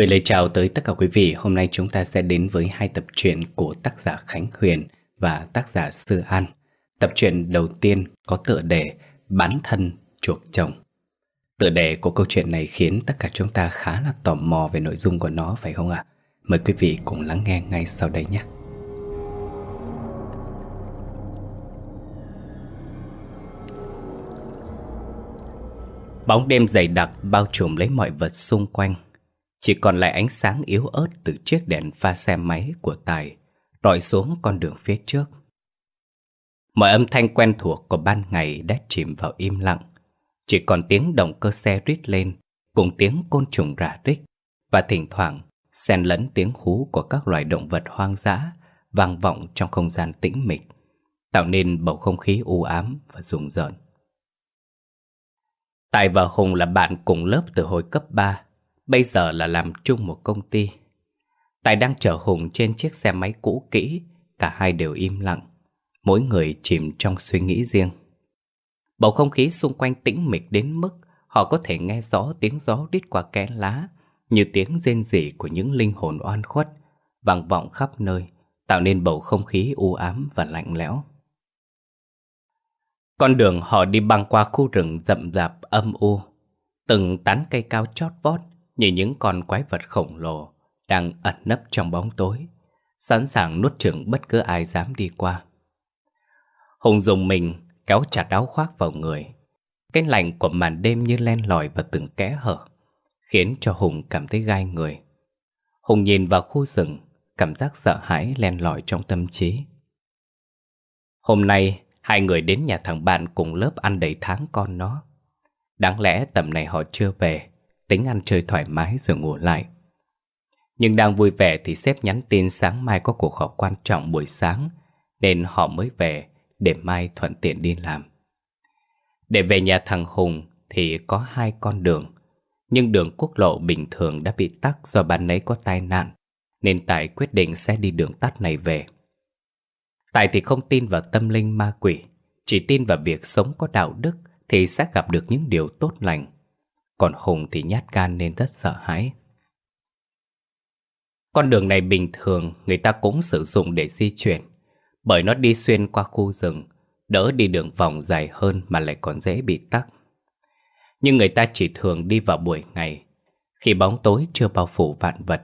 Gửi lời chào tới tất cả quý vị, hôm nay chúng ta sẽ đến với hai tập truyện của tác giả Khánh Huyền và tác giả Sư An. Tập truyện đầu tiên có tựa đề Bán thân chuộc chồng. Tựa đề của câu chuyện này khiến tất cả chúng ta khá là tò mò về nội dung của nó phải không ạ? Mời quý vị cùng lắng nghe ngay sau đây nhé. Bóng đêm dày đặc bao trùm lấy mọi vật xung quanh chỉ còn lại ánh sáng yếu ớt từ chiếc đèn pha xe máy của Tài rọi xuống con đường phía trước. Mọi âm thanh quen thuộc của ban ngày đã chìm vào im lặng. Chỉ còn tiếng động cơ xe rít lên cùng tiếng côn trùng rả rích và thỉnh thoảng xen lẫn tiếng hú của các loài động vật hoang dã vang vọng trong không gian tĩnh mịch, tạo nên bầu không khí u ám và rùng rợn. Tài và Hùng là bạn cùng lớp từ hồi cấp 3. Bây giờ là làm chung một công ty Tài đang chở Hùng trên chiếc xe máy cũ kỹ Cả hai đều im lặng Mỗi người chìm trong suy nghĩ riêng Bầu không khí xung quanh tĩnh mịch đến mức Họ có thể nghe rõ tiếng gió đít qua kẽ lá Như tiếng rên rỉ của những linh hồn oan khuất vang vọng khắp nơi Tạo nên bầu không khí u ám và lạnh lẽo Con đường họ đi băng qua khu rừng rậm rạp âm u Từng tán cây cao chót vót nhìn những con quái vật khổng lồ đang ẩn nấp trong bóng tối, sẵn sàng nuốt chửng bất cứ ai dám đi qua. Hùng dùng mình kéo chặt áo khoác vào người. Cái lạnh của màn đêm như len lỏi vào từng kẽ hở, khiến cho Hùng cảm thấy gai người. Hùng nhìn vào khu rừng, cảm giác sợ hãi len lỏi trong tâm trí. Hôm nay, hai người đến nhà thằng bạn cùng lớp ăn đầy tháng con nó. Đáng lẽ tầm này họ chưa về, tính ăn chơi thoải mái rồi ngủ lại. Nhưng đang vui vẻ thì sếp nhắn tin sáng mai có cuộc họp quan trọng buổi sáng, nên họ mới về để mai thuận tiện đi làm. Để về nhà thằng Hùng thì có hai con đường, nhưng đường quốc lộ bình thường đã bị tắc do ban ấy có tai nạn, nên Tài quyết định sẽ đi đường tắt này về. Tài thì không tin vào tâm linh ma quỷ, chỉ tin vào việc sống có đạo đức thì sẽ gặp được những điều tốt lành còn Hùng thì nhát gan nên rất sợ hãi Con đường này bình thường người ta cũng sử dụng để di chuyển Bởi nó đi xuyên qua khu rừng Đỡ đi đường vòng dài hơn mà lại còn dễ bị tắc Nhưng người ta chỉ thường đi vào buổi ngày Khi bóng tối chưa bao phủ vạn vật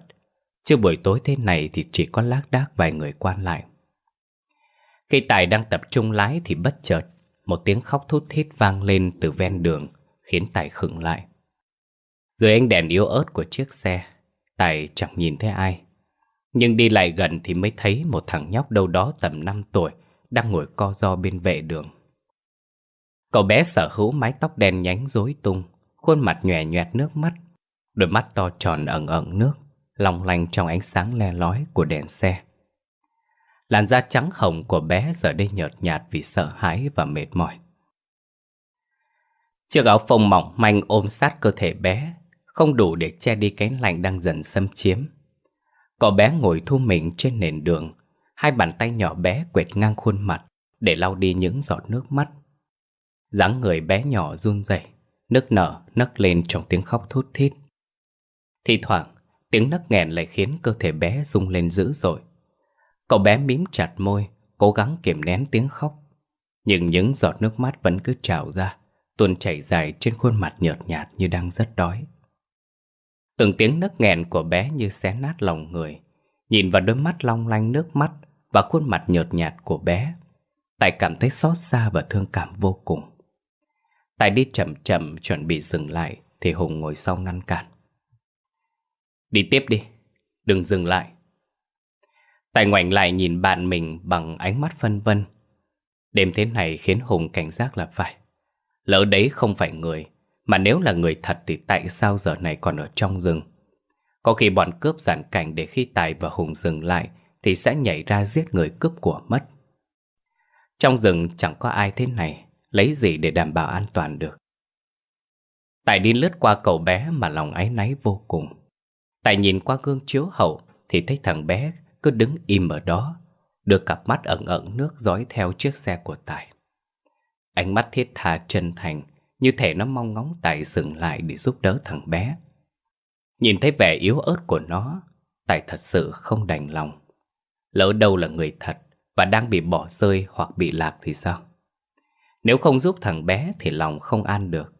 chưa buổi tối thế này thì chỉ có lác đác vài người quan lại Khi Tài đang tập trung lái thì bất chợt Một tiếng khóc thút thít vang lên từ ven đường Khiến Tài khựng lại dưới ánh đèn yếu ớt của chiếc xe Tài chẳng nhìn thấy ai Nhưng đi lại gần thì mới thấy Một thằng nhóc đâu đó tầm 5 tuổi Đang ngồi co do bên vệ đường Cậu bé sở hữu mái tóc đen nhánh rối tung Khuôn mặt nhòe nhòe nước mắt Đôi mắt to tròn ẩn ẩn nước Lòng lành trong ánh sáng le lói của đèn xe Làn da trắng hồng của bé giờ đây nhợt nhạt vì sợ hãi và mệt mỏi Chiếc áo phông mỏng manh ôm sát cơ thể bé không đủ để che đi cái lạnh đang dần xâm chiếm. Cậu bé ngồi thu mình trên nền đường, hai bàn tay nhỏ bé quệt ngang khuôn mặt để lau đi những giọt nước mắt. dáng người bé nhỏ run rẩy, nức nở nấc lên trong tiếng khóc thút thít. Thì thoảng, tiếng nấc nghẹn lại khiến cơ thể bé rung lên dữ dội. Cậu bé mím chặt môi, cố gắng kiềm nén tiếng khóc. Nhưng những giọt nước mắt vẫn cứ trào ra, tuôn chảy dài trên khuôn mặt nhợt nhạt như đang rất đói. Từng tiếng nấc nghẹn của bé như xé nát lòng người Nhìn vào đôi mắt long lanh nước mắt Và khuôn mặt nhợt nhạt của bé Tài cảm thấy xót xa và thương cảm vô cùng Tài đi chậm chậm chuẩn bị dừng lại Thì Hùng ngồi sau ngăn cản Đi tiếp đi Đừng dừng lại Tài ngoảnh lại nhìn bạn mình bằng ánh mắt phân vân Đêm thế này khiến Hùng cảnh giác là phải Lỡ đấy không phải người mà nếu là người thật thì tại sao giờ này còn ở trong rừng? Có khi bọn cướp giản cảnh để khi Tài và Hùng dừng lại thì sẽ nhảy ra giết người cướp của mất. Trong rừng chẳng có ai thế này, lấy gì để đảm bảo an toàn được. Tài đi lướt qua cậu bé mà lòng áy náy vô cùng. Tài nhìn qua gương chiếu hậu thì thấy thằng bé cứ đứng im ở đó, đưa cặp mắt ẩn ẩn nước dõi theo chiếc xe của Tài. Ánh mắt thiết tha chân thành như thể nó mong ngóng Tài dừng lại để giúp đỡ thằng bé. Nhìn thấy vẻ yếu ớt của nó, Tài thật sự không đành lòng. Lỡ đâu là người thật và đang bị bỏ rơi hoặc bị lạc thì sao? Nếu không giúp thằng bé thì lòng không an được.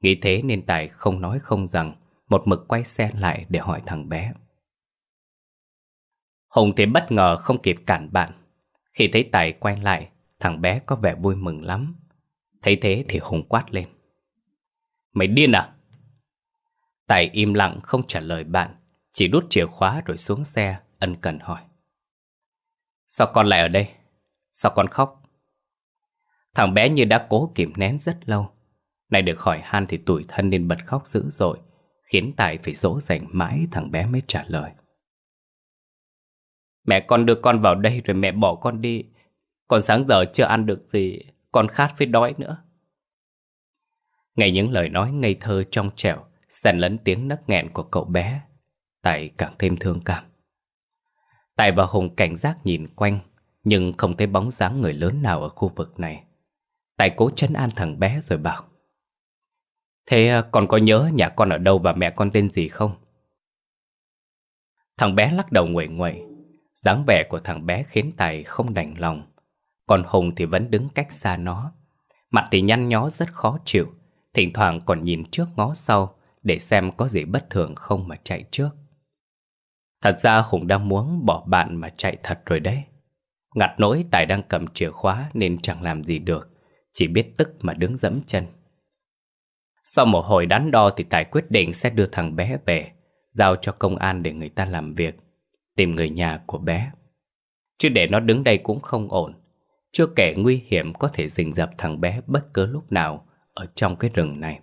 Nghĩ thế nên Tài không nói không rằng, một mực quay xe lại để hỏi thằng bé. Hùng thì bất ngờ không kịp cản bạn. Khi thấy Tài quay lại, thằng bé có vẻ vui mừng lắm. Thấy thế thì Hùng quát lên Mày điên à? Tài im lặng không trả lời bạn Chỉ đút chìa khóa rồi xuống xe Ân cần hỏi Sao con lại ở đây? Sao con khóc? Thằng bé như đã cố kìm nén rất lâu Này được hỏi han thì tủi thân nên bật khóc dữ dội Khiến Tài phải dỗ dành mãi thằng bé mới trả lời Mẹ con đưa con vào đây rồi mẹ bỏ con đi còn sáng giờ chưa ăn được gì còn khát với đói nữa. Nghe những lời nói ngây thơ trong trẻo, xen lẫn tiếng nấc nghẹn của cậu bé, Tài càng thêm thương cảm. Tài và Hùng cảnh giác nhìn quanh, nhưng không thấy bóng dáng người lớn nào ở khu vực này. Tài cố chấn an thằng bé rồi bảo. Thế à, con có nhớ nhà con ở đâu và mẹ con tên gì không? Thằng bé lắc đầu nguẩy nguẩy, dáng vẻ của thằng bé khiến Tài không đành lòng. Còn Hùng thì vẫn đứng cách xa nó Mặt thì nhăn nhó rất khó chịu Thỉnh thoảng còn nhìn trước ngó sau Để xem có gì bất thường không mà chạy trước Thật ra Hùng đang muốn bỏ bạn mà chạy thật rồi đấy Ngặt nỗi Tài đang cầm chìa khóa nên chẳng làm gì được Chỉ biết tức mà đứng dẫm chân Sau một hồi đắn đo thì Tài quyết định sẽ đưa thằng bé về Giao cho công an để người ta làm việc Tìm người nhà của bé Chứ để nó đứng đây cũng không ổn chưa kể nguy hiểm có thể rình rập thằng bé bất cứ lúc nào ở trong cái rừng này.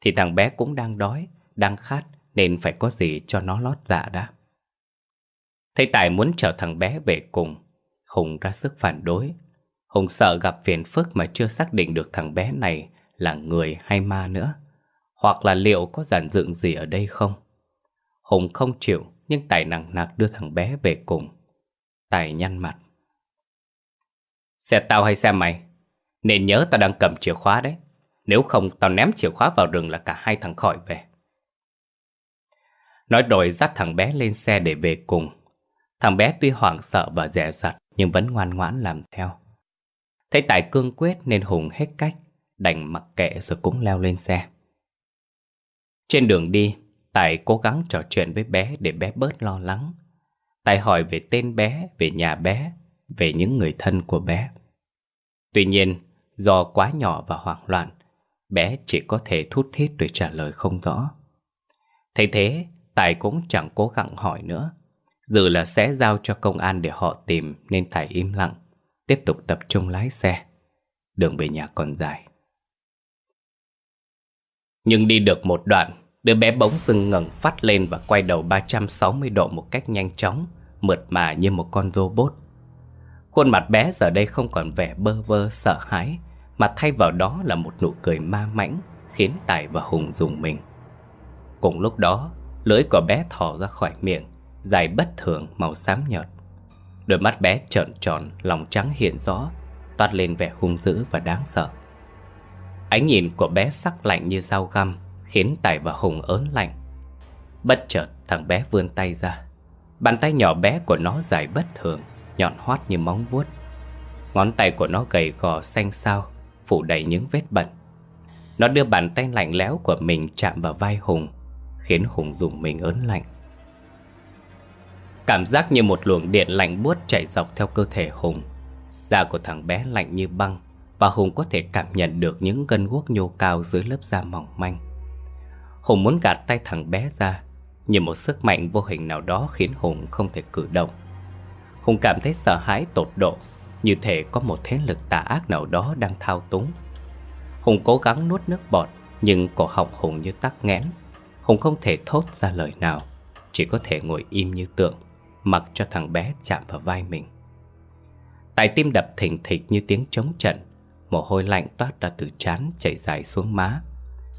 Thì thằng bé cũng đang đói, đang khát nên phải có gì cho nó lót dạ đã. Thấy Tài muốn chở thằng bé về cùng, Hùng ra sức phản đối. Hùng sợ gặp phiền phức mà chưa xác định được thằng bé này là người hay ma nữa. Hoặc là liệu có giản dựng gì ở đây không? Hùng không chịu nhưng Tài nặng nặc đưa thằng bé về cùng. Tài nhăn mặt. Xe tao hay xe mày? Nên nhớ tao đang cầm chìa khóa đấy. Nếu không tao ném chìa khóa vào rừng là cả hai thằng khỏi về. Nói rồi dắt thằng bé lên xe để về cùng. Thằng bé tuy hoảng sợ và dè dặt nhưng vẫn ngoan ngoãn làm theo. Thấy Tài cương quyết nên Hùng hết cách, đành mặc kệ rồi cũng leo lên xe. Trên đường đi, Tài cố gắng trò chuyện với bé để bé bớt lo lắng. Tài hỏi về tên bé, về nhà bé, về những người thân của bé. Tuy nhiên, do quá nhỏ và hoảng loạn, bé chỉ có thể thút thít để trả lời không rõ. Thay thế, Tài cũng chẳng cố gắng hỏi nữa. Dự là sẽ giao cho công an để họ tìm nên Tài im lặng, tiếp tục tập trung lái xe. Đường về nhà còn dài. Nhưng đi được một đoạn, đứa bé bỗng sưng ngẩng phát lên và quay đầu 360 độ một cách nhanh chóng, mượt mà như một con robot. Khuôn mặt bé giờ đây không còn vẻ bơ vơ sợ hãi Mà thay vào đó là một nụ cười ma mãnh Khiến Tài và Hùng dùng mình Cùng lúc đó Lưỡi của bé thò ra khỏi miệng Dài bất thường màu xám nhợt Đôi mắt bé trợn tròn Lòng trắng hiện rõ Toát lên vẻ hung dữ và đáng sợ Ánh nhìn của bé sắc lạnh như dao găm Khiến Tài và Hùng ớn lạnh Bất chợt thằng bé vươn tay ra Bàn tay nhỏ bé của nó dài bất thường nhọn hoắt như móng vuốt. Ngón tay của nó gầy gò xanh xao, phủ đầy những vết bẩn. Nó đưa bàn tay lạnh lẽo của mình chạm vào vai Hùng, khiến Hùng dùng mình ớn lạnh. Cảm giác như một luồng điện lạnh buốt chạy dọc theo cơ thể Hùng. Da của thằng bé lạnh như băng và Hùng có thể cảm nhận được những gân guốc nhô cao dưới lớp da mỏng manh. Hùng muốn gạt tay thằng bé ra, nhưng một sức mạnh vô hình nào đó khiến Hùng không thể cử động. Hùng cảm thấy sợ hãi tột độ Như thể có một thế lực tà ác nào đó đang thao túng Hùng cố gắng nuốt nước bọt Nhưng cổ họng Hùng như tắc nghẽn Hùng không thể thốt ra lời nào Chỉ có thể ngồi im như tượng Mặc cho thằng bé chạm vào vai mình Tại tim đập thình thịch như tiếng chống trận Mồ hôi lạnh toát ra từ trán chảy dài xuống má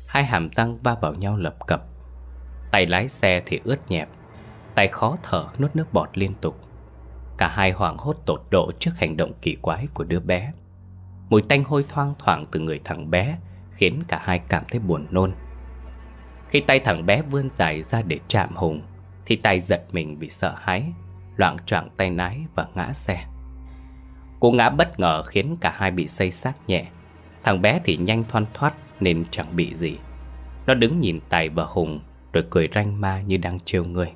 Hai hàm răng va vào nhau lập cập Tay lái xe thì ướt nhẹp Tay khó thở nuốt nước bọt liên tục Cả hai hoảng hốt tột độ trước hành động kỳ quái của đứa bé Mùi tanh hôi thoang thoảng từ người thằng bé Khiến cả hai cảm thấy buồn nôn Khi tay thằng bé vươn dài ra để chạm Hùng Thì tay giật mình vì sợ hãi Loạn choạng tay nái và ngã xe Cú ngã bất ngờ khiến cả hai bị xây xác nhẹ Thằng bé thì nhanh thoăn thoát nên chẳng bị gì Nó đứng nhìn Tài và Hùng Rồi cười ranh ma như đang trêu người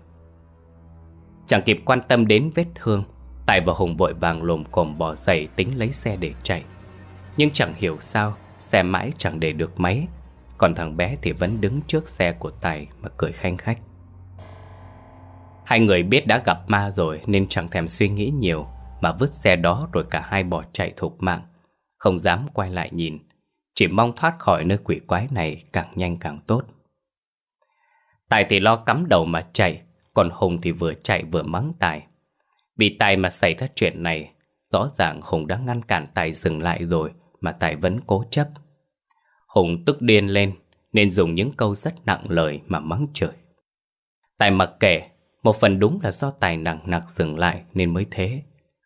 Chẳng kịp quan tâm đến vết thương Tài và Hùng vội vàng lồm cồm bỏ giày tính lấy xe để chạy. Nhưng chẳng hiểu sao, xe mãi chẳng để được máy. Còn thằng bé thì vẫn đứng trước xe của Tài mà cười khanh khách. Hai người biết đã gặp ma rồi nên chẳng thèm suy nghĩ nhiều mà vứt xe đó rồi cả hai bỏ chạy thục mạng. Không dám quay lại nhìn, chỉ mong thoát khỏi nơi quỷ quái này càng nhanh càng tốt. Tài thì lo cắm đầu mà chạy, còn Hùng thì vừa chạy vừa mắng Tài bị Tài mà xảy ra chuyện này, rõ ràng Hùng đã ngăn cản Tài dừng lại rồi mà Tài vẫn cố chấp. Hùng tức điên lên nên dùng những câu rất nặng lời mà mắng trời Tài mặc kệ, một phần đúng là do Tài nặng nặc dừng lại nên mới thế.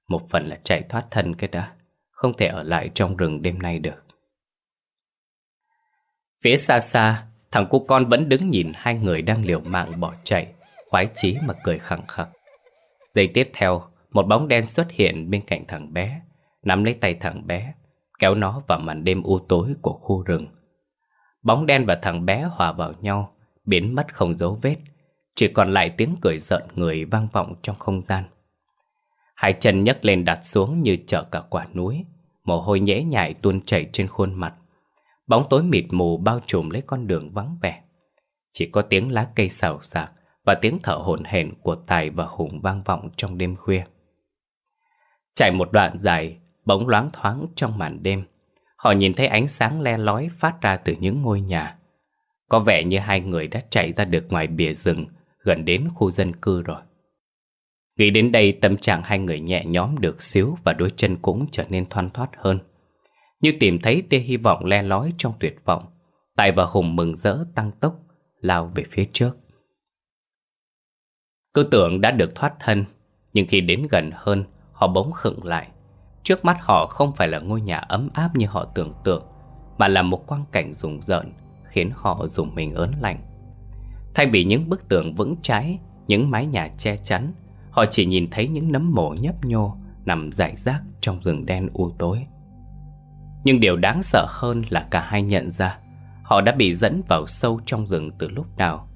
Một phần là chạy thoát thân cái đã, không thể ở lại trong rừng đêm nay được. Phía xa xa, thằng cu con vẫn đứng nhìn hai người đang liều mạng bỏ chạy, khoái chí mà cười khẳng khắc Giây tiếp theo, một bóng đen xuất hiện bên cạnh thằng bé, nắm lấy tay thằng bé, kéo nó vào màn đêm u tối của khu rừng. Bóng đen và thằng bé hòa vào nhau, biến mất không dấu vết, chỉ còn lại tiếng cười giận người vang vọng trong không gian. Hai chân nhấc lên đặt xuống như chở cả quả núi, mồ hôi nhễ nhại tuôn chảy trên khuôn mặt. Bóng tối mịt mù bao trùm lấy con đường vắng vẻ. Chỉ có tiếng lá cây xào xạc và tiếng thở hổn hển của Tài và Hùng vang vọng trong đêm khuya. Chạy một đoạn dài, bóng loáng thoáng trong màn đêm, họ nhìn thấy ánh sáng le lói phát ra từ những ngôi nhà. Có vẻ như hai người đã chạy ra được ngoài bìa rừng, gần đến khu dân cư rồi. Nghĩ đến đây tâm trạng hai người nhẹ nhõm được xíu và đôi chân cũng trở nên thoăn thoát hơn. Như tìm thấy tia hy vọng le lói trong tuyệt vọng, Tài và Hùng mừng rỡ tăng tốc, lao về phía trước. Cứ tưởng đã được thoát thân Nhưng khi đến gần hơn Họ bỗng khựng lại Trước mắt họ không phải là ngôi nhà ấm áp như họ tưởng tượng Mà là một quang cảnh rùng rợn Khiến họ dùng mình ớn lạnh Thay vì những bức tường vững chãi Những mái nhà che chắn Họ chỉ nhìn thấy những nấm mồ nhấp nhô Nằm rải rác trong rừng đen u tối Nhưng điều đáng sợ hơn là cả hai nhận ra Họ đã bị dẫn vào sâu trong rừng từ lúc nào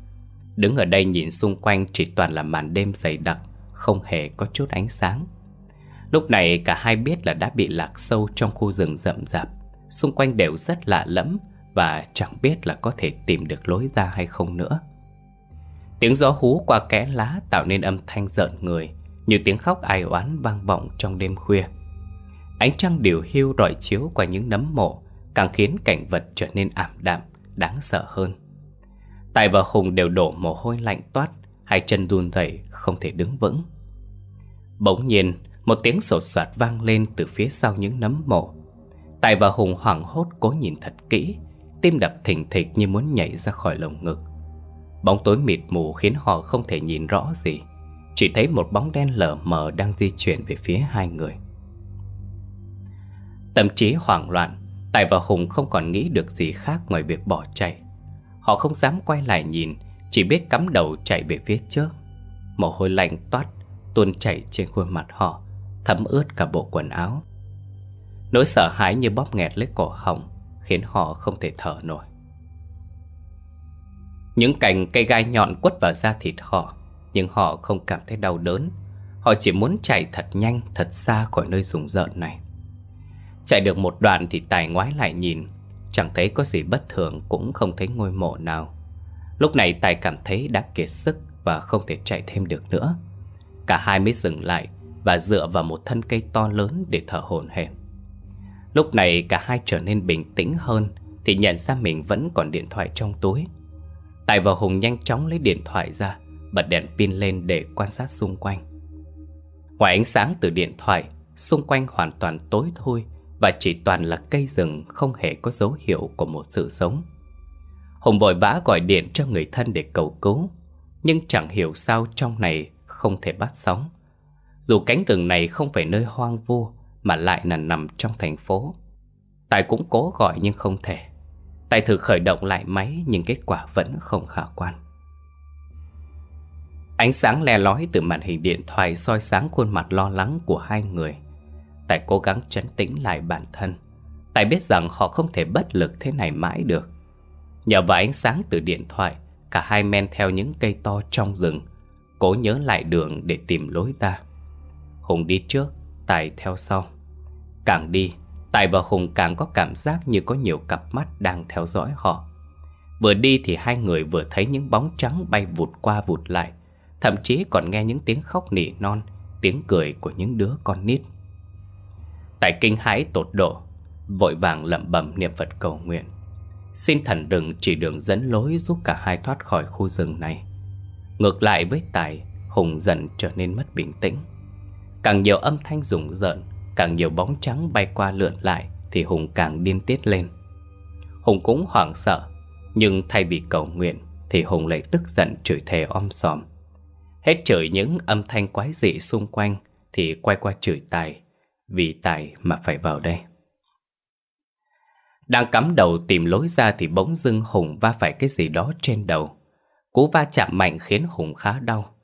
Đứng ở đây nhìn xung quanh chỉ toàn là màn đêm dày đặc Không hề có chút ánh sáng Lúc này cả hai biết là đã bị lạc sâu trong khu rừng rậm rạp Xung quanh đều rất lạ lẫm Và chẳng biết là có thể tìm được lối ra hay không nữa Tiếng gió hú qua kẽ lá tạo nên âm thanh giận người Như tiếng khóc ai oán vang vọng trong đêm khuya Ánh trăng điều hưu rọi chiếu qua những nấm mộ Càng khiến cảnh vật trở nên ảm đạm, đáng sợ hơn Tài và Hùng đều đổ mồ hôi lạnh toát Hai chân run rẩy không thể đứng vững Bỗng nhiên Một tiếng sột soạt vang lên từ phía sau những nấm mồ Tài và Hùng hoảng hốt cố nhìn thật kỹ Tim đập thình thịch như muốn nhảy ra khỏi lồng ngực Bóng tối mịt mù khiến họ không thể nhìn rõ gì Chỉ thấy một bóng đen lờ mờ đang di chuyển về phía hai người Tâm trí hoảng loạn Tài và Hùng không còn nghĩ được gì khác ngoài việc bỏ chạy Họ không dám quay lại nhìn Chỉ biết cắm đầu chạy về phía trước Mồ hôi lạnh toát Tuôn chảy trên khuôn mặt họ Thấm ướt cả bộ quần áo Nỗi sợ hãi như bóp nghẹt lấy cổ họng Khiến họ không thể thở nổi Những cành cây gai nhọn quất vào da thịt họ Nhưng họ không cảm thấy đau đớn Họ chỉ muốn chạy thật nhanh Thật xa khỏi nơi rùng rợn này Chạy được một đoạn thì Tài ngoái lại nhìn Chẳng thấy có gì bất thường cũng không thấy ngôi mộ nào Lúc này Tài cảm thấy đã kiệt sức và không thể chạy thêm được nữa Cả hai mới dừng lại và dựa vào một thân cây to lớn để thở hổn hển. Lúc này cả hai trở nên bình tĩnh hơn thì nhận ra mình vẫn còn điện thoại trong túi. Tài và Hùng nhanh chóng lấy điện thoại ra, bật đèn pin lên để quan sát xung quanh. Ngoài ánh sáng từ điện thoại, xung quanh hoàn toàn tối thôi và chỉ toàn là cây rừng không hề có dấu hiệu của một sự sống. Hùng vội vã gọi điện cho người thân để cầu cứu, nhưng chẳng hiểu sao trong này không thể bắt sóng. Dù cánh rừng này không phải nơi hoang vu mà lại là nằm trong thành phố. Tài cũng cố gọi nhưng không thể. Tài thử khởi động lại máy nhưng kết quả vẫn không khả quan. Ánh sáng le lói từ màn hình điện thoại soi sáng khuôn mặt lo lắng của hai người. Tài cố gắng trấn tĩnh lại bản thân Tài biết rằng họ không thể bất lực thế này mãi được Nhờ vào ánh sáng từ điện thoại Cả hai men theo những cây to trong rừng Cố nhớ lại đường để tìm lối ra Hùng đi trước Tài theo sau Càng đi Tài và Hùng càng có cảm giác như có nhiều cặp mắt đang theo dõi họ Vừa đi thì hai người vừa thấy những bóng trắng bay vụt qua vụt lại Thậm chí còn nghe những tiếng khóc nỉ non Tiếng cười của những đứa con nít Tài kinh hãi tột độ Vội vàng lẩm bẩm niệm Phật cầu nguyện Xin thần đừng chỉ đường dẫn lối Giúp cả hai thoát khỏi khu rừng này Ngược lại với Tài Hùng dần trở nên mất bình tĩnh Càng nhiều âm thanh rùng rợn Càng nhiều bóng trắng bay qua lượn lại Thì Hùng càng điên tiết lên Hùng cũng hoảng sợ Nhưng thay vì cầu nguyện Thì Hùng lại tức giận chửi thề om sòm Hết chửi những âm thanh quái dị xung quanh Thì quay qua chửi Tài vì tài mà phải vào đây Đang cắm đầu tìm lối ra Thì bỗng dưng Hùng va phải cái gì đó trên đầu Cú va chạm mạnh khiến Hùng khá đau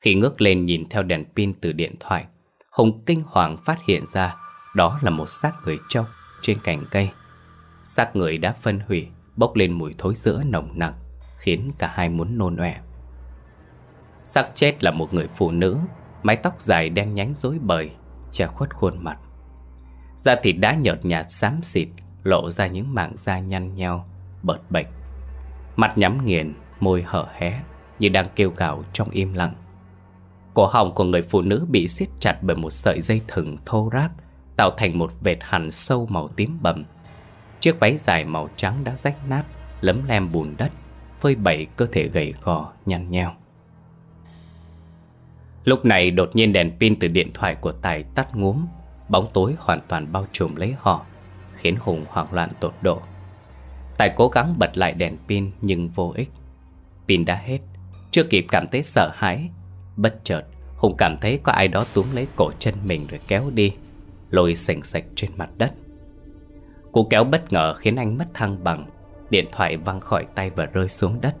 Khi ngước lên nhìn theo đèn pin từ điện thoại Hùng kinh hoàng phát hiện ra Đó là một xác người trâu trên cành cây Xác người đã phân hủy Bốc lên mùi thối rữa nồng nặc Khiến cả hai muốn nôn ọe Xác chết là một người phụ nữ Mái tóc dài đen nhánh rối bời che khuất khuôn mặt. Da thịt đã nhợt nhạt xám xịt, lộ ra những mảng da nhăn nheo, bợt bệch. Mặt nhắm nghiền, môi hở hé, như đang kêu gào trong im lặng. Cổ họng của người phụ nữ bị siết chặt bởi một sợi dây thừng thô ráp, tạo thành một vệt hằn sâu màu tím bầm. Chiếc váy dài màu trắng đã rách nát, lấm lem bùn đất, phơi bày cơ thể gầy gò, nhăn nheo. Lúc này đột nhiên đèn pin từ điện thoại của Tài tắt ngúm Bóng tối hoàn toàn bao trùm lấy họ Khiến Hùng hoảng loạn tột độ Tài cố gắng bật lại đèn pin nhưng vô ích Pin đã hết Chưa kịp cảm thấy sợ hãi Bất chợt Hùng cảm thấy có ai đó túm lấy cổ chân mình rồi kéo đi Lôi sành sạch trên mặt đất Cú kéo bất ngờ khiến anh mất thăng bằng Điện thoại văng khỏi tay và rơi xuống đất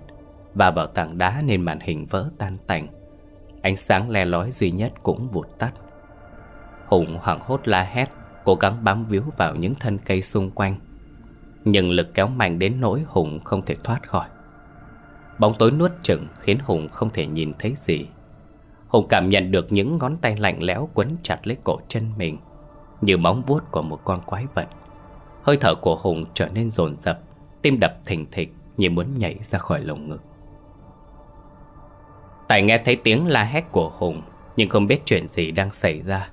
Và vào tảng đá nên màn hình vỡ tan tành Ánh sáng le lói duy nhất cũng vụt tắt Hùng hoảng hốt la hét Cố gắng bám víu vào những thân cây xung quanh Nhưng lực kéo mạnh đến nỗi Hùng không thể thoát khỏi Bóng tối nuốt chửng khiến Hùng không thể nhìn thấy gì Hùng cảm nhận được những ngón tay lạnh lẽo quấn chặt lấy cổ chân mình Như móng vuốt của một con quái vật Hơi thở của Hùng trở nên dồn dập Tim đập thình thịch như muốn nhảy ra khỏi lồng ngực Tài nghe thấy tiếng la hét của Hùng Nhưng không biết chuyện gì đang xảy ra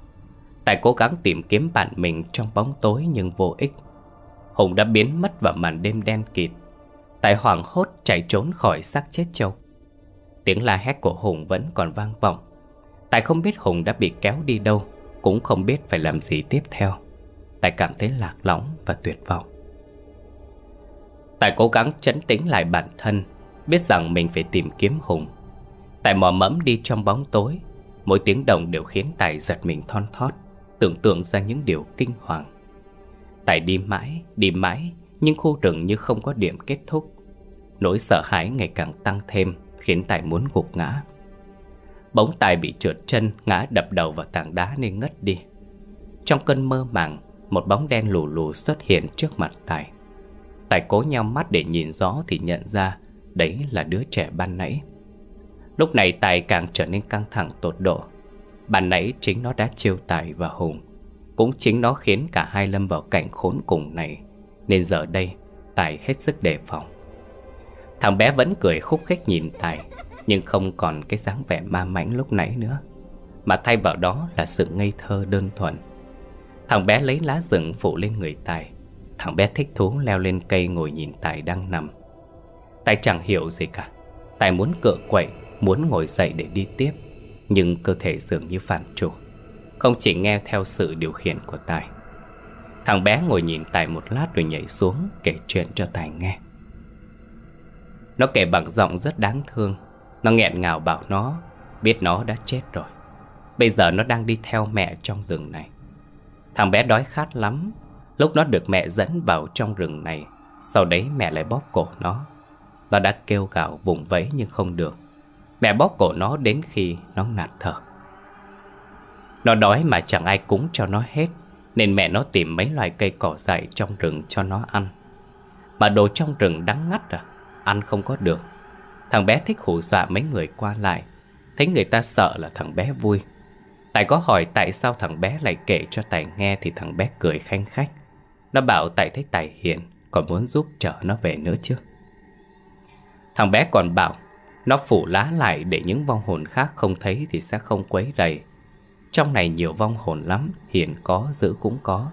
Tài cố gắng tìm kiếm bạn mình trong bóng tối nhưng vô ích Hùng đã biến mất vào màn đêm đen kịt Tài hoảng hốt chạy trốn khỏi xác chết châu Tiếng la hét của Hùng vẫn còn vang vọng Tài không biết Hùng đã bị kéo đi đâu Cũng không biết phải làm gì tiếp theo Tài cảm thấy lạc lõng và tuyệt vọng Tài cố gắng chấn tĩnh lại bản thân Biết rằng mình phải tìm kiếm Hùng Tài mò mẫm đi trong bóng tối Mỗi tiếng động đều khiến Tài giật mình thon thót Tưởng tượng ra những điều kinh hoàng Tài đi mãi, đi mãi Nhưng khu rừng như không có điểm kết thúc Nỗi sợ hãi ngày càng tăng thêm Khiến Tài muốn gục ngã Bóng Tài bị trượt chân Ngã đập đầu vào tảng đá nên ngất đi Trong cơn mơ màng Một bóng đen lù lù xuất hiện trước mặt Tài Tài cố nhau mắt để nhìn rõ Thì nhận ra Đấy là đứa trẻ ban nãy Lúc này Tài càng trở nên căng thẳng tột độ Bạn nãy chính nó đã chiêu Tài và Hùng Cũng chính nó khiến cả hai lâm vào cảnh khốn cùng này Nên giờ đây Tài hết sức đề phòng Thằng bé vẫn cười khúc khích nhìn Tài Nhưng không còn cái dáng vẻ ma mãnh lúc nãy nữa Mà thay vào đó là sự ngây thơ đơn thuần Thằng bé lấy lá rừng phủ lên người Tài Thằng bé thích thú leo lên cây ngồi nhìn Tài đang nằm Tài chẳng hiểu gì cả Tài muốn cựa quậy muốn ngồi dậy để đi tiếp, nhưng cơ thể dường như phản chủ, không chỉ nghe theo sự điều khiển của Tài. Thằng bé ngồi nhìn Tài một lát rồi nhảy xuống kể chuyện cho Tài nghe. Nó kể bằng giọng rất đáng thương, nó nghẹn ngào bảo nó biết nó đã chết rồi. Bây giờ nó đang đi theo mẹ trong rừng này. Thằng bé đói khát lắm, lúc nó được mẹ dẫn vào trong rừng này, sau đấy mẹ lại bóp cổ nó. Nó đã kêu gào vùng vẫy nhưng không được Mẹ bóp cổ nó đến khi nó ngạt thở Nó đói mà chẳng ai cúng cho nó hết Nên mẹ nó tìm mấy loài cây cỏ dại trong rừng cho nó ăn Mà đồ trong rừng đắng ngắt à Ăn không có được Thằng bé thích hù dọa mấy người qua lại Thấy người ta sợ là thằng bé vui Tài có hỏi tại sao thằng bé lại kể cho Tài nghe Thì thằng bé cười khanh khách Nó bảo Tài thấy Tài hiền Còn muốn giúp chở nó về nữa chứ Thằng bé còn bảo nó phủ lá lại để những vong hồn khác không thấy thì sẽ không quấy rầy. Trong này nhiều vong hồn lắm, hiện có, giữ cũng có.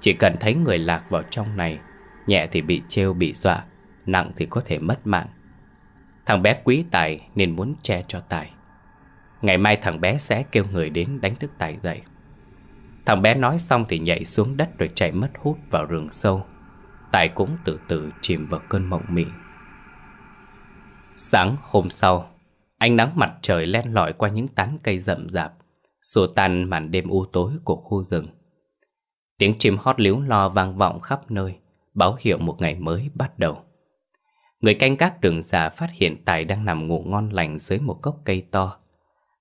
Chỉ cần thấy người lạc vào trong này, nhẹ thì bị trêu bị dọa, nặng thì có thể mất mạng. Thằng bé quý Tài nên muốn che cho Tài. Ngày mai thằng bé sẽ kêu người đến đánh thức Tài dậy. Thằng bé nói xong thì nhảy xuống đất rồi chạy mất hút vào rừng sâu. Tài cũng từ từ chìm vào cơn mộng mị Sáng hôm sau, ánh nắng mặt trời len lỏi qua những tán cây rậm rạp, xua tan màn đêm u tối của khu rừng. Tiếng chim hót líu lo vang vọng khắp nơi, báo hiệu một ngày mới bắt đầu. Người canh gác đường già phát hiện Tài đang nằm ngủ ngon lành dưới một gốc cây to.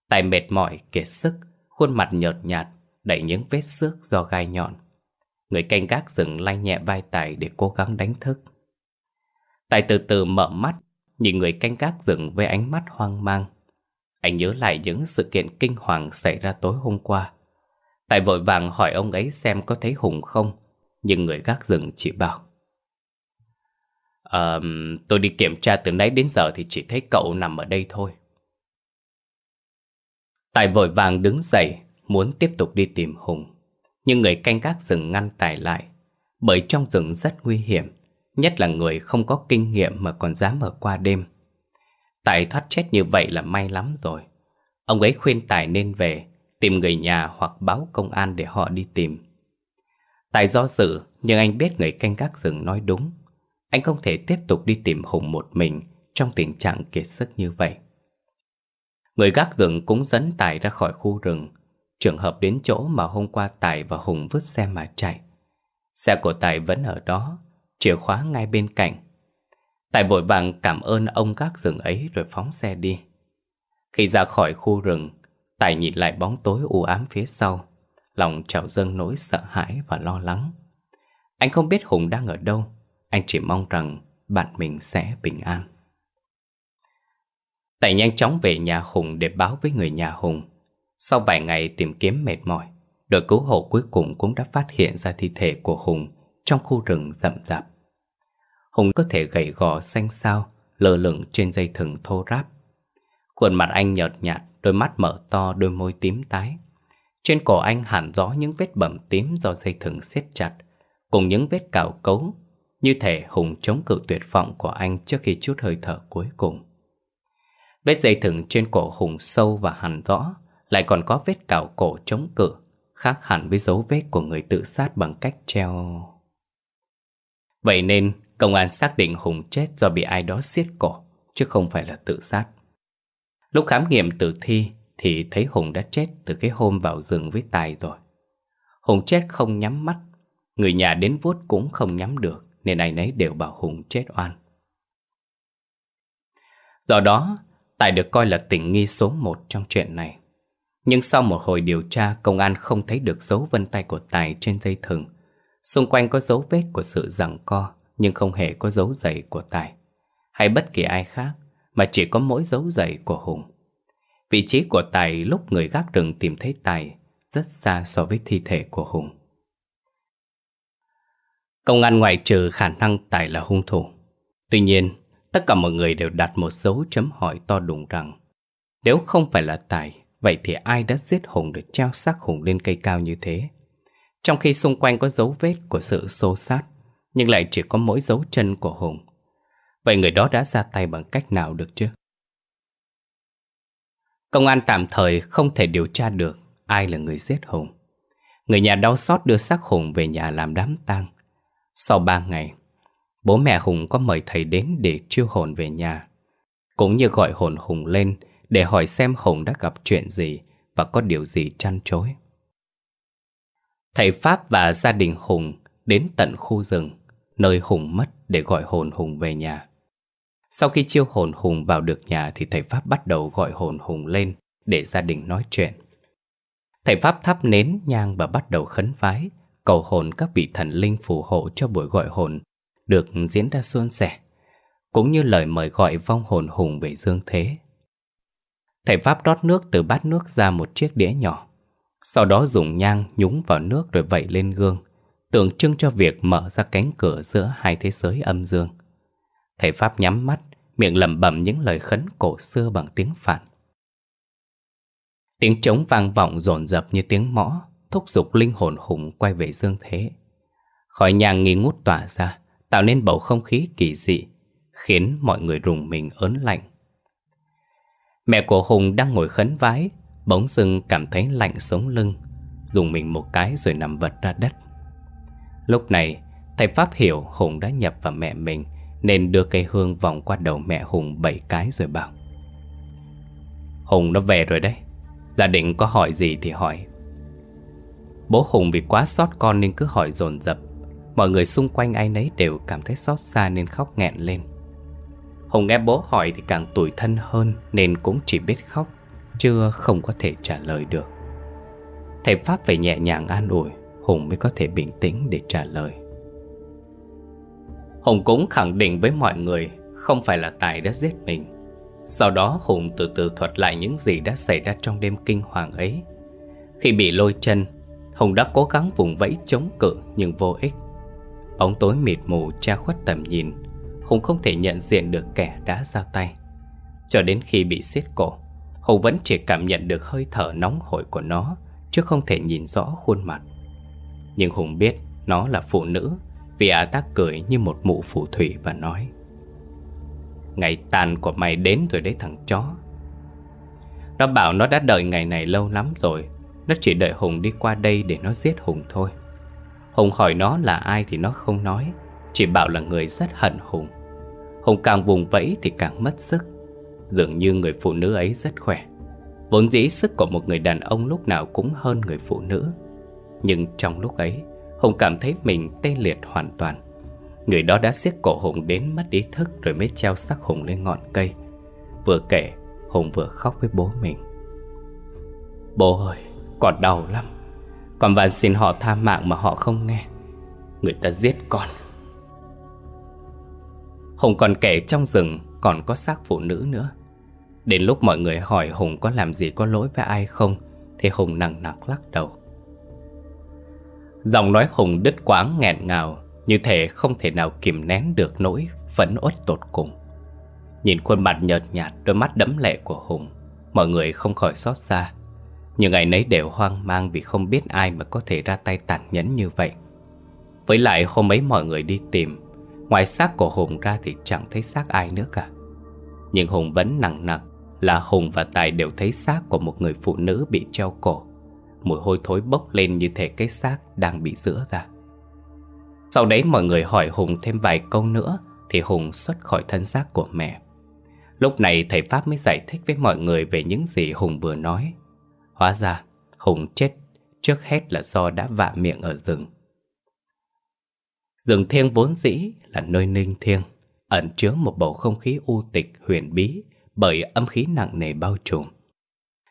Tài mệt mỏi, kiệt sức, khuôn mặt nhợt nhạt, đầy những vết xước do gai nhọn. Người canh gác dừng lay nhẹ vai Tài để cố gắng đánh thức. Tài từ từ mở mắt, nhìn người canh gác rừng với ánh mắt hoang mang. Anh nhớ lại những sự kiện kinh hoàng xảy ra tối hôm qua. tài vội vàng hỏi ông ấy xem có thấy Hùng không, nhưng người gác rừng chỉ bảo. À, tôi đi kiểm tra từ nãy đến giờ thì chỉ thấy cậu nằm ở đây thôi. Tài vội vàng đứng dậy, muốn tiếp tục đi tìm Hùng. Nhưng người canh gác rừng ngăn Tài lại, bởi trong rừng rất nguy hiểm. Nhất là người không có kinh nghiệm mà còn dám ở qua đêm Tài thoát chết như vậy là may lắm rồi Ông ấy khuyên Tài nên về Tìm người nhà hoặc báo công an để họ đi tìm Tài do dự nhưng anh biết người canh gác rừng nói đúng Anh không thể tiếp tục đi tìm Hùng một mình Trong tình trạng kiệt sức như vậy Người gác rừng cũng dẫn Tài ra khỏi khu rừng Trường hợp đến chỗ mà hôm qua Tài và Hùng vứt xe mà chạy Xe của Tài vẫn ở đó chìa khóa ngay bên cạnh. Tài vội vàng cảm ơn ông gác rừng ấy rồi phóng xe đi. Khi ra khỏi khu rừng, Tài nhìn lại bóng tối u ám phía sau, lòng trào dâng nỗi sợ hãi và lo lắng. Anh không biết Hùng đang ở đâu, anh chỉ mong rằng bạn mình sẽ bình an. Tài nhanh chóng về nhà Hùng để báo với người nhà Hùng. Sau vài ngày tìm kiếm mệt mỏi, đội cứu hộ cuối cùng cũng đã phát hiện ra thi thể của Hùng trong khu rừng rậm rạp. Hùng có thể gầy gò xanh xao, lơ lửng trên dây thừng thô ráp. Khuôn mặt anh nhợt nhạt, đôi mắt mở to, đôi môi tím tái. Trên cổ anh hẳn rõ những vết bầm tím do dây thừng siết chặt, cùng những vết cào cấu. Như thể Hùng chống cự tuyệt vọng của anh trước khi chút hơi thở cuối cùng. Vết dây thừng trên cổ Hùng sâu và hẳn rõ, lại còn có vết cào cổ chống cự, khác hẳn với dấu vết của người tự sát bằng cách treo... Vậy nên công an xác định Hùng chết do bị ai đó siết cổ, chứ không phải là tự sát. Lúc khám nghiệm tử thi thì thấy Hùng đã chết từ cái hôm vào rừng với Tài rồi. Hùng chết không nhắm mắt, người nhà đến vuốt cũng không nhắm được nên ai nấy đều bảo Hùng chết oan. Do đó, Tài được coi là tình nghi số một trong chuyện này. Nhưng sau một hồi điều tra, công an không thấy được dấu vân tay của Tài trên dây thừng Xung quanh có dấu vết của sự giằng co Nhưng không hề có dấu giày của Tài Hay bất kỳ ai khác Mà chỉ có mỗi dấu giày của Hùng Vị trí của Tài lúc người gác rừng tìm thấy Tài Rất xa so với thi thể của Hùng Công an ngoại trừ khả năng Tài là hung thủ Tuy nhiên Tất cả mọi người đều đặt một dấu chấm hỏi to đùng rằng Nếu không phải là Tài Vậy thì ai đã giết Hùng để treo xác Hùng lên cây cao như thế trong khi xung quanh có dấu vết của sự xô sát Nhưng lại chỉ có mỗi dấu chân của Hùng Vậy người đó đã ra tay bằng cách nào được chứ? Công an tạm thời không thể điều tra được ai là người giết Hùng Người nhà đau xót đưa xác Hùng về nhà làm đám tang Sau ba ngày Bố mẹ Hùng có mời thầy đến để chiêu hồn về nhà Cũng như gọi hồn Hùng lên để hỏi xem Hùng đã gặp chuyện gì và có điều gì chăn trối Thầy Pháp và gia đình Hùng đến tận khu rừng, nơi Hùng mất để gọi hồn Hùng về nhà. Sau khi chiêu hồn Hùng vào được nhà thì thầy Pháp bắt đầu gọi hồn Hùng lên để gia đình nói chuyện. Thầy Pháp thắp nến nhang và bắt đầu khấn vái, cầu hồn các vị thần linh phù hộ cho buổi gọi hồn được diễn ra suôn sẻ, cũng như lời mời gọi vong hồn Hùng về dương thế. Thầy Pháp rót nước từ bát nước ra một chiếc đĩa nhỏ sau đó dùng nhang nhúng vào nước rồi vẩy lên gương Tượng trưng cho việc mở ra cánh cửa giữa hai thế giới âm dương Thầy Pháp nhắm mắt Miệng lẩm bẩm những lời khấn cổ xưa bằng tiếng phạn Tiếng trống vang vọng dồn dập như tiếng mõ Thúc giục linh hồn hùng quay về dương thế Khói nhang nghi ngút tỏa ra Tạo nên bầu không khí kỳ dị Khiến mọi người rùng mình ớn lạnh Mẹ của Hùng đang ngồi khấn vái Bỗng dưng cảm thấy lạnh sống lưng Dùng mình một cái rồi nằm vật ra đất Lúc này Thầy Pháp hiểu Hùng đã nhập vào mẹ mình Nên đưa cây hương vòng qua đầu mẹ Hùng bảy cái rồi bảo Hùng nó về rồi đấy Gia đình có hỏi gì thì hỏi Bố Hùng vì quá xót con nên cứ hỏi dồn dập Mọi người xung quanh anh ấy đều cảm thấy xót xa nên khóc nghẹn lên Hùng nghe bố hỏi thì càng tủi thân hơn nên cũng chỉ biết khóc chưa không có thể trả lời được Thầy Pháp phải nhẹ nhàng an ủi Hùng mới có thể bình tĩnh để trả lời Hùng cũng khẳng định với mọi người Không phải là Tài đã giết mình Sau đó Hùng từ từ thuật lại những gì đã xảy ra trong đêm kinh hoàng ấy Khi bị lôi chân Hùng đã cố gắng vùng vẫy chống cự nhưng vô ích Bóng tối mịt mù che khuất tầm nhìn Hùng không thể nhận diện được kẻ đã ra tay Cho đến khi bị siết cổ Hồ vẫn chỉ cảm nhận được hơi thở nóng hổi của nó Chứ không thể nhìn rõ khuôn mặt Nhưng Hùng biết nó là phụ nữ Vì ả à ta cười như một mụ phù thủy và nói Ngày tàn của mày đến rồi đấy thằng chó Nó bảo nó đã đợi ngày này lâu lắm rồi Nó chỉ đợi Hùng đi qua đây để nó giết Hùng thôi Hùng hỏi nó là ai thì nó không nói Chỉ bảo là người rất hận Hùng Hùng càng vùng vẫy thì càng mất sức Dường như người phụ nữ ấy rất khỏe Vốn dĩ sức của một người đàn ông lúc nào cũng hơn người phụ nữ Nhưng trong lúc ấy Hùng cảm thấy mình tê liệt hoàn toàn Người đó đã siết cổ Hùng đến mất ý thức Rồi mới treo xác Hùng lên ngọn cây Vừa kể Hùng vừa khóc với bố mình Bố ơi Con đau lắm Con van xin họ tha mạng mà họ không nghe Người ta giết con Hùng còn kể trong rừng Còn có xác phụ nữ nữa Đến lúc mọi người hỏi Hùng có làm gì có lỗi với ai không Thì Hùng nặng nặc lắc đầu Giọng nói Hùng đứt quãng nghẹn ngào Như thể không thể nào kìm nén được nỗi Phẫn uất tột cùng Nhìn khuôn mặt nhợt nhạt Đôi mắt đẫm lệ của Hùng Mọi người không khỏi xót xa Nhưng ngày nấy đều hoang mang Vì không biết ai mà có thể ra tay tàn nhẫn như vậy Với lại hôm ấy mọi người đi tìm Ngoài xác của Hùng ra thì chẳng thấy xác ai nữa cả Nhưng Hùng vẫn nặng nặc là Hùng và Tài đều thấy xác của một người phụ nữ bị treo cổ. Mùi hôi thối bốc lên như thể cái xác đang bị rửa ra. Sau đấy mọi người hỏi Hùng thêm vài câu nữa thì Hùng xuất khỏi thân xác của mẹ. Lúc này thầy Pháp mới giải thích với mọi người về những gì Hùng vừa nói. Hóa ra Hùng chết trước hết là do đã vạ miệng ở rừng. Rừng thiêng vốn dĩ là nơi ninh thiêng, ẩn chứa một bầu không khí u tịch huyền bí bởi âm khí nặng nề bao trùm.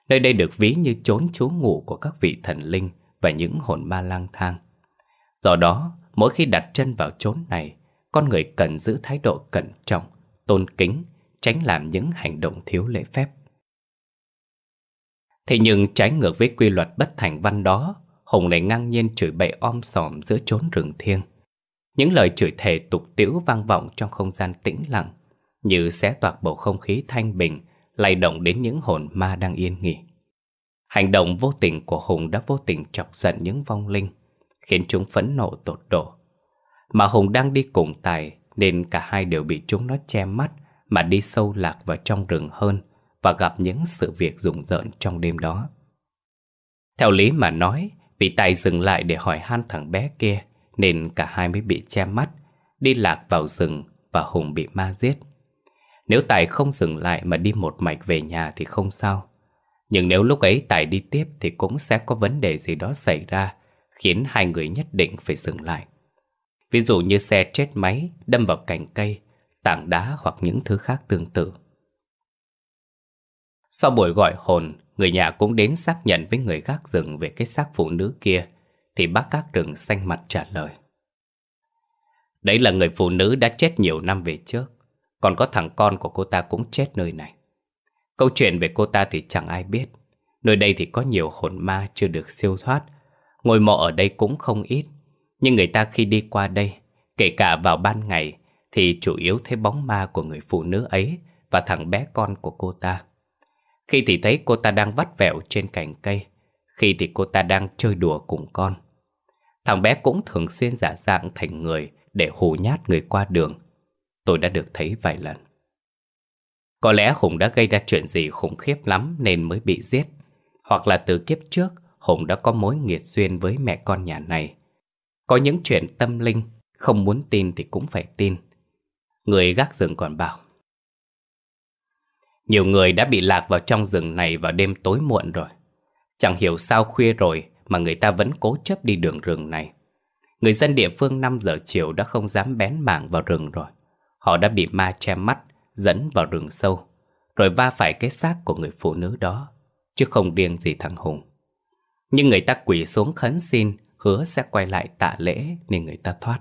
Nơi đây được ví như chốn trú ngủ của các vị thần linh và những hồn ma lang thang. Do đó, mỗi khi đặt chân vào chốn này, con người cần giữ thái độ cẩn trọng, tôn kính, tránh làm những hành động thiếu lễ phép. Thế nhưng trái ngược với quy luật bất thành văn đó, Hùng lại ngang nhiên chửi bậy om sòm giữa chốn rừng thiêng. Những lời chửi thề tục tiễu vang vọng trong không gian tĩnh lặng, như xé toạc bầu không khí thanh bình, lay động đến những hồn ma đang yên nghỉ. Hành động vô tình của Hùng đã vô tình chọc giận những vong linh, khiến chúng phẫn nộ tột độ. Mà Hùng đang đi cùng Tài nên cả hai đều bị chúng nó che mắt mà đi sâu lạc vào trong rừng hơn và gặp những sự việc rùng rợn trong đêm đó. Theo lý mà nói, vì Tài dừng lại để hỏi han thằng bé kia nên cả hai mới bị che mắt, đi lạc vào rừng và Hùng bị ma giết. Nếu Tài không dừng lại mà đi một mạch về nhà thì không sao. Nhưng nếu lúc ấy Tài đi tiếp thì cũng sẽ có vấn đề gì đó xảy ra, khiến hai người nhất định phải dừng lại. Ví dụ như xe chết máy, đâm vào cành cây, tảng đá hoặc những thứ khác tương tự. Sau buổi gọi hồn, người nhà cũng đến xác nhận với người gác rừng về cái xác phụ nữ kia, thì bác gác rừng xanh mặt trả lời. Đấy là người phụ nữ đã chết nhiều năm về trước. Còn có thằng con của cô ta cũng chết nơi này Câu chuyện về cô ta thì chẳng ai biết Nơi đây thì có nhiều hồn ma chưa được siêu thoát ngồi mộ ở đây cũng không ít Nhưng người ta khi đi qua đây Kể cả vào ban ngày Thì chủ yếu thấy bóng ma của người phụ nữ ấy Và thằng bé con của cô ta Khi thì thấy cô ta đang vắt vẹo trên cành cây Khi thì cô ta đang chơi đùa cùng con Thằng bé cũng thường xuyên giả dạng thành người Để hù nhát người qua đường tôi đã được thấy vài lần. Có lẽ Hùng đã gây ra chuyện gì khủng khiếp lắm nên mới bị giết. Hoặc là từ kiếp trước, Hùng đã có mối nghiệt duyên với mẹ con nhà này. Có những chuyện tâm linh, không muốn tin thì cũng phải tin. Người gác rừng còn bảo. Nhiều người đã bị lạc vào trong rừng này vào đêm tối muộn rồi. Chẳng hiểu sao khuya rồi mà người ta vẫn cố chấp đi đường rừng này. Người dân địa phương 5 giờ chiều đã không dám bén mảng vào rừng rồi. Họ đã bị ma che mắt Dẫn vào rừng sâu Rồi va phải cái xác của người phụ nữ đó Chứ không điên gì thằng Hùng Nhưng người ta quỳ xuống khấn xin Hứa sẽ quay lại tạ lễ Nên người ta thoát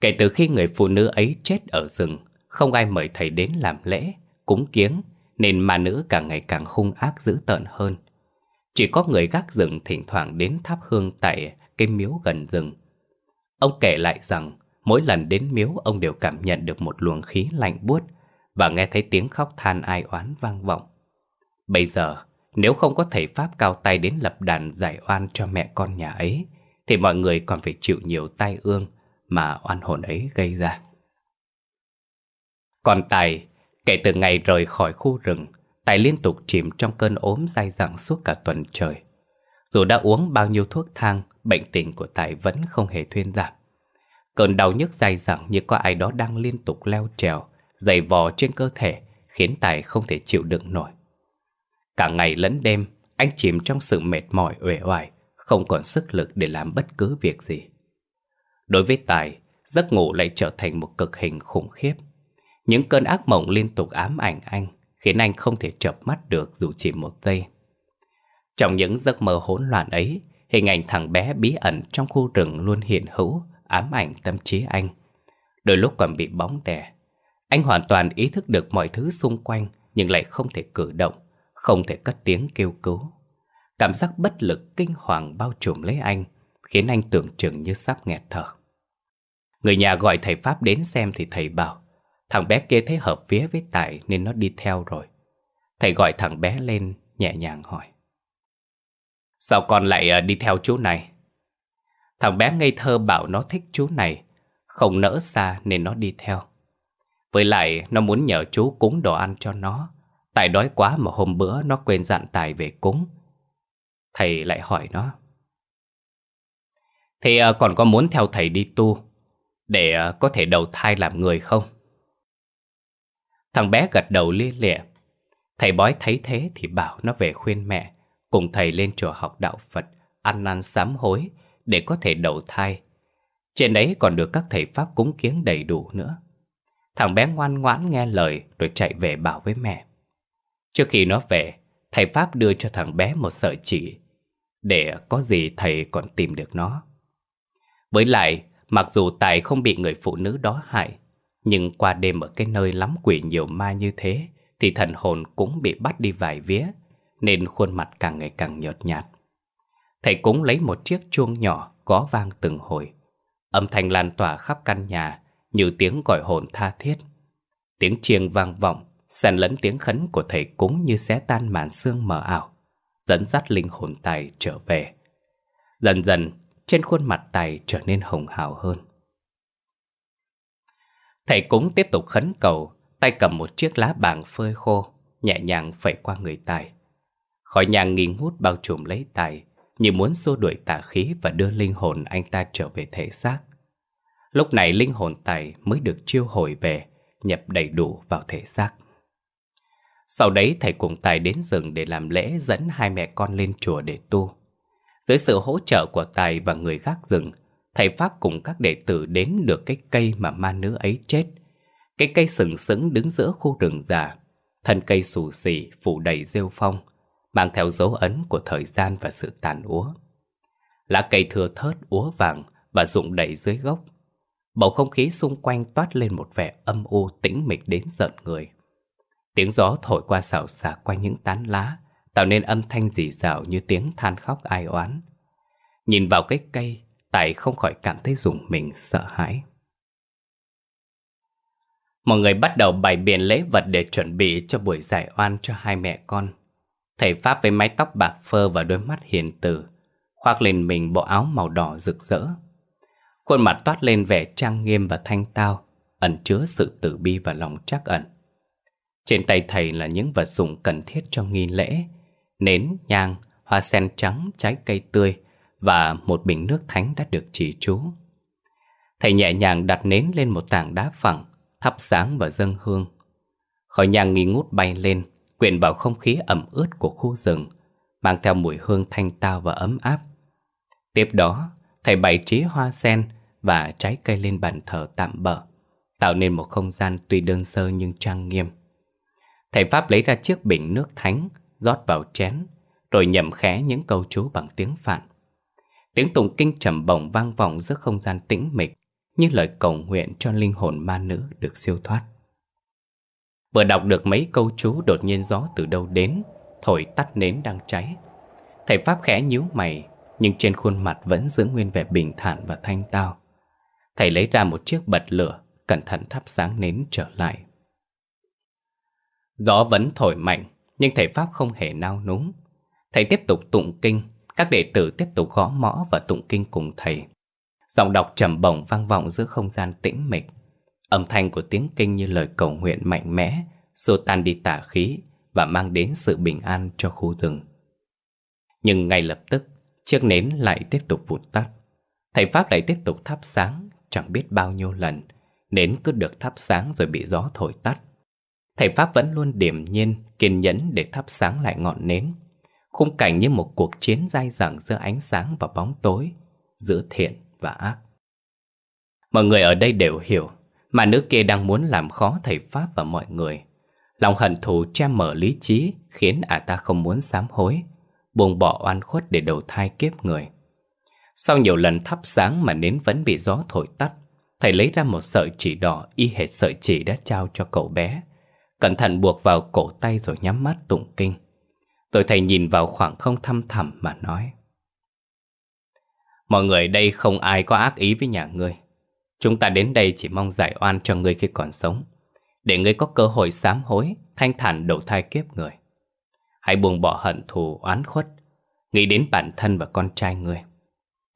Kể từ khi người phụ nữ ấy chết ở rừng Không ai mời thầy đến làm lễ Cúng kiếng Nên ma nữ càng ngày càng hung ác dữ tợn hơn Chỉ có người gác rừng thỉnh thoảng đến thắp hương tại cái miếu gần rừng Ông kể lại rằng Mỗi lần đến miếu ông đều cảm nhận được một luồng khí lạnh buốt Và nghe thấy tiếng khóc than ai oán vang vọng Bây giờ nếu không có thầy Pháp cao tay đến lập đàn giải oan cho mẹ con nhà ấy Thì mọi người còn phải chịu nhiều tai ương mà oan hồn ấy gây ra Còn Tài kể từ ngày rời khỏi khu rừng Tài liên tục chìm trong cơn ốm dai dẳng suốt cả tuần trời dù đã uống bao nhiêu thuốc thang, bệnh tình của Tài vẫn không hề thuyên giảm. Cơn đau nhức dài dẳng như có ai đó đang liên tục leo trèo, dày vò trên cơ thể, khiến Tài không thể chịu đựng nổi. Cả ngày lẫn đêm, anh chìm trong sự mệt mỏi uể oải, không còn sức lực để làm bất cứ việc gì. Đối với Tài, giấc ngủ lại trở thành một cực hình khủng khiếp. Những cơn ác mộng liên tục ám ảnh anh, khiến anh không thể chợp mắt được dù chỉ một giây. Trong những giấc mơ hỗn loạn ấy, hình ảnh thằng bé bí ẩn trong khu rừng luôn hiện hữu, ám ảnh tâm trí anh. Đôi lúc còn bị bóng đè. Anh hoàn toàn ý thức được mọi thứ xung quanh nhưng lại không thể cử động, không thể cất tiếng kêu cứu. Cảm giác bất lực kinh hoàng bao trùm lấy anh, khiến anh tưởng chừng như sắp nghẹt thở. Người nhà gọi thầy Pháp đến xem thì thầy bảo, thằng bé kia thấy hợp vía với Tài nên nó đi theo rồi. Thầy gọi thằng bé lên, nhẹ nhàng hỏi. Sao con lại ờ, đi theo chú này? Thằng bé ngây thơ bảo nó thích chú này, không nỡ xa nên nó đi theo. Với lại nó muốn nhờ chú cúng đồ ăn cho nó, Tài đói quá mà hôm bữa nó quên dặn Tài về cúng. Thầy lại hỏi nó. Thì ờ, còn có muốn theo thầy đi tu để ờ, có thể đầu thai làm người không? Thằng bé gật đầu lia lịa. Thầy bói thấy thế thì bảo nó về khuyên mẹ, cùng thầy lên chùa học đạo Phật, ăn năn sám hối để có thể đầu thai. Trên đấy còn được các thầy Pháp cúng kiến đầy đủ nữa. Thằng bé ngoan ngoãn nghe lời rồi chạy về bảo với mẹ. Trước khi nó về, thầy Pháp đưa cho thằng bé một sợi chỉ để có gì thầy còn tìm được nó. Với lại, mặc dù Tài không bị người phụ nữ đó hại, nhưng qua đêm ở cái nơi lắm quỷ nhiều ma như thế thì thần hồn cũng bị bắt đi vài vía, nên khuôn mặt càng ngày càng nhợt nhạt thầy cúng lấy một chiếc chuông nhỏ có vang từng hồi. Âm thanh lan tỏa khắp căn nhà như tiếng gọi hồn tha thiết. Tiếng chiêng vang vọng, xen lẫn tiếng khấn của thầy cúng như xé tan màn sương mờ ảo, dẫn dắt linh hồn tài trở về. Dần dần, trên khuôn mặt tài trở nên hồng hào hơn. Thầy cúng tiếp tục khấn cầu, tay cầm một chiếc lá bàng phơi khô, nhẹ nhàng phẩy qua người tài. khỏi nhang nghi ngút bao trùm lấy tài, như muốn xua đuổi tà khí và đưa linh hồn anh ta trở về thể xác. Lúc này linh hồn tài mới được chiêu hồi về, nhập đầy đủ vào thể xác. Sau đấy thầy cùng Tài đến rừng để làm lễ dẫn hai mẹ con lên chùa để tu. Dưới sự hỗ trợ của Tài và người gác rừng, thầy Pháp cùng các đệ tử đến được cái cây mà ma nữ ấy chết. Cái cây sừng sững đứng giữa khu rừng già, thân cây xù xì phủ đầy rêu phong, mang theo dấu ấn của thời gian và sự tàn úa. Lá cây thừa thớt úa vàng và rụng đầy dưới gốc. Bầu không khí xung quanh toát lên một vẻ âm u tĩnh mịch đến giận người. Tiếng gió thổi qua xào xạc quanh những tán lá, tạo nên âm thanh rì dào như tiếng than khóc ai oán. Nhìn vào cái cây, Tài không khỏi cảm thấy rùng mình sợ hãi. Mọi người bắt đầu bày biện lễ vật để chuẩn bị cho buổi giải oan cho hai mẹ con. Thầy Pháp với mái tóc bạc phơ và đôi mắt hiền tử Khoác lên mình bộ áo màu đỏ rực rỡ Khuôn mặt toát lên vẻ trang nghiêm và thanh tao Ẩn chứa sự tử bi và lòng trắc ẩn Trên tay thầy là những vật dụng cần thiết cho nghi lễ Nến, nhang, hoa sen trắng, trái cây tươi Và một bình nước thánh đã được chỉ chú Thầy nhẹ nhàng đặt nến lên một tảng đá phẳng Thắp sáng và dâng hương khỏi nhang nghi ngút bay lên quyện vào không khí ẩm ướt của khu rừng, mang theo mùi hương thanh tao và ấm áp. Tiếp đó, thầy bày trí hoa sen và trái cây lên bàn thờ tạm bỡ, tạo nên một không gian tuy đơn sơ nhưng trang nghiêm. Thầy Pháp lấy ra chiếc bình nước thánh, rót vào chén, rồi nhầm khẽ những câu chú bằng tiếng Phạn. Tiếng tụng kinh trầm bồng vang vọng giữa không gian tĩnh mịch, như lời cầu nguyện cho linh hồn ma nữ được siêu thoát. Vừa đọc được mấy câu chú đột nhiên gió từ đâu đến Thổi tắt nến đang cháy Thầy Pháp khẽ nhíu mày Nhưng trên khuôn mặt vẫn giữ nguyên vẻ bình thản và thanh tao Thầy lấy ra một chiếc bật lửa Cẩn thận thắp sáng nến trở lại Gió vẫn thổi mạnh Nhưng thầy Pháp không hề nao núng Thầy tiếp tục tụng kinh Các đệ tử tiếp tục gõ mõ và tụng kinh cùng thầy Giọng đọc trầm bổng vang vọng giữa không gian tĩnh mịch Âm thanh của tiếng kinh như lời cầu nguyện mạnh mẽ, xô tan đi tả khí và mang đến sự bình an cho khu rừng. Nhưng ngay lập tức, chiếc nến lại tiếp tục vụt tắt. Thầy Pháp lại tiếp tục thắp sáng, chẳng biết bao nhiêu lần. Nến cứ được thắp sáng rồi bị gió thổi tắt. Thầy Pháp vẫn luôn điềm nhiên, kiên nhẫn để thắp sáng lại ngọn nến. Khung cảnh như một cuộc chiến dai dẳng giữa ánh sáng và bóng tối, giữa thiện và ác. Mọi người ở đây đều hiểu mà nữ kia đang muốn làm khó thầy Pháp và mọi người Lòng hận thù che mở lý trí Khiến ả ta không muốn sám hối Buông bỏ oan khuất để đầu thai kiếp người Sau nhiều lần thắp sáng mà nến vẫn bị gió thổi tắt Thầy lấy ra một sợi chỉ đỏ y hệt sợi chỉ đã trao cho cậu bé Cẩn thận buộc vào cổ tay rồi nhắm mắt tụng kinh Tôi thầy nhìn vào khoảng không thăm thẳm mà nói Mọi người đây không ai có ác ý với nhà ngươi Chúng ta đến đây chỉ mong giải oan cho ngươi khi còn sống Để ngươi có cơ hội sám hối Thanh thản đầu thai kiếp người Hãy buông bỏ hận thù oán khuất Nghĩ đến bản thân và con trai ngươi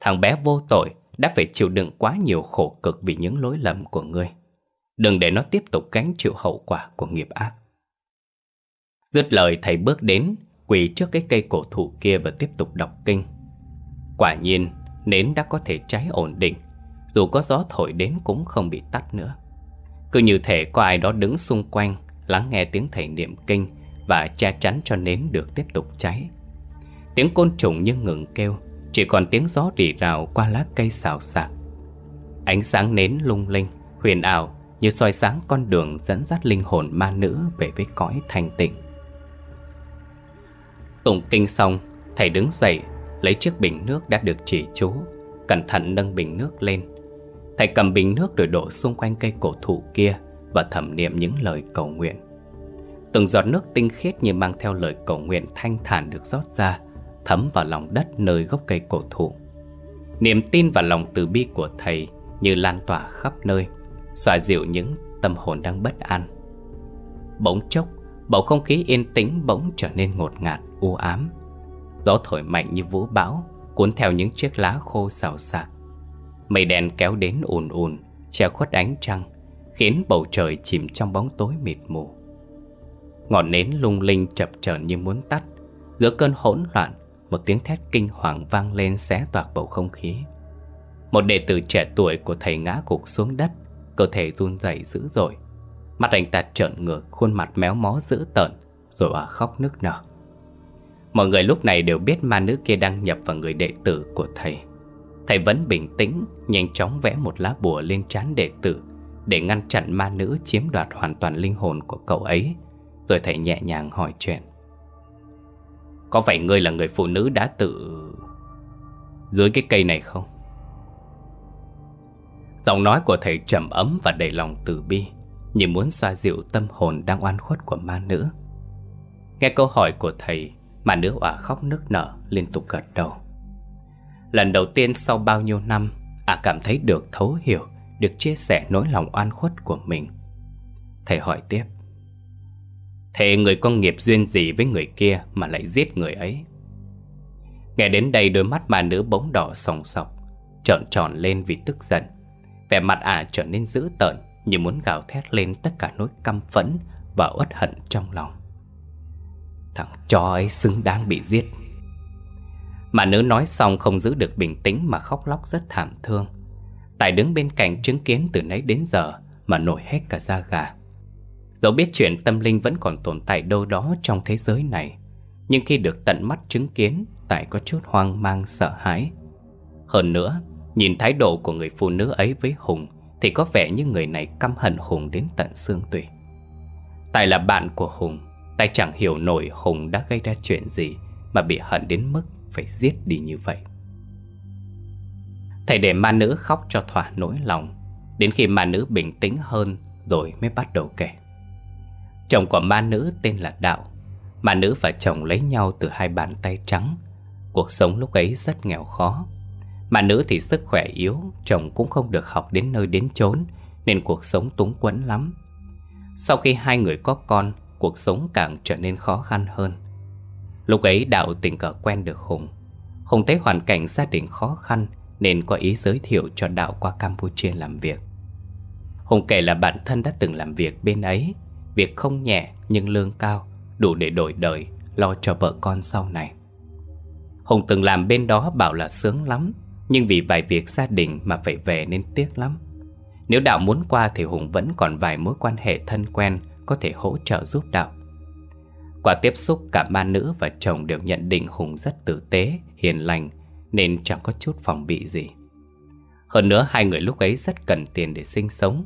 Thằng bé vô tội Đã phải chịu đựng quá nhiều khổ cực Vì những lỗi lầm của ngươi Đừng để nó tiếp tục gánh chịu hậu quả của nghiệp ác Dứt lời thầy bước đến Quỳ trước cái cây cổ thụ kia và tiếp tục đọc kinh Quả nhiên Nến đã có thể cháy ổn định dù có gió thổi đến cũng không bị tắt nữa. Cứ như thể có ai đó đứng xung quanh, lắng nghe tiếng thầy niệm kinh và che chắn cho nến được tiếp tục cháy. Tiếng côn trùng như ngừng kêu, chỉ còn tiếng gió rì rào qua lá cây xào xạc. Ánh sáng nến lung linh, huyền ảo như soi sáng con đường dẫn dắt linh hồn ma nữ về với cõi thanh tịnh. Tụng kinh xong, thầy đứng dậy, lấy chiếc bình nước đã được chỉ chú, cẩn thận nâng bình nước lên, Thầy cầm bình nước rồi đổ xung quanh cây cổ thụ kia Và thẩm niệm những lời cầu nguyện Từng giọt nước tinh khiết như mang theo lời cầu nguyện thanh thản được rót ra Thấm vào lòng đất nơi gốc cây cổ thụ Niềm tin và lòng từ bi của thầy như lan tỏa khắp nơi xoa dịu những tâm hồn đang bất an Bỗng chốc, bầu không khí yên tĩnh bỗng trở nên ngột ngạt, u ám Gió thổi mạnh như vũ bão Cuốn theo những chiếc lá khô xào xạc Mây đen kéo đến ùn ùn Che khuất ánh trăng Khiến bầu trời chìm trong bóng tối mịt mù Ngọn nến lung linh chập chờn như muốn tắt Giữa cơn hỗn loạn Một tiếng thét kinh hoàng vang lên xé toạc bầu không khí Một đệ tử trẻ tuổi của thầy ngã cục xuống đất Cơ thể run rẩy dữ dội Mặt anh ta trợn ngược Khuôn mặt méo mó dữ tợn Rồi à khóc nức nở Mọi người lúc này đều biết ma nữ kia đang nhập vào người đệ tử của thầy Thầy vẫn bình tĩnh Nhanh chóng vẽ một lá bùa lên trán đệ tử Để ngăn chặn ma nữ chiếm đoạt hoàn toàn linh hồn của cậu ấy Rồi thầy nhẹ nhàng hỏi chuyện Có phải ngươi là người phụ nữ đã tự Dưới cái cây này không? Giọng nói của thầy trầm ấm và đầy lòng từ bi Như muốn xoa dịu tâm hồn đang oan khuất của ma nữ Nghe câu hỏi của thầy Mà nữ òa khóc nức nở liên tục gật đầu Lần đầu tiên sau bao nhiêu năm Ả à cảm thấy được thấu hiểu Được chia sẻ nỗi lòng oan khuất của mình Thầy hỏi tiếp Thế người con nghiệp duyên gì với người kia Mà lại giết người ấy Nghe đến đây đôi mắt bà nữ bóng đỏ sòng sọc Trợn tròn lên vì tức giận Vẻ mặt ả à trở nên dữ tợn Như muốn gào thét lên tất cả nỗi căm phẫn Và uất hận trong lòng Thằng chó ấy xứng đáng bị giết mà nữ nói xong không giữ được bình tĩnh mà khóc lóc rất thảm thương Tài đứng bên cạnh chứng kiến từ nãy đến giờ mà nổi hết cả da gà Dẫu biết chuyện tâm linh vẫn còn tồn tại đâu đó trong thế giới này Nhưng khi được tận mắt chứng kiến Tài có chút hoang mang sợ hãi Hơn nữa, nhìn thái độ của người phụ nữ ấy với Hùng Thì có vẻ như người này căm hận Hùng đến tận xương tủy Tài là bạn của Hùng Tài chẳng hiểu nổi Hùng đã gây ra chuyện gì Mà bị hận đến mức phải giết đi như vậy Thầy để ma nữ khóc cho thỏa nỗi lòng Đến khi ma nữ bình tĩnh hơn rồi mới bắt đầu kể Chồng của ma nữ tên là Đạo Ma nữ và chồng lấy nhau từ hai bàn tay trắng Cuộc sống lúc ấy rất nghèo khó Ma nữ thì sức khỏe yếu Chồng cũng không được học đến nơi đến chốn Nên cuộc sống túng quẫn lắm Sau khi hai người có con Cuộc sống càng trở nên khó khăn hơn Lúc ấy Đạo tình cờ quen được Hùng Hùng thấy hoàn cảnh gia đình khó khăn Nên có ý giới thiệu cho Đạo qua Campuchia làm việc Hùng kể là bản thân đã từng làm việc bên ấy Việc không nhẹ nhưng lương cao Đủ để đổi đời Lo cho vợ con sau này Hùng từng làm bên đó bảo là sướng lắm Nhưng vì vài việc gia đình mà phải về nên tiếc lắm Nếu Đạo muốn qua thì Hùng vẫn còn vài mối quan hệ thân quen Có thể hỗ trợ giúp Đạo qua tiếp xúc cả ma nữ và chồng đều nhận định Hùng rất tử tế, hiền lành Nên chẳng có chút phòng bị gì Hơn nữa hai người lúc ấy rất cần tiền để sinh sống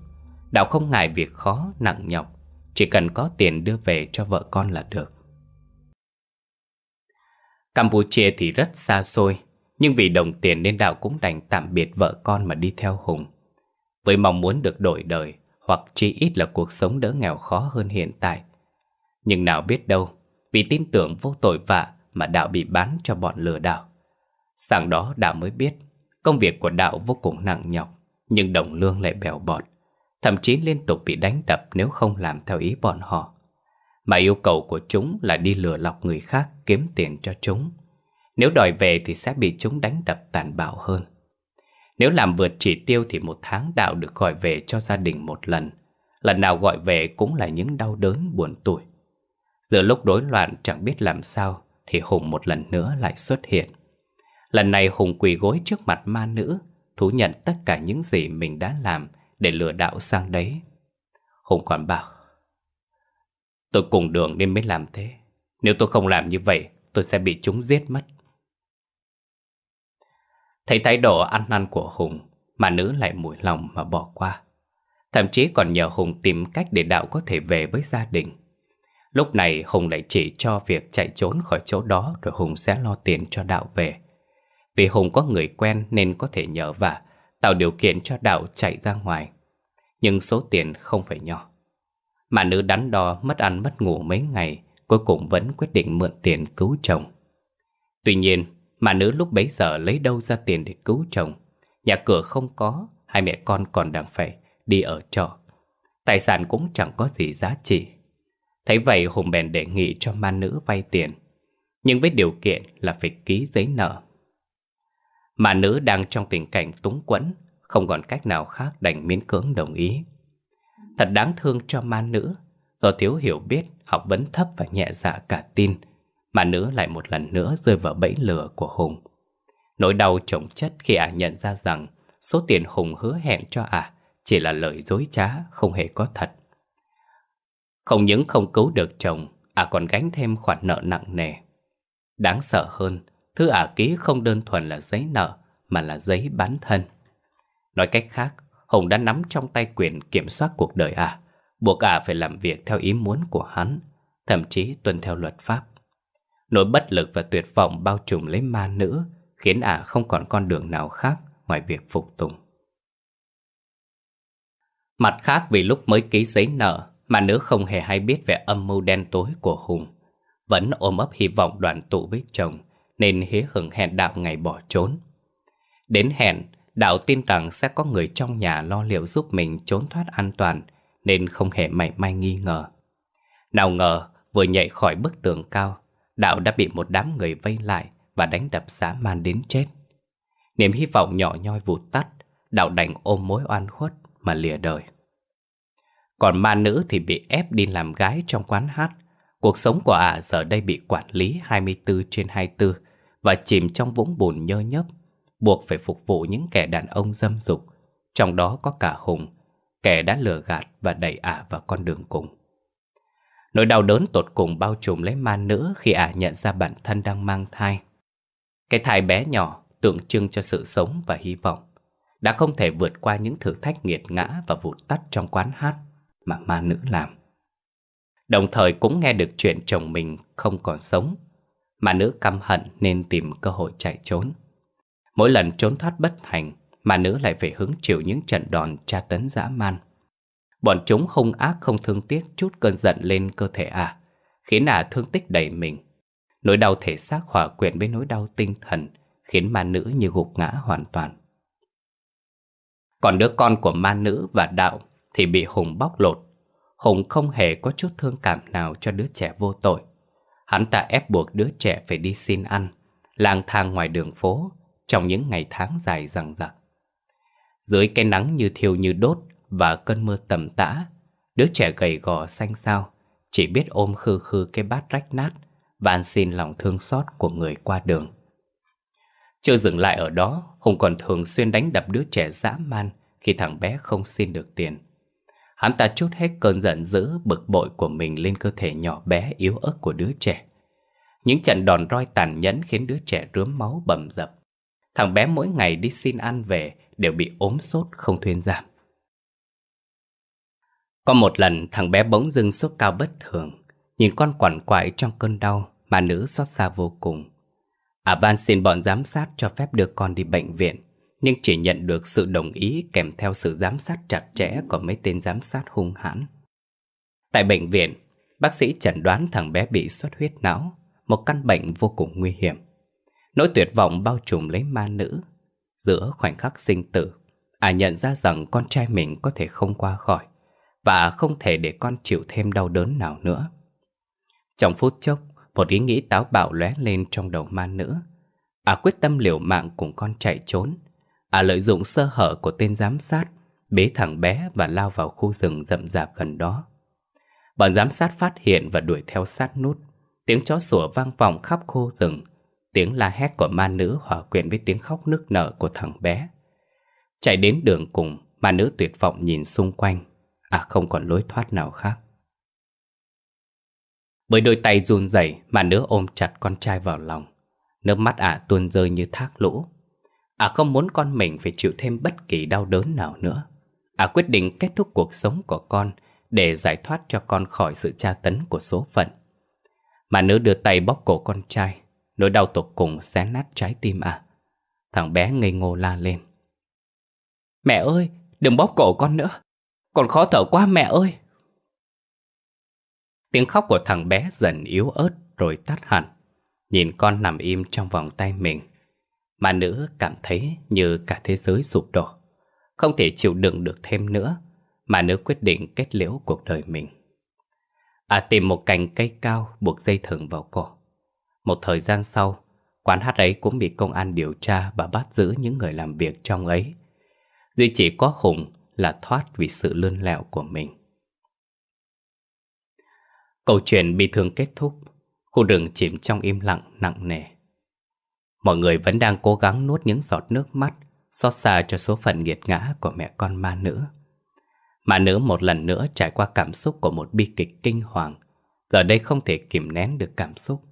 đạo không ngại việc khó, nặng nhọc Chỉ cần có tiền đưa về cho vợ con là được Campuchia thì rất xa xôi Nhưng vì đồng tiền nên đạo cũng đành tạm biệt vợ con mà đi theo Hùng Với mong muốn được đổi đời Hoặc chỉ ít là cuộc sống đỡ nghèo khó hơn hiện tại nhưng nào biết đâu, vì tin tưởng vô tội vạ mà Đạo bị bán cho bọn lừa đảo. Sáng đó Đạo mới biết, công việc của Đạo vô cùng nặng nhọc, nhưng đồng lương lại bèo bọt. Thậm chí liên tục bị đánh đập nếu không làm theo ý bọn họ. Mà yêu cầu của chúng là đi lừa lọc người khác kiếm tiền cho chúng. Nếu đòi về thì sẽ bị chúng đánh đập tàn bạo hơn. Nếu làm vượt chỉ tiêu thì một tháng Đạo được gọi về cho gia đình một lần. Lần nào gọi về cũng là những đau đớn buồn tuổi. Giữa lúc đối loạn chẳng biết làm sao Thì Hùng một lần nữa lại xuất hiện Lần này Hùng quỳ gối trước mặt ma nữ Thú nhận tất cả những gì mình đã làm Để lừa đảo sang đấy Hùng còn bảo Tôi cùng đường nên mới làm thế Nếu tôi không làm như vậy Tôi sẽ bị chúng giết mất Thấy thái độ ăn năn của Hùng ma nữ lại mùi lòng mà bỏ qua Thậm chí còn nhờ Hùng tìm cách để đạo có thể về với gia đình Lúc này Hùng lại chỉ cho việc chạy trốn khỏi chỗ đó rồi Hùng sẽ lo tiền cho Đạo về. Vì Hùng có người quen nên có thể nhờ vả, tạo điều kiện cho Đạo chạy ra ngoài. Nhưng số tiền không phải nhỏ. Mà nữ đắn đo mất ăn mất ngủ mấy ngày, cuối cùng vẫn quyết định mượn tiền cứu chồng. Tuy nhiên, mà nữ lúc bấy giờ lấy đâu ra tiền để cứu chồng. Nhà cửa không có, hai mẹ con còn đang phải đi ở trọ. Tài sản cũng chẳng có gì giá trị Thấy vậy Hùng bèn đề nghị cho ma nữ vay tiền Nhưng với điều kiện là phải ký giấy nợ Ma nữ đang trong tình cảnh túng quẫn Không còn cách nào khác đành miễn cưỡng đồng ý Thật đáng thương cho ma nữ Do thiếu hiểu biết, học vấn thấp và nhẹ dạ cả tin Ma nữ lại một lần nữa rơi vào bẫy lừa của Hùng Nỗi đau chồng chất khi ả à nhận ra rằng Số tiền Hùng hứa hẹn cho ả à chỉ là lời dối trá không hề có thật không những không cứu được chồng Ả à còn gánh thêm khoản nợ nặng nề Đáng sợ hơn Thứ Ả à ký không đơn thuần là giấy nợ Mà là giấy bán thân Nói cách khác Hồng đã nắm trong tay quyền kiểm soát cuộc đời Ả à, Buộc Ả phải làm việc theo ý muốn của hắn Thậm chí tuân theo luật pháp Nỗi bất lực và tuyệt vọng bao trùm lấy ma nữ Khiến Ả không còn con đường nào khác Ngoài việc phục tùng Mặt khác vì lúc mới ký giấy nợ mà nữ không hề hay biết về âm mưu đen tối của Hùng Vẫn ôm ấp hy vọng đoàn tụ với chồng Nên hế hửng hẹn đạo ngày bỏ trốn Đến hẹn, đạo tin rằng sẽ có người trong nhà lo liệu giúp mình trốn thoát an toàn Nên không hề mảy may nghi ngờ Nào ngờ, vừa nhảy khỏi bức tường cao Đạo đã bị một đám người vây lại và đánh đập xá man đến chết Niềm hy vọng nhỏ nhoi vụt tắt Đạo đành ôm mối oan khuất mà lìa đời còn ma nữ thì bị ép đi làm gái trong quán hát. Cuộc sống của ả à giờ đây bị quản lý 24 trên 24 và chìm trong vũng bùn nhơ nhớp, buộc phải phục vụ những kẻ đàn ông dâm dục. Trong đó có cả Hùng, kẻ đã lừa gạt và đẩy ả à vào con đường cùng. Nỗi đau đớn tột cùng bao trùm lấy ma nữ khi ả à nhận ra bản thân đang mang thai. Cái thai bé nhỏ tượng trưng cho sự sống và hy vọng, đã không thể vượt qua những thử thách nghiệt ngã và vụt tắt trong quán hát mà ma nữ làm. Đồng thời cũng nghe được chuyện chồng mình không còn sống. Ma nữ căm hận nên tìm cơ hội chạy trốn. Mỗi lần trốn thoát bất thành, ma nữ lại phải hứng chịu những trận đòn tra tấn dã man. Bọn chúng hung ác không thương tiếc chút cơn giận lên cơ thể ả, à, khiến ả à thương tích đầy mình. Nỗi đau thể xác hòa quyện với nỗi đau tinh thần, khiến ma nữ như gục ngã hoàn toàn. Còn đứa con của ma nữ và đạo thì bị Hùng bóc lột. Hùng không hề có chút thương cảm nào cho đứa trẻ vô tội. Hắn ta ép buộc đứa trẻ phải đi xin ăn, lang thang ngoài đường phố trong những ngày tháng dài dằng dặc Dưới cái nắng như thiêu như đốt và cơn mưa tầm tã, đứa trẻ gầy gò xanh xao, chỉ biết ôm khư khư cái bát rách nát, van xin lòng thương xót của người qua đường. Chưa dừng lại ở đó, Hùng còn thường xuyên đánh đập đứa trẻ dã man khi thằng bé không xin được tiền. Hắn ta chút hết cơn giận dữ bực bội của mình lên cơ thể nhỏ bé yếu ớt của đứa trẻ. Những trận đòn roi tàn nhẫn khiến đứa trẻ rướm máu bầm dập. Thằng bé mỗi ngày đi xin ăn về đều bị ốm sốt không thuyên giảm. Có một lần thằng bé bỗng dưng sốt cao bất thường, nhìn con quằn quại trong cơn đau mà nữ xót xa vô cùng. À van xin bọn giám sát cho phép đưa con đi bệnh viện nhưng chỉ nhận được sự đồng ý kèm theo sự giám sát chặt chẽ của mấy tên giám sát hung hãn. Tại bệnh viện, bác sĩ chẩn đoán thằng bé bị xuất huyết não, một căn bệnh vô cùng nguy hiểm. Nỗi tuyệt vọng bao trùm lấy ma nữ. Giữa khoảnh khắc sinh tử, à nhận ra rằng con trai mình có thể không qua khỏi và không thể để con chịu thêm đau đớn nào nữa. Trong phút chốc, một ý nghĩ táo bạo lóe lên trong đầu ma nữ. à quyết tâm liều mạng cùng con chạy trốn À lợi dụng sơ hở của tên giám sát Bế thằng bé và lao vào khu rừng rậm rạp gần đó Bọn giám sát phát hiện và đuổi theo sát nút Tiếng chó sủa vang vọng khắp khu rừng Tiếng la hét của ma nữ hòa quyện với tiếng khóc nức nở của thằng bé Chạy đến đường cùng Ma nữ tuyệt vọng nhìn xung quanh À không còn lối thoát nào khác Bởi đôi tay run rẩy ma nữ ôm chặt con trai vào lòng Nước mắt ả à tuôn rơi như thác lũ Ả à không muốn con mình phải chịu thêm bất kỳ đau đớn nào nữa. Ả à quyết định kết thúc cuộc sống của con để giải thoát cho con khỏi sự tra tấn của số phận. Mà nữ đưa tay bóp cổ con trai, nỗi đau tột cùng xé nát trái tim Ả. À. Thằng bé ngây ngô la lên. Mẹ ơi, đừng bóp cổ con nữa, còn khó thở quá mẹ ơi. Tiếng khóc của thằng bé dần yếu ớt rồi tắt hẳn. Nhìn con nằm im trong vòng tay mình, mà nữ cảm thấy như cả thế giới sụp đổ Không thể chịu đựng được thêm nữa Mà nữ quyết định kết liễu cuộc đời mình À tìm một cành cây cao buộc dây thừng vào cổ Một thời gian sau Quán hát ấy cũng bị công an điều tra và bắt giữ những người làm việc trong ấy Duy chỉ có Hùng là thoát vì sự lươn lẹo của mình Câu chuyện bị thương kết thúc Khu rừng chìm trong im lặng nặng nề Mọi người vẫn đang cố gắng nuốt những giọt nước mắt Xót xa cho số phận nghiệt ngã của mẹ con ma nữ Ma nữ một lần nữa trải qua cảm xúc của một bi kịch kinh hoàng Giờ đây không thể kìm nén được cảm xúc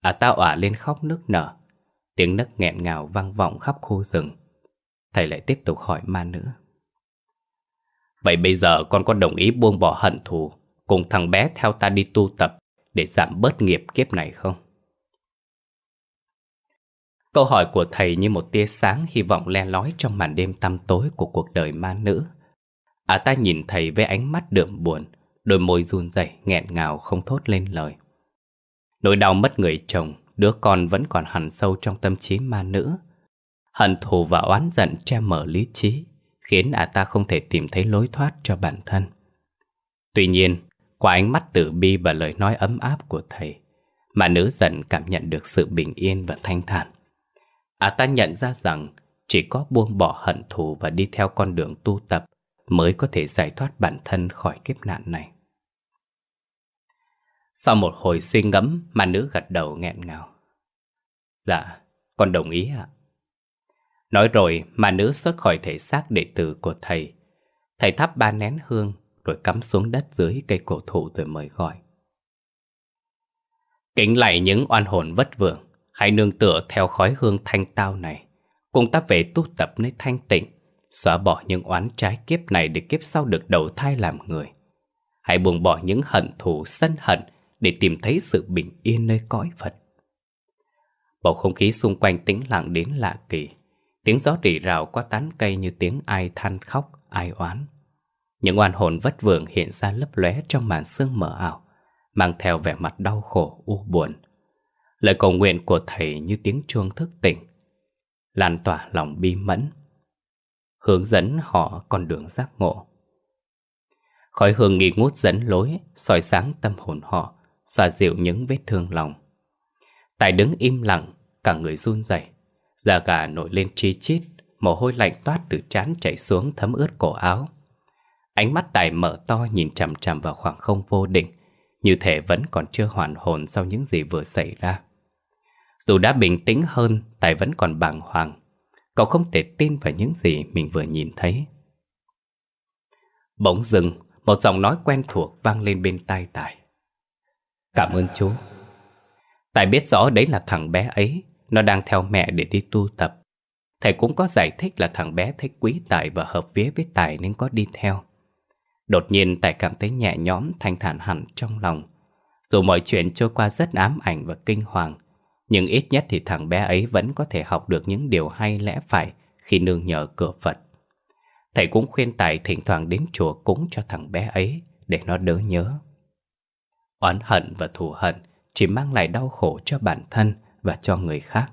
À ta òa lên khóc nước nở Tiếng nấc nghẹn ngào vang vọng khắp khu rừng Thầy lại tiếp tục hỏi ma nữ Vậy bây giờ con có đồng ý buông bỏ hận thù Cùng thằng bé theo ta đi tu tập Để giảm bớt nghiệp kiếp này không? Câu hỏi của thầy như một tia sáng hy vọng le lói trong màn đêm tăm tối của cuộc đời ma nữ. À ta nhìn thầy với ánh mắt đượm buồn, đôi môi run rẩy nghẹn ngào không thốt lên lời. Nỗi đau mất người chồng, đứa con vẫn còn hẳn sâu trong tâm trí ma nữ. Hận thù và oán giận che mở lý trí, khiến à ta không thể tìm thấy lối thoát cho bản thân. Tuy nhiên, qua ánh mắt tử bi và lời nói ấm áp của thầy, ma nữ dần cảm nhận được sự bình yên và thanh thản ả à, ta nhận ra rằng chỉ có buông bỏ hận thù và đi theo con đường tu tập mới có thể giải thoát bản thân khỏi kiếp nạn này. Sau một hồi suy ngẫm mà nữ gật đầu nghẹn ngào. Dạ, con đồng ý ạ. Nói rồi mà nữ xuất khỏi thể xác đệ tử của thầy. Thầy thắp ba nén hương rồi cắm xuống đất dưới cây cổ thụ rồi mời gọi. Kính lạy những oan hồn vất vưởng hãy nương tựa theo khói hương thanh tao này, cùng ta về tu tập nơi thanh tịnh, xóa bỏ những oán trái kiếp này để kiếp sau được đầu thai làm người. Hãy buông bỏ những hận thù sân hận để tìm thấy sự bình yên nơi cõi Phật. Bầu không khí xung quanh tĩnh lặng đến lạ kỳ, tiếng gió rỉ rào qua tán cây như tiếng ai than khóc, ai oán. Những oan hồn vất vưởng hiện ra lấp lóe trong màn sương mờ ảo, mang theo vẻ mặt đau khổ, u buồn, Lời cầu nguyện của thầy như tiếng chuông thức tỉnh Lan tỏa lòng bi mẫn Hướng dẫn họ con đường giác ngộ Khói hương nghi ngút dẫn lối soi sáng tâm hồn họ Xòa dịu những vết thương lòng Tài đứng im lặng Cả người run rẩy Da gà nổi lên chi chít Mồ hôi lạnh toát từ trán chảy xuống thấm ướt cổ áo Ánh mắt Tài mở to nhìn chằm chằm vào khoảng không vô định Như thể vẫn còn chưa hoàn hồn sau những gì vừa xảy ra dù đã bình tĩnh hơn, Tài vẫn còn bàng hoàng. Cậu không thể tin vào những gì mình vừa nhìn thấy. Bỗng dừng, một giọng nói quen thuộc vang lên bên tai Tài. Cảm ơn chú. Tài biết rõ đấy là thằng bé ấy, nó đang theo mẹ để đi tu tập. Thầy cũng có giải thích là thằng bé thích quý Tài và hợp vía với Tài nên có đi theo. Đột nhiên Tài cảm thấy nhẹ nhõm thanh thản hẳn trong lòng. Dù mọi chuyện trôi qua rất ám ảnh và kinh hoàng, nhưng ít nhất thì thằng bé ấy vẫn có thể học được những điều hay lẽ phải khi nương nhờ cửa Phật. Thầy cũng khuyên Tài thỉnh thoảng đến chùa cúng cho thằng bé ấy để nó đỡ nhớ. Oán hận và thù hận chỉ mang lại đau khổ cho bản thân và cho người khác.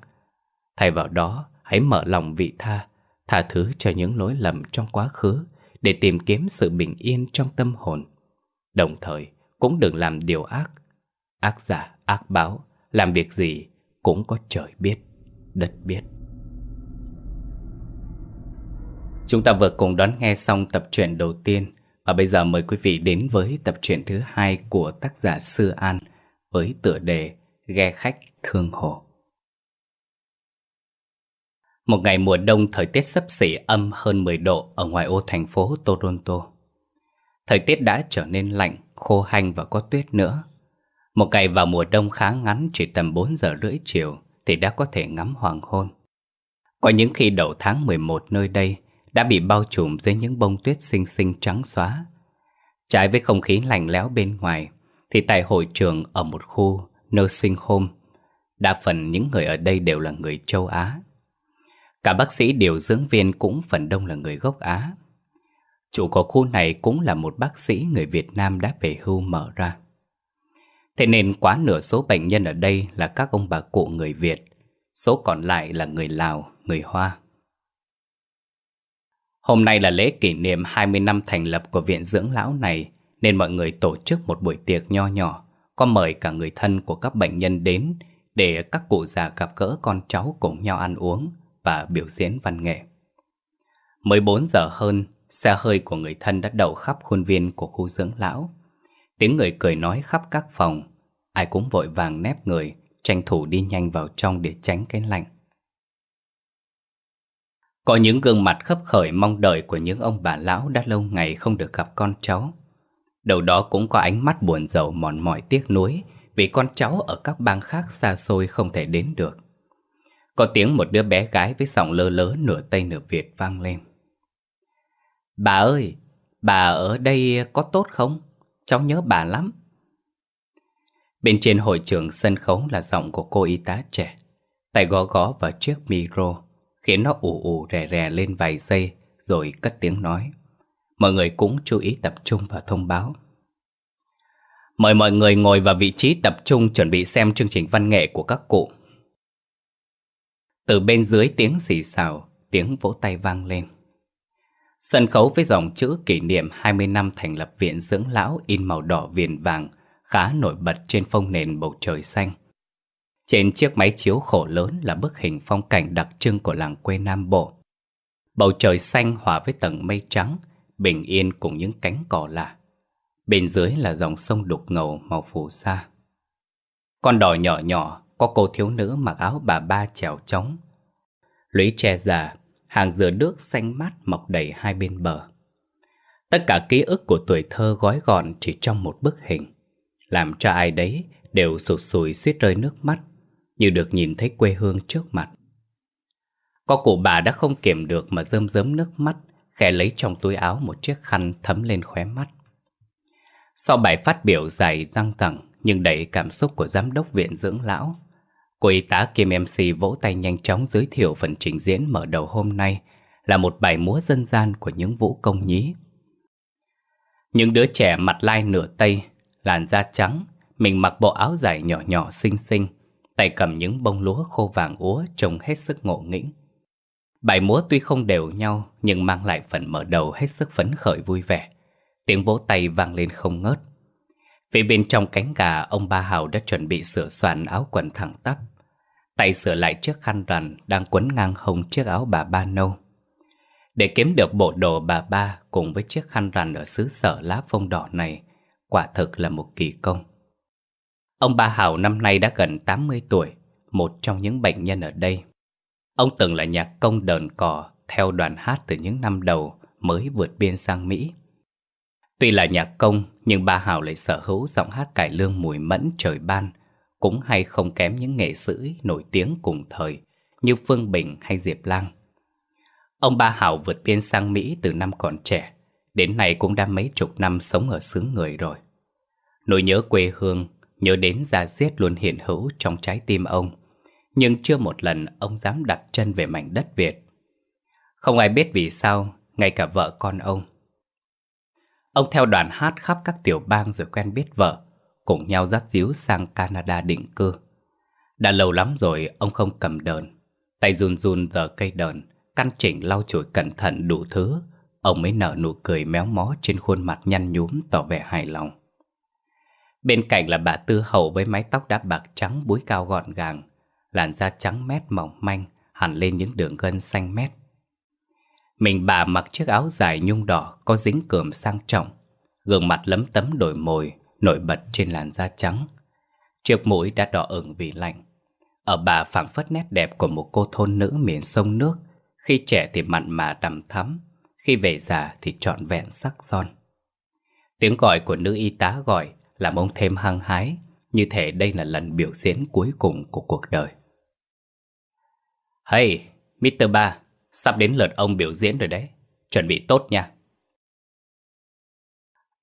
Thay vào đó, hãy mở lòng vị tha, tha thứ cho những lỗi lầm trong quá khứ để tìm kiếm sự bình yên trong tâm hồn. Đồng thời, cũng đừng làm điều ác. Ác giả, ác báo, làm việc gì cũng có trời biết, đất biết. Chúng ta vừa cùng đón nghe xong tập truyện đầu tiên và bây giờ mời quý vị đến với tập truyện thứ hai của tác giả Sư An với tựa đề Ghe khách Thương Hồ. Một ngày mùa đông thời tiết sấp xỉ âm hơn 10 độ ở ngoài ô thành phố Toronto. Thời tiết đã trở nên lạnh, khô hanh và có tuyết nữa. Một ngày vào mùa đông khá ngắn chỉ tầm 4 giờ rưỡi chiều thì đã có thể ngắm hoàng hôn. Có những khi đầu tháng 11 nơi đây đã bị bao trùm dưới những bông tuyết xinh xinh trắng xóa. Trái với không khí lạnh lẽo bên ngoài thì tại hội trường ở một khu nursing home đa phần những người ở đây đều là người châu Á. Cả bác sĩ điều dưỡng viên cũng phần đông là người gốc Á. Chủ của khu này cũng là một bác sĩ người Việt Nam đã về hưu mở ra. Thế nên quá nửa số bệnh nhân ở đây là các ông bà cụ người Việt, số còn lại là người Lào, người Hoa. Hôm nay là lễ kỷ niệm 20 năm thành lập của viện dưỡng lão này, nên mọi người tổ chức một buổi tiệc nho nhỏ, có mời cả người thân của các bệnh nhân đến để các cụ già gặp gỡ con cháu cùng nhau ăn uống và biểu diễn văn nghệ. Mới 4 giờ hơn, xe hơi của người thân đã đậu khắp khuôn viên của khu dưỡng lão. Tiếng người cười nói khắp các phòng Ai cũng vội vàng nép người Tranh thủ đi nhanh vào trong để tránh cái lạnh Có những gương mặt khấp khởi mong đợi của những ông bà lão đã lâu ngày không được gặp con cháu Đầu đó cũng có ánh mắt buồn rầu mòn mỏi tiếc nuối Vì con cháu ở các bang khác xa xôi không thể đến được Có tiếng một đứa bé gái với giọng lơ lớ nửa Tây nửa Việt vang lên Bà ơi, bà ở đây có tốt không? cháu nhớ bà lắm. Bên trên hội trường sân khấu là giọng của cô y tá trẻ, tay gõ gõ vào chiếc micro, khiến nó ù ù rè rè lên vài giây rồi cất tiếng nói. Mọi người cũng chú ý tập trung và thông báo. Mời mọi người ngồi vào vị trí tập trung chuẩn bị xem chương trình văn nghệ của các cụ. Từ bên dưới tiếng xì xào, tiếng vỗ tay vang lên. Sân khấu với dòng chữ kỷ niệm 20 năm thành lập Viện Dưỡng Lão in màu đỏ viền vàng khá nổi bật trên phông nền bầu trời xanh. Trên chiếc máy chiếu khổ lớn là bức hình phong cảnh đặc trưng của làng quê Nam Bộ. Bầu trời xanh hòa với tầng mây trắng, bình yên cùng những cánh cỏ lạ. Bên dưới là dòng sông đục ngầu màu phù sa. Con đò nhỏ nhỏ có cô thiếu nữ mặc áo bà ba trèo trống. Lũy tre già hàng dừa nước xanh mát mọc đầy hai bên bờ. Tất cả ký ức của tuổi thơ gói gọn chỉ trong một bức hình, làm cho ai đấy đều sụt sùi suýt rơi nước mắt, như được nhìn thấy quê hương trước mặt. Có cụ bà đã không kiểm được mà rơm rớm nước mắt, khẽ lấy trong túi áo một chiếc khăn thấm lên khóe mắt. Sau bài phát biểu dài răng thẳng nhưng đầy cảm xúc của giám đốc viện dưỡng lão, Cô y tá Kim MC vỗ tay nhanh chóng giới thiệu phần trình diễn mở đầu hôm nay là một bài múa dân gian của những vũ công nhí. Những đứa trẻ mặt lai nửa tây, làn da trắng, mình mặc bộ áo dài nhỏ nhỏ xinh xinh, tay cầm những bông lúa khô vàng úa trông hết sức ngộ nghĩnh. Bài múa tuy không đều nhau nhưng mang lại phần mở đầu hết sức phấn khởi vui vẻ. Tiếng vỗ tay vang lên không ngớt. Phía bên trong cánh gà, ông Ba Hào đã chuẩn bị sửa soạn áo quần thẳng tắp. Tay sửa lại chiếc khăn rằn đang quấn ngang hông chiếc áo bà Ba nâu. Để kiếm được bộ đồ bà Ba cùng với chiếc khăn rằn ở xứ sở lá phong đỏ này, quả thực là một kỳ công. Ông Ba hào năm nay đã gần 80 tuổi, một trong những bệnh nhân ở đây. Ông từng là nhạc công đờn cò theo đoàn hát từ những năm đầu mới vượt biên sang Mỹ. Tuy là nhạc công, nhưng bà Hảo lại sở hữu giọng hát cải lương mùi mẫn trời ban, cũng hay không kém những nghệ sĩ nổi tiếng cùng thời như Phương Bình hay Diệp Lang. Ông Ba Hảo vượt biên sang Mỹ từ năm còn trẻ, đến nay cũng đã mấy chục năm sống ở xứ người rồi. Nỗi nhớ quê hương, nhớ đến ra giết luôn hiện hữu trong trái tim ông, nhưng chưa một lần ông dám đặt chân về mảnh đất Việt. Không ai biết vì sao, ngay cả vợ con ông Ông theo đoàn hát khắp các tiểu bang rồi quen biết vợ, cùng nhau dắt díu sang Canada định cư. Đã lâu lắm rồi ông không cầm đờn, tay run run giờ cây đờn, căn chỉnh lau chùi cẩn thận đủ thứ, ông mới nở nụ cười méo mó trên khuôn mặt nhăn nhúm tỏ vẻ hài lòng. Bên cạnh là bà Tư Hậu với mái tóc đã bạc trắng búi cao gọn gàng, làn da trắng mét mỏng manh, hẳn lên những đường gân xanh mét mình bà mặc chiếc áo dài nhung đỏ có dính cườm sang trọng, gương mặt lấm tấm đổi mồi, nổi bật trên làn da trắng. Chiếc mũi đã đỏ ửng vì lạnh. Ở bà phảng phất nét đẹp của một cô thôn nữ miền sông nước, khi trẻ thì mặn mà đằm thắm, khi về già thì trọn vẹn sắc son. Tiếng gọi của nữ y tá gọi làm ông thêm hăng hái, như thể đây là lần biểu diễn cuối cùng của cuộc đời. Hey, Mr. Ba, Sắp đến lượt ông biểu diễn rồi đấy Chuẩn bị tốt nha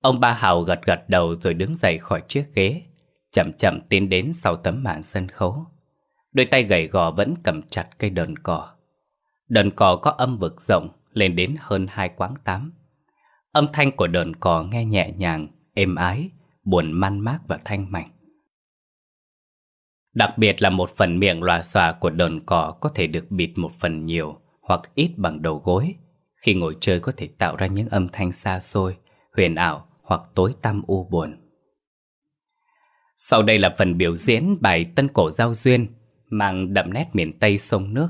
Ông Ba Hào gật gật đầu rồi đứng dậy khỏi chiếc ghế Chậm chậm tiến đến sau tấm màn sân khấu Đôi tay gầy gò vẫn cầm chặt cây đờn cỏ Đờn cò có âm vực rộng lên đến hơn hai quãng tám. Âm thanh của đờn cò nghe nhẹ nhàng, êm ái, buồn man mác và thanh mảnh. Đặc biệt là một phần miệng lòa xòa của đờn cò có thể được bịt một phần nhiều hoặc ít bằng đầu gối. Khi ngồi chơi có thể tạo ra những âm thanh xa xôi, huyền ảo hoặc tối tăm u buồn. Sau đây là phần biểu diễn bài Tân Cổ Giao Duyên mang đậm nét miền Tây sông nước.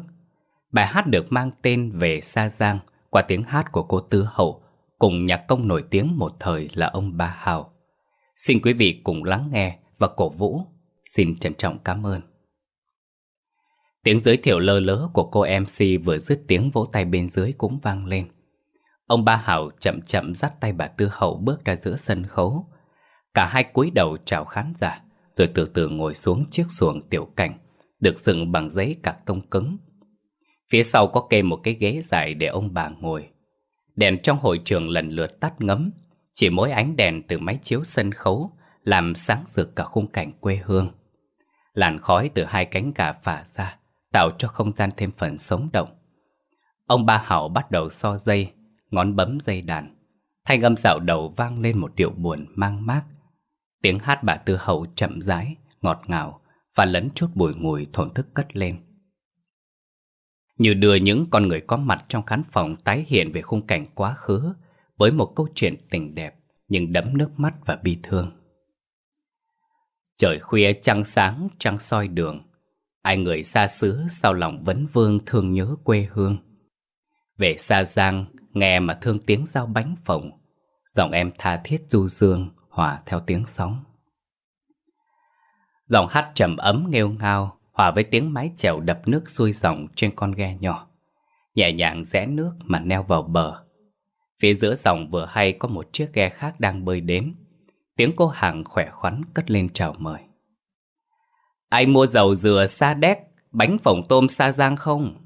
Bài hát được mang tên về Sa Giang qua tiếng hát của cô Tư Hậu cùng nhạc công nổi tiếng một thời là ông Ba Hào. Xin quý vị cùng lắng nghe và cổ vũ. Xin trân trọng cảm ơn. Tiếng giới thiệu lơ lớ của cô MC vừa dứt tiếng vỗ tay bên dưới cũng vang lên. Ông Ba Hảo chậm chậm dắt tay bà Tư Hậu bước ra giữa sân khấu. Cả hai cúi đầu chào khán giả, rồi từ từ ngồi xuống chiếc xuồng tiểu cảnh, được dựng bằng giấy cạc tông cứng. Phía sau có kê một cái ghế dài để ông bà ngồi. Đèn trong hội trường lần lượt tắt ngấm, chỉ mỗi ánh đèn từ máy chiếu sân khấu làm sáng rực cả khung cảnh quê hương. Làn khói từ hai cánh gà phả ra, tạo cho không gian thêm phần sống động. Ông Ba Hảo bắt đầu so dây, ngón bấm dây đàn. Thanh âm dạo đầu vang lên một điệu buồn mang mát. Tiếng hát bà Tư Hậu chậm rãi, ngọt ngào và lấn chút bùi ngùi thổn thức cất lên. Như đưa những con người có mặt trong khán phòng tái hiện về khung cảnh quá khứ với một câu chuyện tình đẹp nhưng đẫm nước mắt và bi thương. Trời khuya trăng sáng, trăng soi đường Ai người xa xứ sao lòng vấn vương thương nhớ quê hương Về xa giang nghe mà thương tiếng giao bánh phồng Giọng em tha thiết du dương hòa theo tiếng sóng Giọng hát trầm ấm nghêu ngao Hòa với tiếng mái chèo đập nước xuôi dòng trên con ghe nhỏ Nhẹ nhàng rẽ nước mà neo vào bờ Phía giữa dòng vừa hay có một chiếc ghe khác đang bơi đến Tiếng cô hàng khỏe khoắn cất lên chào mời Ai mua dầu dừa sa đéc, bánh phồng tôm sa giang không?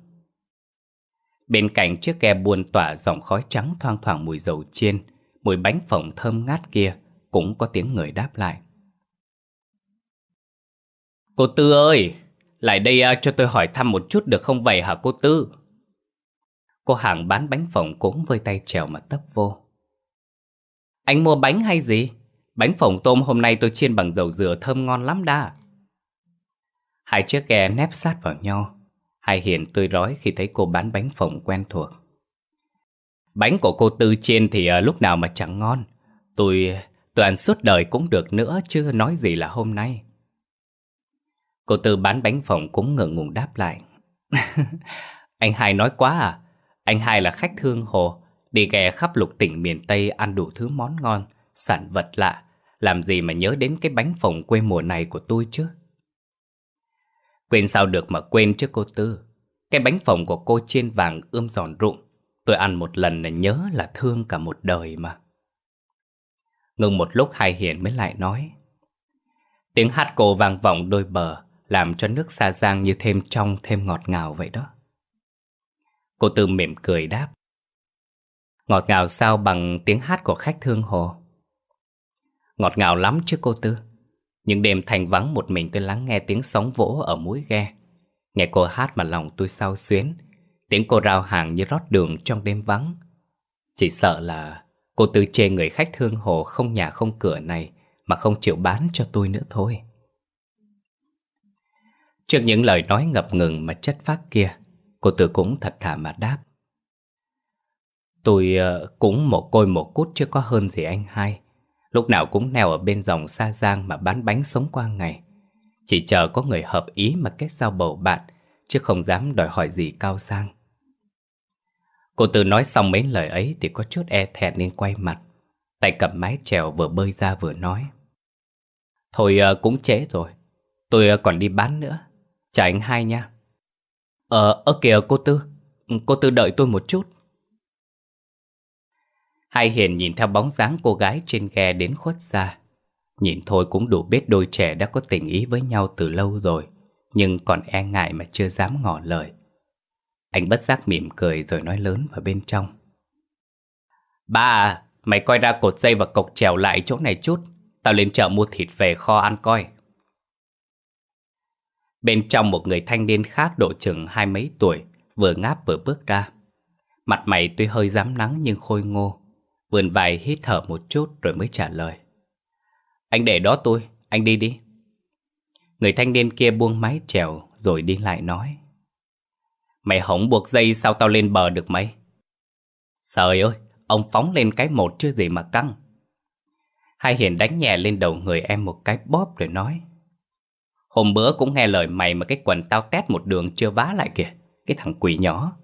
Bên cạnh chiếc ghe buồn tỏa dòng khói trắng thoang thoảng mùi dầu chiên, mùi bánh phồng thơm ngát kia cũng có tiếng người đáp lại. Cô Tư ơi, lại đây à, cho tôi hỏi thăm một chút được không vậy hả cô Tư? Cô hàng bán bánh phồng cũng vơi tay trèo mà tấp vô. Anh mua bánh hay gì? Bánh phồng tôm hôm nay tôi chiên bằng dầu dừa thơm ngon lắm đa. Hai chiếc ghe nép sát vào nhau. Hai hiền tươi rói khi thấy cô bán bánh phồng quen thuộc. Bánh của cô Tư trên thì ờ, lúc nào mà chẳng ngon. Tôi toàn suốt đời cũng được nữa chưa nói gì là hôm nay. Cô Tư bán bánh phồng cũng ngượng ngùng đáp lại. anh hai nói quá à? Anh hai là khách thương hồ, đi ghe khắp lục tỉnh miền Tây ăn đủ thứ món ngon, sản vật lạ. Làm gì mà nhớ đến cái bánh phồng quê mùa này của tôi chứ? Quên sao được mà quên chứ cô Tư Cái bánh phồng của cô chiên vàng ươm giòn rụng Tôi ăn một lần là nhớ là thương cả một đời mà Ngừng một lúc Hai Hiền mới lại nói Tiếng hát cô vang vọng đôi bờ Làm cho nước xa giang như thêm trong thêm ngọt ngào vậy đó Cô Tư mỉm cười đáp Ngọt ngào sao bằng tiếng hát của khách thương hồ Ngọt ngào lắm chứ cô Tư những đêm thành vắng một mình tôi lắng nghe tiếng sóng vỗ ở mũi ghe Nghe cô hát mà lòng tôi sao xuyến Tiếng cô rao hàng như rót đường trong đêm vắng Chỉ sợ là cô tư chê người khách thương hồ không nhà không cửa này Mà không chịu bán cho tôi nữa thôi Trước những lời nói ngập ngừng mà chất phát kia Cô tư cũng thật thà mà đáp Tôi ờ, cũng một côi một cút chứ có hơn gì anh hai Lúc nào cũng neo ở bên dòng xa giang mà bán bánh sống qua ngày Chỉ chờ có người hợp ý mà kết giao bầu bạn Chứ không dám đòi hỏi gì cao sang Cô Tư nói xong mấy lời ấy thì có chút e thẹn nên quay mặt Tay cầm mái trèo vừa bơi ra vừa nói Thôi ờ, cũng trễ rồi Tôi ờ, còn đi bán nữa Chào anh hai nha Ờ, ở kìa cô Tư Cô Tư đợi tôi một chút Hai hiền nhìn theo bóng dáng cô gái trên ghe đến khuất xa. Nhìn thôi cũng đủ biết đôi trẻ đã có tình ý với nhau từ lâu rồi, nhưng còn e ngại mà chưa dám ngỏ lời. Anh bất giác mỉm cười rồi nói lớn vào bên trong. Ba à, mày coi ra cột dây và cọc trèo lại chỗ này chút, tao lên chợ mua thịt về kho ăn coi. Bên trong một người thanh niên khác độ chừng hai mấy tuổi, vừa ngáp vừa bước ra. Mặt mày tuy hơi dám nắng nhưng khôi ngô, Vườn vài hít thở một chút rồi mới trả lời Anh để đó tôi, anh đi đi Người thanh niên kia buông mái trèo rồi đi lại nói Mày hổng buộc dây sao tao lên bờ được mày Trời ơi, ông phóng lên cái một chứ gì mà căng Hai Hiền đánh nhẹ lên đầu người em một cái bóp rồi nói Hôm bữa cũng nghe lời mày mà cái quần tao tét một đường chưa vá lại kìa Cái thằng quỷ nhỏ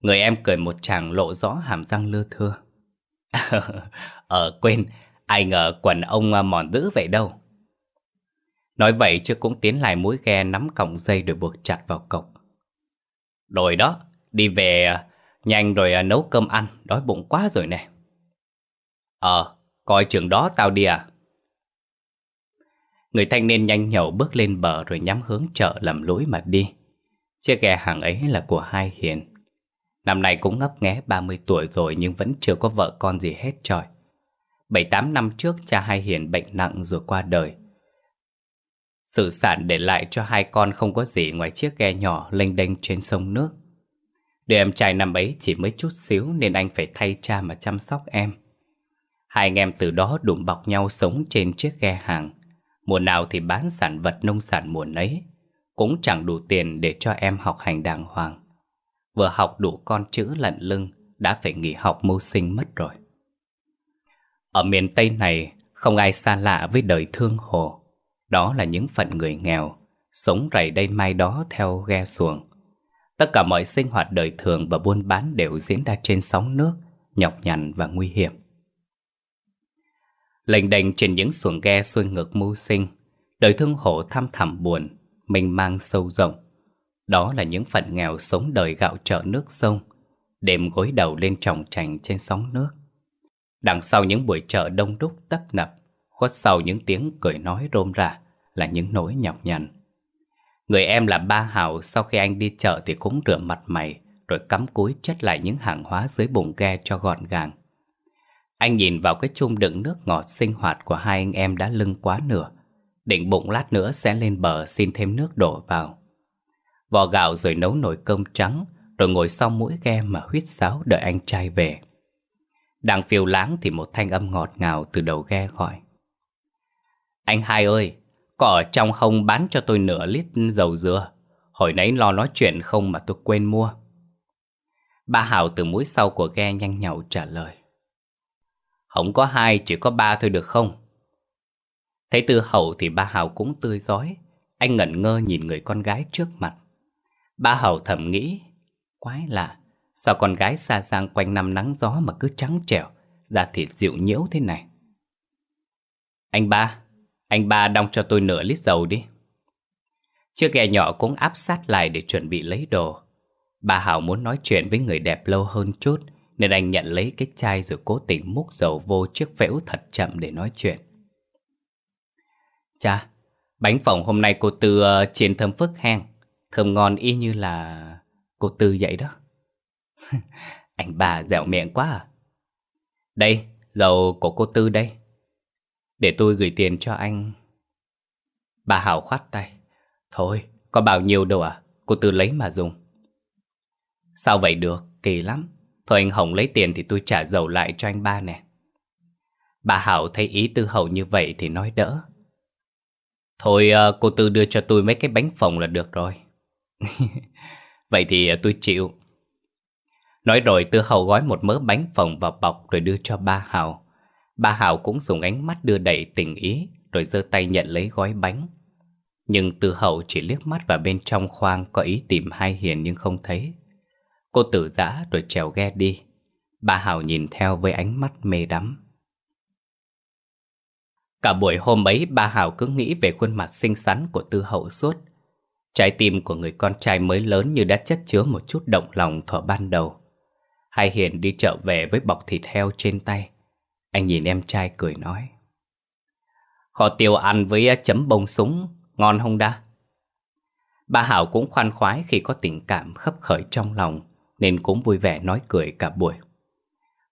Người em cười một chàng lộ rõ hàm răng lưa thưa ờ quên, ai ngờ quần ông à, mòn dữ vậy đâu. Nói vậy chứ cũng tiến lại mũi ghe nắm cọng dây rồi buộc chặt vào cọc. Rồi đó, đi về à, nhanh rồi à, nấu cơm ăn, đói bụng quá rồi nè. Ờ, coi trường đó tao đi à. Người thanh niên nhanh nhậu bước lên bờ rồi nhắm hướng chợ lầm lối mà đi. Chiếc ghe hàng ấy là của hai hiền. Năm nay cũng ngấp nghé 30 tuổi rồi nhưng vẫn chưa có vợ con gì hết trời. 7-8 năm trước cha hai Hiền bệnh nặng rồi qua đời. Sự sản để lại cho hai con không có gì ngoài chiếc ghe nhỏ lênh đênh trên sông nước. Đứa em trai năm ấy chỉ mới chút xíu nên anh phải thay cha mà chăm sóc em. Hai anh em từ đó đùm bọc nhau sống trên chiếc ghe hàng. Mùa nào thì bán sản vật nông sản mùa nấy. Cũng chẳng đủ tiền để cho em học hành đàng hoàng. Vừa học đủ con chữ lận lưng Đã phải nghỉ học mưu sinh mất rồi Ở miền Tây này Không ai xa lạ với đời thương hồ Đó là những phận người nghèo Sống rầy đây mai đó theo ghe xuồng Tất cả mọi sinh hoạt đời thường và buôn bán đều diễn ra trên sóng nước, nhọc nhằn và nguy hiểm. Lệnh đành trên những xuồng ghe xuôi ngược mưu sinh, đời thương hộ thăm thẳm buồn, mình mang sâu rộng, đó là những phận nghèo sống đời gạo chợ nước sông, đêm gối đầu lên tròng trành trên sóng nước. Đằng sau những buổi chợ đông đúc tấp nập, khuất sau những tiếng cười nói rôm rả là những nỗi nhọc nhằn. Người em là ba hào sau khi anh đi chợ thì cũng rửa mặt mày, rồi cắm cúi chất lại những hàng hóa dưới bồn ghe cho gọn gàng. Anh nhìn vào cái chung đựng nước ngọt sinh hoạt của hai anh em đã lưng quá nửa, định bụng lát nữa sẽ lên bờ xin thêm nước đổ vào vò gạo rồi nấu nồi cơm trắng, rồi ngồi sau mũi ghe mà huyết sáo đợi anh trai về. Đang phiêu láng thì một thanh âm ngọt ngào từ đầu ghe gọi. Anh hai ơi, có ở trong không bán cho tôi nửa lít dầu dừa. Hồi nãy lo nói chuyện không mà tôi quên mua. Ba Hảo từ mũi sau của ghe nhanh nhậu trả lời. Không có hai, chỉ có ba thôi được không? Thấy từ hậu thì ba Hảo cũng tươi giói. Anh ngẩn ngơ nhìn người con gái trước mặt. Bá hầu thầm nghĩ, quái lạ, sao con gái xa giang quanh năm nắng gió mà cứ trắng trẻo, da thịt dịu nhiễu thế này. Anh ba, anh ba đong cho tôi nửa lít dầu đi. Chiếc ghe nhỏ cũng áp sát lại để chuẩn bị lấy đồ. Bà Hảo muốn nói chuyện với người đẹp lâu hơn chút, nên anh nhận lấy cái chai rồi cố tình múc dầu vô chiếc phễu thật chậm để nói chuyện. Cha, bánh phỏng hôm nay cô Tư uh, chiên thơm phức heng. Thơm ngon y như là cô Tư vậy đó. Anh bà dẻo miệng quá à. Đây, dầu của cô Tư đây. Để tôi gửi tiền cho anh. Bà Hảo khoát tay. Thôi, có bao nhiêu đâu à, cô Tư lấy mà dùng. Sao vậy được, kỳ lắm. Thôi anh Hồng lấy tiền thì tôi trả dầu lại cho anh ba nè. Bà Hảo thấy ý Tư Hậu như vậy thì nói đỡ. Thôi ờ, cô Tư đưa cho tôi mấy cái bánh phồng là được rồi. Vậy thì à, tôi chịu. Nói rồi Tư Hậu gói một mớ bánh phồng vào bọc rồi đưa cho ba Hào. Ba Hào cũng dùng ánh mắt đưa đẩy tình ý rồi giơ tay nhận lấy gói bánh. Nhưng Tư Hậu chỉ liếc mắt vào bên trong khoang có ý tìm hai hiền nhưng không thấy. Cô tử giã rồi trèo ghe đi. Ba Hào nhìn theo với ánh mắt mê đắm. Cả buổi hôm ấy ba Hào cứ nghĩ về khuôn mặt xinh xắn của Tư Hậu suốt. Trái tim của người con trai mới lớn như đã chất chứa một chút động lòng thuở ban đầu. Hai Hiền đi chợ về với bọc thịt heo trên tay. Anh nhìn em trai cười nói. Kho tiêu ăn với chấm bông súng, ngon không đa? Bà Hảo cũng khoan khoái khi có tình cảm khấp khởi trong lòng, nên cũng vui vẻ nói cười cả buổi.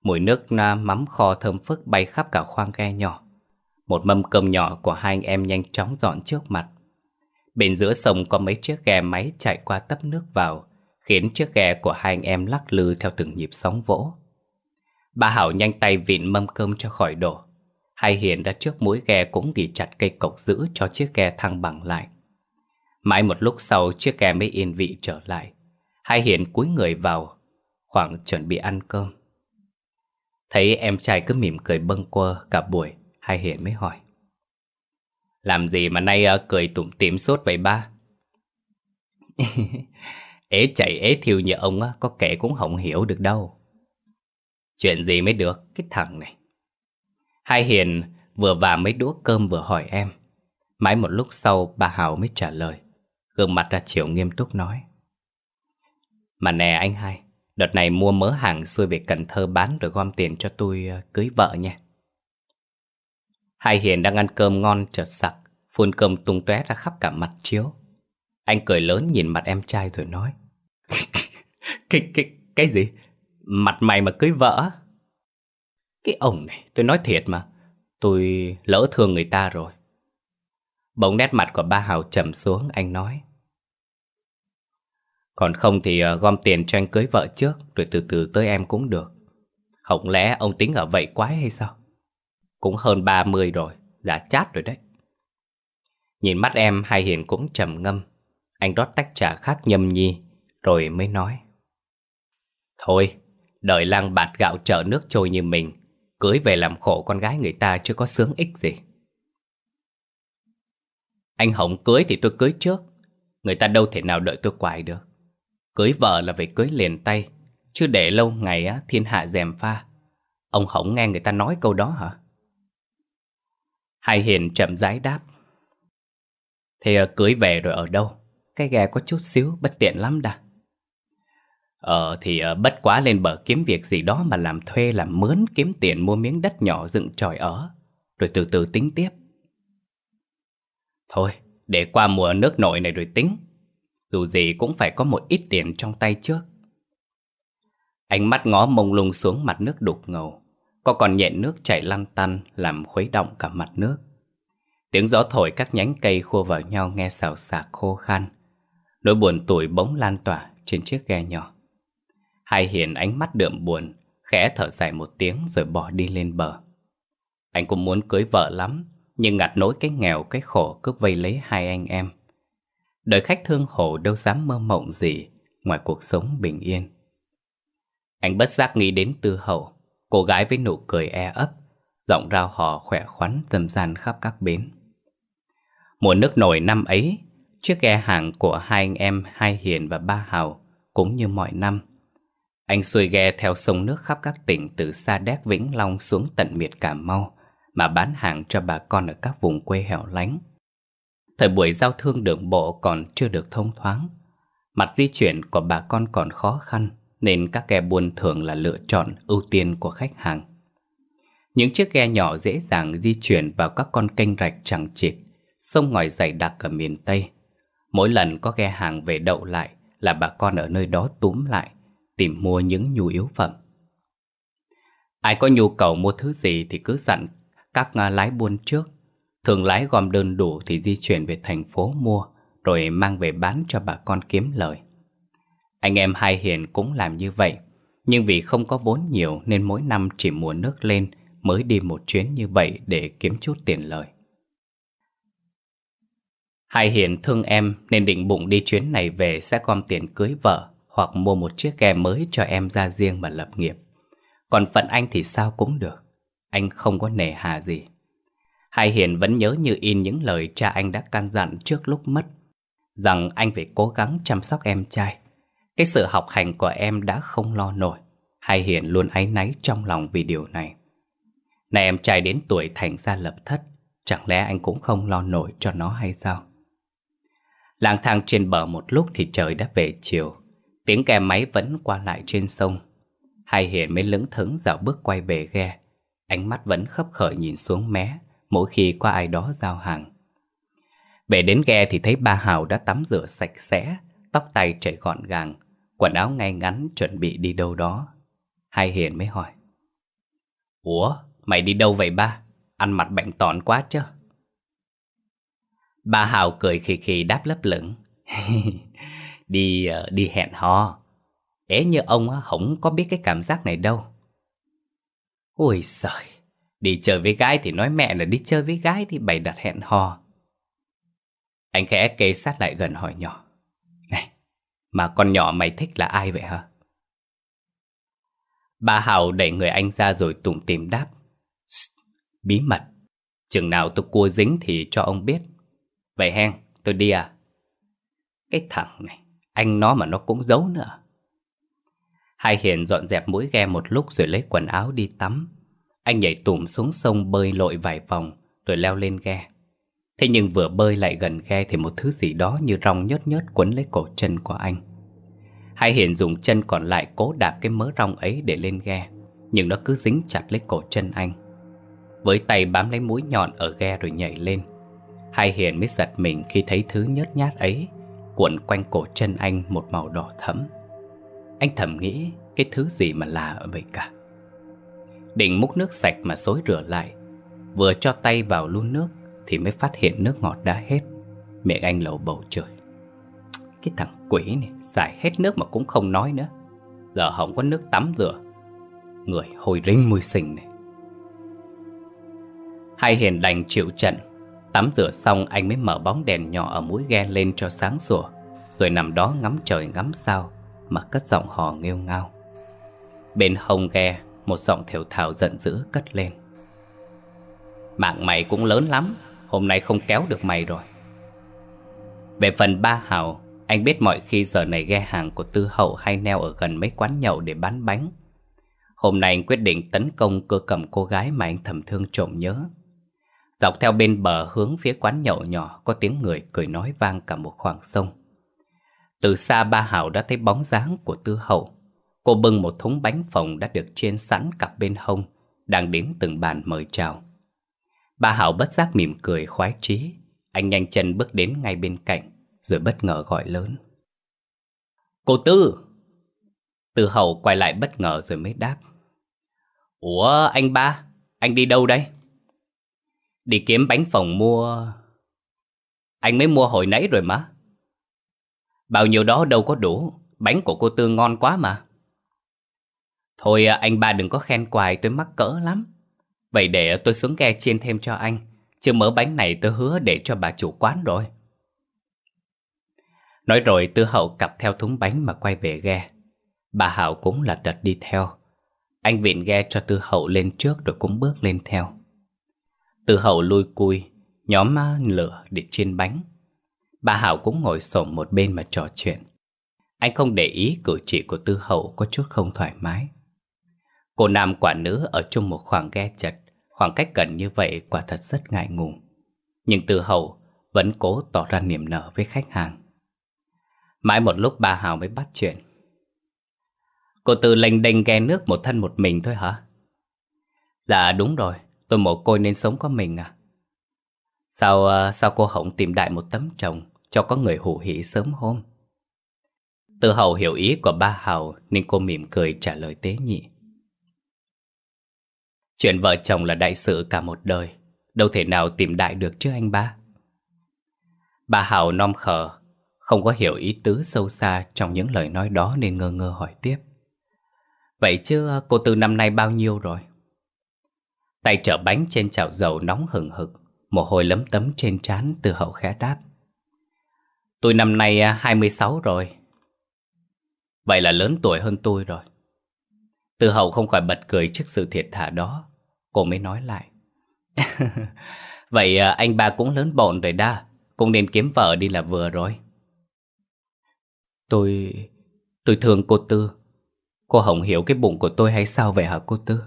Mùi nước mắm kho thơm phức bay khắp cả khoang ghe nhỏ. Một mâm cơm nhỏ của hai anh em nhanh chóng dọn trước mặt. Bên giữa sông có mấy chiếc ghe máy chạy qua tấp nước vào, khiến chiếc ghe của hai anh em lắc lư theo từng nhịp sóng vỗ. Bà Hảo nhanh tay vịn mâm cơm cho khỏi đổ. Hai Hiền ra trước mũi ghe cũng ghi chặt cây cọc giữ cho chiếc ghe thăng bằng lại. Mãi một lúc sau chiếc ghe mới yên vị trở lại. Hai Hiền cúi người vào, khoảng chuẩn bị ăn cơm. Thấy em trai cứ mỉm cười bâng quơ cả buổi, Hai Hiền mới hỏi. Làm gì mà nay ờ, cười tủm tỉm sốt vậy ba? ế chạy ế thiêu như ông á, có kẻ cũng không hiểu được đâu. Chuyện gì mới được, cái thằng này. Hai Hiền vừa và mấy đũa cơm vừa hỏi em. Mãi một lúc sau bà Hảo mới trả lời. Gương mặt ra chiều nghiêm túc nói. Mà nè anh hai, đợt này mua mớ hàng xuôi về Cần Thơ bán rồi gom tiền cho tôi ờ, cưới vợ nha. Hai Hiền đang ăn cơm ngon chợt sặc, phun cơm tung tóe ra khắp cả mặt chiếu. Anh cười lớn nhìn mặt em trai rồi nói. cái, cái, cái gì? Mặt mày mà cưới vợ Cái ổng này, tôi nói thiệt mà. Tôi lỡ thương người ta rồi. Bỗng nét mặt của ba Hào trầm xuống, anh nói. Còn không thì ờ, gom tiền cho anh cưới vợ trước, rồi từ từ tới em cũng được. Không lẽ ông tính ở vậy quái hay sao? Cũng hơn 30 rồi, già chát rồi đấy. Nhìn mắt em Hai Hiền cũng trầm ngâm. Anh rót tách trà khác nhâm nhi, rồi mới nói. Thôi, đợi lang bạt gạo chở nước trôi như mình, cưới về làm khổ con gái người ta chưa có sướng ích gì. Anh Hồng cưới thì tôi cưới trước, người ta đâu thể nào đợi tôi quài được. Cưới vợ là phải cưới liền tay, chứ để lâu ngày á, thiên hạ dèm pha. Ông Hồng nghe người ta nói câu đó hả? Hai hiền chậm rãi đáp. thì ờ, cưới về rồi ở đâu? Cái ghe có chút xíu bất tiện lắm đã. Ờ thì ờ, bất quá lên bờ kiếm việc gì đó mà làm thuê làm mướn kiếm tiền mua miếng đất nhỏ dựng tròi ở. Rồi từ từ tính tiếp. Thôi, để qua mùa nước nổi này rồi tính. Dù gì cũng phải có một ít tiền trong tay trước. Ánh mắt ngó mông lung xuống mặt nước đục ngầu. Có còn nhện nước chảy lăn tăn Làm khuấy động cả mặt nước Tiếng gió thổi các nhánh cây khô vào nhau Nghe xào xạc khô khan Nỗi buồn tủi bỗng lan tỏa Trên chiếc ghe nhỏ Hai hiền ánh mắt đượm buồn Khẽ thở dài một tiếng rồi bỏ đi lên bờ Anh cũng muốn cưới vợ lắm Nhưng ngặt nỗi cái nghèo cái khổ Cứ vây lấy hai anh em Đời khách thương hồ đâu dám mơ mộng gì Ngoài cuộc sống bình yên Anh bất giác nghĩ đến tư hậu Cô gái với nụ cười e ấp Giọng rao hò khỏe khoắn tâm gian khắp các bến Mùa nước nổi năm ấy Chiếc ghe hàng của hai anh em Hai Hiền và Ba Hào Cũng như mọi năm Anh xuôi ghe theo sông nước khắp các tỉnh Từ Sa Đéc Vĩnh Long xuống tận miệt Cà Mau Mà bán hàng cho bà con Ở các vùng quê hẻo lánh Thời buổi giao thương đường bộ còn chưa được thông thoáng Mặt di chuyển của bà con còn khó khăn nên các ghe buôn thường là lựa chọn ưu tiên của khách hàng. Những chiếc ghe nhỏ dễ dàng di chuyển vào các con kênh rạch chẳng chịt, sông ngòi dày đặc ở miền Tây. Mỗi lần có ghe hàng về đậu lại là bà con ở nơi đó túm lại, tìm mua những nhu yếu phẩm. Ai có nhu cầu mua thứ gì thì cứ dặn các à, lái buôn trước. Thường lái gom đơn đủ thì di chuyển về thành phố mua, rồi mang về bán cho bà con kiếm lời. Anh em hai hiền cũng làm như vậy Nhưng vì không có vốn nhiều Nên mỗi năm chỉ mùa nước lên Mới đi một chuyến như vậy để kiếm chút tiền lời Hai hiền thương em Nên định bụng đi chuyến này về Sẽ gom tiền cưới vợ Hoặc mua một chiếc ghe mới cho em ra riêng mà lập nghiệp Còn phận anh thì sao cũng được Anh không có nề hà gì Hai Hiền vẫn nhớ như in những lời cha anh đã can dặn trước lúc mất Rằng anh phải cố gắng chăm sóc em trai cái sự học hành của em đã không lo nổi hai Hiền luôn áy náy trong lòng vì điều này Này em trai đến tuổi thành ra lập thất Chẳng lẽ anh cũng không lo nổi cho nó hay sao Lang thang trên bờ một lúc thì trời đã về chiều Tiếng ghe máy vẫn qua lại trên sông Hai Hiền mới lững thững dạo bước quay về ghe Ánh mắt vẫn khấp khởi nhìn xuống mé Mỗi khi qua ai đó giao hàng Về đến ghe thì thấy ba Hào đã tắm rửa sạch sẽ Tóc tay chảy gọn gàng quần áo ngay ngắn chuẩn bị đi đâu đó. Hai Hiền mới hỏi. Ủa, mày đi đâu vậy ba? Ăn mặt bệnh tòn quá chứ. Ba Hào cười khì khì đáp lấp lửng. đi ờ, đi hẹn hò. Ế như ông không có biết cái cảm giác này đâu. Ôi giời, đi chơi với gái thì nói mẹ là đi chơi với gái thì bày đặt hẹn hò. Anh khẽ kế sát lại gần hỏi nhỏ. Mà con nhỏ mày thích là ai vậy hả? Bà Hảo đẩy người anh ra rồi tủm tìm đáp. Bí mật. Chừng nào tôi cua dính thì cho ông biết. Vậy hen, tôi đi à? Cái thằng này, anh nó mà nó cũng giấu nữa. Hai Hiền dọn dẹp mũi ghe một lúc rồi lấy quần áo đi tắm. Anh nhảy tùm xuống sông bơi lội vài vòng rồi leo lên ghe. Thế nhưng vừa bơi lại gần ghe thì một thứ gì đó như rong nhớt nhớt quấn lấy cổ chân của anh. Hải Hiền dùng chân còn lại cố đạp cái mớ rong ấy để lên ghe, nhưng nó cứ dính chặt lấy cổ chân anh. Với tay bám lấy mũi nhọn ở ghe rồi nhảy lên, Hải Hiền mới giật mình khi thấy thứ nhớt nhát ấy cuộn quanh cổ chân anh một màu đỏ thẫm. Anh thầm nghĩ cái thứ gì mà lạ vậy cả. Định múc nước sạch mà xối rửa lại, vừa cho tay vào luôn nước thì mới phát hiện nước ngọt đã hết Mẹ anh lầu bầu trời Cái thằng quỷ này Xài hết nước mà cũng không nói nữa Giờ không có nước tắm rửa Người hồi rinh mùi sình này Hai hiền đành chịu trận Tắm rửa xong anh mới mở bóng đèn nhỏ ở mũi ghe lên cho sáng sủa Rồi nằm đó ngắm trời ngắm sao Mà cất giọng hò nghêu ngao Bên hông ghe Một giọng thều thào giận dữ cất lên Mạng mày cũng lớn lắm hôm nay không kéo được mày rồi. Về phần ba hào, anh biết mọi khi giờ này ghe hàng của Tư Hậu hay neo ở gần mấy quán nhậu để bán bánh. Hôm nay anh quyết định tấn công cơ cầm cô gái mà anh thầm thương trộm nhớ. Dọc theo bên bờ hướng phía quán nhậu nhỏ có tiếng người cười nói vang cả một khoảng sông. Từ xa ba hảo đã thấy bóng dáng của tư hậu. Cô bưng một thúng bánh phồng đã được chiên sẵn cặp bên hông, đang đến từng bàn mời chào. Bà Hảo bất giác mỉm cười khoái trí. Anh nhanh chân bước đến ngay bên cạnh, rồi bất ngờ gọi lớn. Cô Tư! tư Hậu quay lại bất ngờ rồi mới đáp. Ủa anh ba, anh đi đâu đây? Đi kiếm bánh phòng mua... Anh mới mua hồi nãy rồi mà. Bao nhiêu đó đâu có đủ, bánh của cô Tư ngon quá mà. Thôi anh ba đừng có khen quài tôi mắc cỡ lắm. Vậy để tôi xuống ghe chiên thêm cho anh Chứ mớ bánh này tôi hứa để cho bà chủ quán rồi Nói rồi Tư Hậu cặp theo thúng bánh mà quay về ghe Bà Hảo cũng lật đật đi theo Anh viện ghe cho Tư Hậu lên trước rồi cũng bước lên theo Tư Hậu lui cui Nhóm lửa để chiên bánh Bà Hảo cũng ngồi xổm một bên mà trò chuyện Anh không để ý cử chỉ của Tư Hậu có chút không thoải mái Cô nam quả nữ ở chung một khoảng ghe chật, khoảng cách gần như vậy quả thật rất ngại ngùng. Nhưng từ hậu vẫn cố tỏ ra niềm nở với khách hàng. Mãi một lúc bà Hào mới bắt chuyện. Cô Tư lênh đênh ghe nước một thân một mình thôi hả? Dạ đúng rồi, tôi mồ côi nên sống có mình à. Sao ờ, sao cô không tìm đại một tấm chồng cho có người hủ hỉ sớm hôm? Từ hầu hiểu ý của ba Hào nên cô mỉm cười trả lời tế nhị. Chuyện vợ chồng là đại sự cả một đời Đâu thể nào tìm đại được chứ anh ba Bà Hảo non khờ Không có hiểu ý tứ sâu xa Trong những lời nói đó nên ngơ ngơ hỏi tiếp Vậy chứ cô từ năm nay bao nhiêu rồi Tay trở bánh trên chảo dầu nóng hừng hực Mồ hôi lấm tấm trên trán từ hậu khẽ đáp Tôi năm nay 26 à, rồi Vậy là lớn tuổi hơn tôi rồi Từ hậu không khỏi bật cười trước sự thiệt thà đó Cô mới nói lại Vậy à, anh ba cũng lớn bộn rồi đa Cũng nên kiếm vợ đi là vừa rồi Tôi... tôi thương cô Tư Cô Hồng hiểu cái bụng của tôi hay sao vậy hả cô Tư?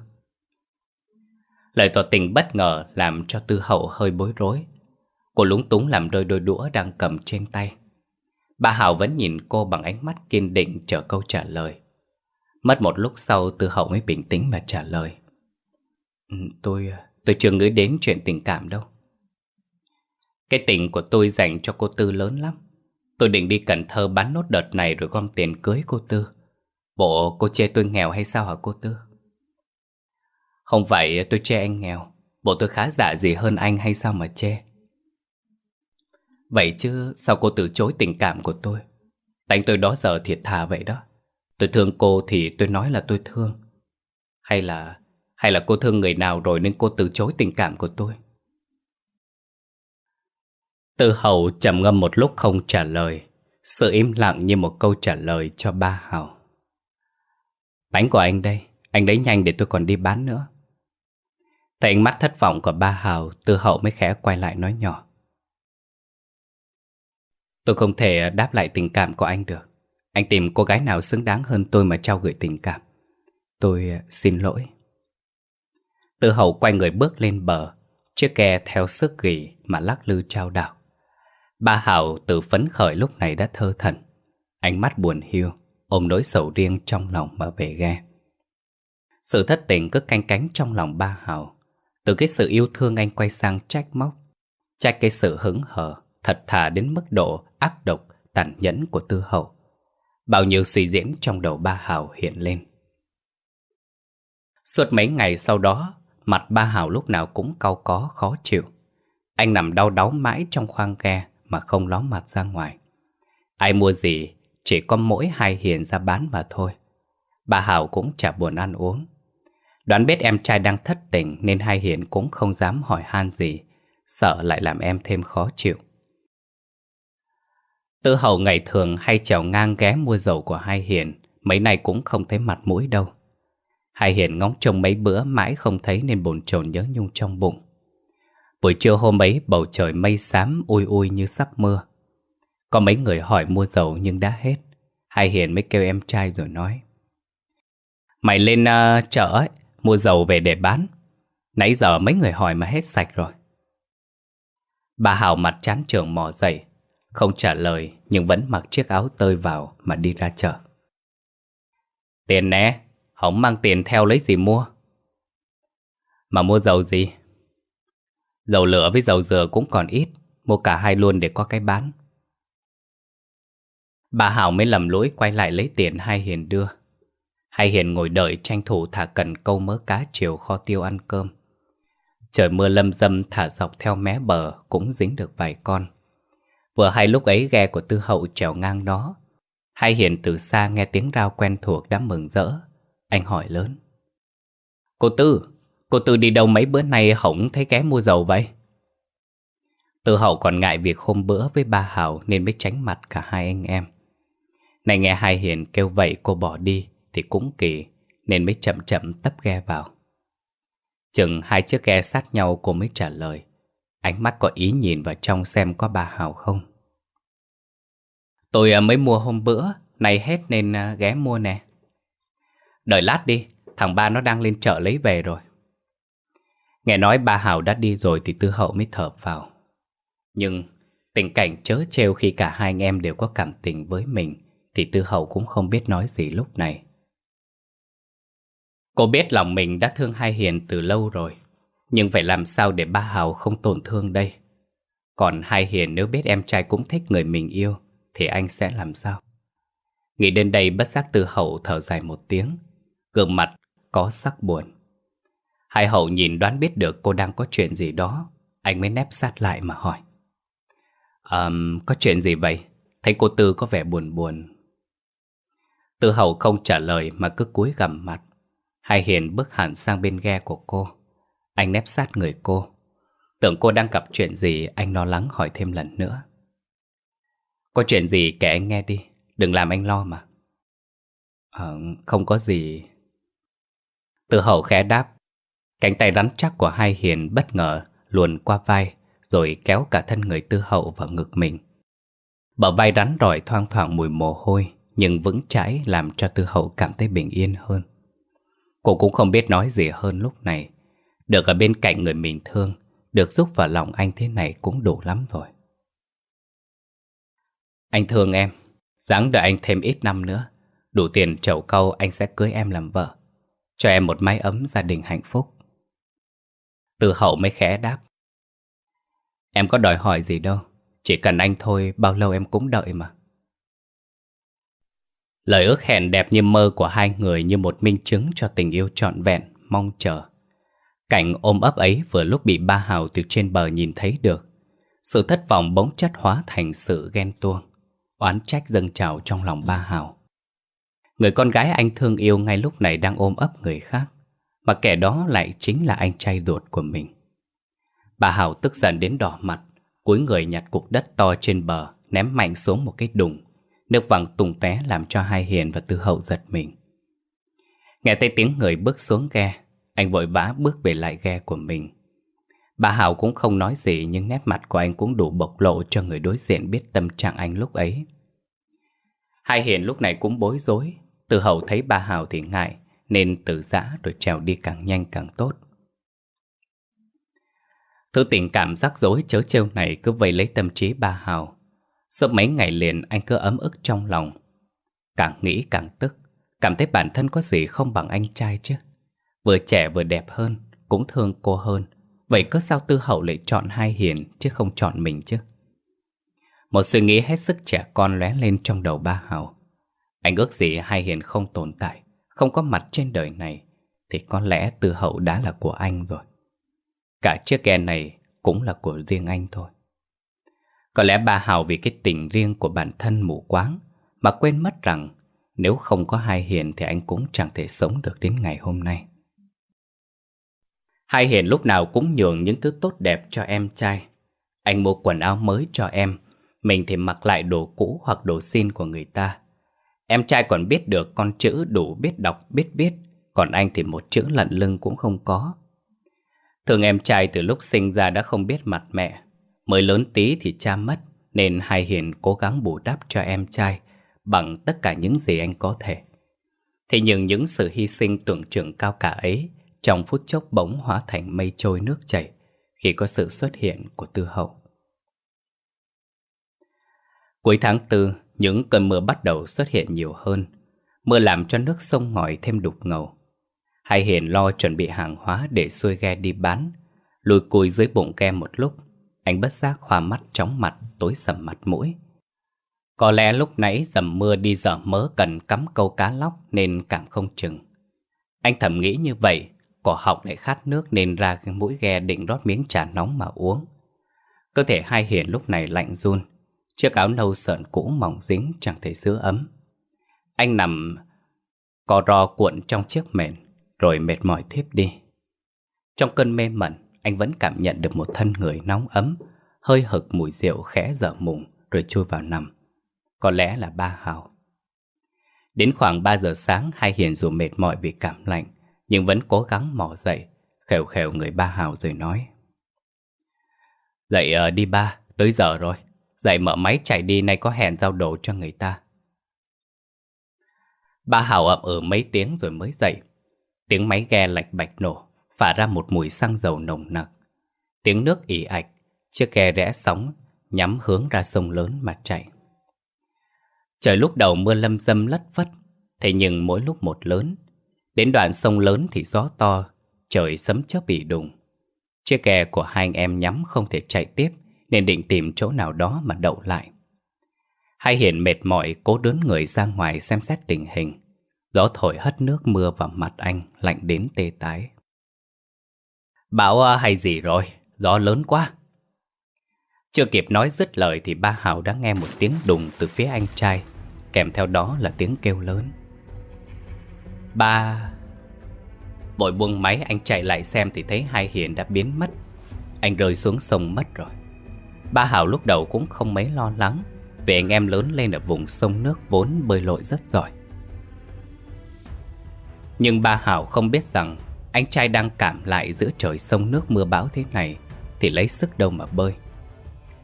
Lời tỏ tình bất ngờ làm cho Tư Hậu hơi bối rối. Cô lúng túng làm đôi đôi đũa đang cầm trên tay. Bà Hảo vẫn nhìn cô bằng ánh mắt kiên định chờ câu trả lời. Mất một lúc sau Tư Hậu mới bình tĩnh mà trả lời. Ừ, tôi... À, tôi chưa nghĩ đến chuyện tình cảm đâu. Cái tình của tôi dành cho cô Tư lớn lắm. Tôi định đi Cần Thơ bán nốt đợt này rồi gom tiền cưới cô Tư. Bộ cô chê tôi nghèo hay sao hả cô Tư? Không phải tôi chê anh nghèo. Bộ tôi khá giả dạ gì hơn anh hay sao mà chê? Vậy chứ sao cô từ chối tình cảm của tôi? Tánh tôi đó giờ thiệt thà vậy đó. Tôi thương cô thì tôi nói là tôi thương. Hay là hay là cô thương người nào rồi nên cô từ chối tình cảm của tôi? Tư hậu trầm ngâm một lúc không trả lời Sự im lặng như một câu trả lời cho ba hào Bánh của anh đây Anh lấy nhanh để tôi còn đi bán nữa Thấy ánh mắt thất vọng của ba hào Tư hậu mới khẽ quay lại nói nhỏ Tôi không thể đáp lại tình cảm của anh được Anh tìm cô gái nào xứng đáng hơn tôi mà trao gửi tình cảm Tôi xin lỗi từ hậu quay người bước lên bờ Chiếc ke theo sức gỉ mà lắc lư trao đảo Ba Hảo từ phấn khởi lúc này đã thơ thần Ánh mắt buồn hiu Ôm nỗi sầu riêng trong lòng mà về ghe Sự thất tình cứ canh cánh trong lòng ba Hảo Từ cái sự yêu thương anh quay sang trách móc Trách cái sự hứng hờ Thật thà đến mức độ ác độc Tàn nhẫn của tư hậu Bao nhiêu suy diễn trong đầu ba Hảo hiện lên Suốt mấy ngày sau đó Mặt ba Hảo lúc nào cũng cau có khó chịu Anh nằm đau đáu mãi trong khoang ghe Mà không ló mặt ra ngoài Ai mua gì Chỉ có mỗi hai hiền ra bán mà thôi Ba Hảo cũng chả buồn ăn uống Đoán biết em trai đang thất tình Nên hai hiền cũng không dám hỏi han gì Sợ lại làm em thêm khó chịu Tư hầu ngày thường hay trèo ngang ghé mua dầu của hai hiền Mấy nay cũng không thấy mặt mũi đâu Hai Hiền ngóng trông mấy bữa mãi không thấy nên bồn chồn nhớ nhung trong bụng. Buổi trưa hôm ấy bầu trời mây xám ui ui như sắp mưa. Có mấy người hỏi mua dầu nhưng đã hết. Hai Hiền mới kêu em trai rồi nói. Mày lên uh, chợ ấy, mua dầu về để bán. Nãy giờ mấy người hỏi mà hết sạch rồi. Bà Hảo mặt chán trường mò dậy, không trả lời nhưng vẫn mặc chiếc áo tơi vào mà đi ra chợ. Tiền nè, không mang tiền theo lấy gì mua Mà mua dầu gì? Dầu lửa với dầu dừa cũng còn ít Mua cả hai luôn để có cái bán Bà Hảo mới lầm lỗi quay lại lấy tiền hai hiền đưa Hai hiền ngồi đợi tranh thủ thả cần câu mớ cá chiều kho tiêu ăn cơm Trời mưa lâm dâm thả dọc theo mé bờ cũng dính được vài con Vừa hay lúc ấy ghe của tư hậu trèo ngang đó Hai hiền từ xa nghe tiếng rao quen thuộc đã mừng rỡ anh hỏi lớn Cô Tư, cô Tư đi đâu mấy bữa nay hổng thấy ghé mua dầu vậy? Tư Hậu còn ngại việc hôm bữa với ba Hảo nên mới tránh mặt cả hai anh em. Này nghe hai Hiền kêu vậy cô bỏ đi thì cũng kỳ nên mới chậm chậm tấp ghe vào. Chừng hai chiếc ghe sát nhau cô mới trả lời. Ánh mắt có ý nhìn vào trong xem có bà Hảo không. Tôi à, mới mua hôm bữa, nay hết nên à, ghé mua nè. Đợi lát đi, thằng ba nó đang lên chợ lấy về rồi. Nghe nói ba Hào đã đi rồi thì Tư Hậu mới thở vào. Nhưng tình cảnh chớ trêu khi cả hai anh em đều có cảm tình với mình thì Tư Hậu cũng không biết nói gì lúc này. Cô biết lòng mình đã thương Hai Hiền từ lâu rồi, nhưng phải làm sao để ba Hào không tổn thương đây? Còn Hai Hiền nếu biết em trai cũng thích người mình yêu thì anh sẽ làm sao? Nghĩ đến đây bất giác Tư Hậu thở dài một tiếng gương mặt có sắc buồn. Hai hậu nhìn đoán biết được cô đang có chuyện gì đó, anh mới nép sát lại mà hỏi. Um, có chuyện gì vậy? Thấy cô Tư có vẻ buồn buồn. Tư hậu không trả lời mà cứ cúi gằm mặt. Hai hiền bước hẳn sang bên ghe của cô. Anh nép sát người cô. Tưởng cô đang gặp chuyện gì anh lo lắng hỏi thêm lần nữa. Có chuyện gì kể anh nghe đi, đừng làm anh lo mà. À, không có gì, từ hậu khẽ đáp Cánh tay rắn chắc của hai hiền bất ngờ luồn qua vai Rồi kéo cả thân người tư hậu vào ngực mình Bờ vai rắn rỏi thoang thoảng mùi mồ hôi Nhưng vững chãi làm cho tư hậu cảm thấy bình yên hơn Cô cũng không biết nói gì hơn lúc này Được ở bên cạnh người mình thương Được giúp vào lòng anh thế này cũng đủ lắm rồi Anh thương em Ráng đợi anh thêm ít năm nữa Đủ tiền chậu câu anh sẽ cưới em làm vợ cho em một mái ấm gia đình hạnh phúc Từ hậu mới khẽ đáp Em có đòi hỏi gì đâu Chỉ cần anh thôi bao lâu em cũng đợi mà Lời ước hẹn đẹp như mơ của hai người Như một minh chứng cho tình yêu trọn vẹn Mong chờ Cảnh ôm ấp ấy vừa lúc bị ba hào từ trên bờ nhìn thấy được Sự thất vọng bỗng chất hóa thành sự ghen tuông Oán trách dâng trào trong lòng ba hào Người con gái anh thương yêu ngay lúc này đang ôm ấp người khác Mà kẻ đó lại chính là anh trai ruột của mình Bà Hảo tức giận đến đỏ mặt cúi người nhặt cục đất to trên bờ Ném mạnh xuống một cái đùng Nước văng tùng té làm cho hai hiền và tư hậu giật mình Nghe thấy tiếng người bước xuống ghe Anh vội vã bước về lại ghe của mình Bà Hảo cũng không nói gì Nhưng nét mặt của anh cũng đủ bộc lộ Cho người đối diện biết tâm trạng anh lúc ấy Hai hiền lúc này cũng bối rối từ hậu thấy ba Hào thì ngại, nên tự giã rồi trèo đi càng nhanh càng tốt. Thứ tình cảm rắc rối chớ trêu này cứ vây lấy tâm trí ba Hào. Suốt mấy ngày liền anh cứ ấm ức trong lòng. Càng nghĩ càng tức, cảm thấy bản thân có gì không bằng anh trai chứ. Vừa trẻ vừa đẹp hơn, cũng thương cô hơn. Vậy cứ sao tư hậu lại chọn hai hiền chứ không chọn mình chứ? Một suy nghĩ hết sức trẻ con lóe lên trong đầu ba Hào. Anh ước gì hai hiền không tồn tại Không có mặt trên đời này Thì có lẽ tư hậu đã là của anh rồi Cả chiếc ghe này Cũng là của riêng anh thôi Có lẽ ba hào vì cái tình riêng Của bản thân mù quáng Mà quên mất rằng Nếu không có hai hiền thì anh cũng chẳng thể sống được đến ngày hôm nay Hai hiền lúc nào cũng nhường những thứ tốt đẹp cho em trai Anh mua quần áo mới cho em Mình thì mặc lại đồ cũ hoặc đồ xin của người ta Em trai còn biết được con chữ đủ biết đọc, biết viết còn anh thì một chữ lận lưng cũng không có. Thường em trai từ lúc sinh ra đã không biết mặt mẹ, mới lớn tí thì cha mất, nên Hai Hiền cố gắng bù đắp cho em trai bằng tất cả những gì anh có thể. Thế nhưng những sự hy sinh tưởng chừng cao cả ấy trong phút chốc bỗng hóa thành mây trôi nước chảy khi có sự xuất hiện của Tư Hậu. Cuối tháng 4, những cơn mưa bắt đầu xuất hiện nhiều hơn Mưa làm cho nước sông ngòi thêm đục ngầu Hai hiền lo chuẩn bị hàng hóa để xuôi ghe đi bán Lùi cùi dưới bụng ghe một lúc Anh bất giác hoa mắt chóng mặt tối sầm mặt mũi Có lẽ lúc nãy dầm mưa đi dở mớ cần cắm câu cá lóc nên cảm không chừng Anh thầm nghĩ như vậy Cổ họng lại khát nước nên ra mũi ghe định rót miếng trà nóng mà uống Cơ thể hai hiền lúc này lạnh run Chiếc áo nâu sờn cũ mỏng dính chẳng thể giữ ấm. Anh nằm co ro cuộn trong chiếc mền rồi mệt mỏi thiếp đi. Trong cơn mê mẩn, anh vẫn cảm nhận được một thân người nóng ấm, hơi hực mùi rượu khẽ dở mùng rồi chui vào nằm. Có lẽ là ba hào. Đến khoảng 3 giờ sáng, hai hiền dù mệt mỏi vì cảm lạnh, nhưng vẫn cố gắng mò dậy, khều khều người ba hào rồi nói. Dậy uh, đi ba, tới giờ rồi, Dậy mở máy chạy đi nay có hẹn giao đồ cho người ta Bà Hảo ậm ừ mấy tiếng rồi mới dậy Tiếng máy ghe lạch bạch nổ Phả ra một mùi xăng dầu nồng nặc Tiếng nước ỉ ạch Chiếc ghe rẽ sóng Nhắm hướng ra sông lớn mà chạy Trời lúc đầu mưa lâm dâm lất vất Thế nhưng mỗi lúc một lớn Đến đoạn sông lớn thì gió to Trời sấm chớp bị đùng Chiếc ghe của hai anh em nhắm không thể chạy tiếp nên định tìm chỗ nào đó mà đậu lại. Hai Hiền mệt mỏi cố đớn người ra ngoài xem xét tình hình. Gió thổi hất nước mưa vào mặt anh, lạnh đến tê tái. Bão à, hay gì rồi, gió lớn quá. Chưa kịp nói dứt lời thì ba Hào đã nghe một tiếng đùng từ phía anh trai, kèm theo đó là tiếng kêu lớn. Ba... Vội buông máy anh chạy lại xem thì thấy hai Hiền đã biến mất. Anh rơi xuống sông mất rồi. Ba Hào lúc đầu cũng không mấy lo lắng Vì anh em lớn lên ở vùng sông nước vốn bơi lội rất giỏi Nhưng ba Hào không biết rằng Anh trai đang cảm lại giữa trời sông nước mưa bão thế này Thì lấy sức đâu mà bơi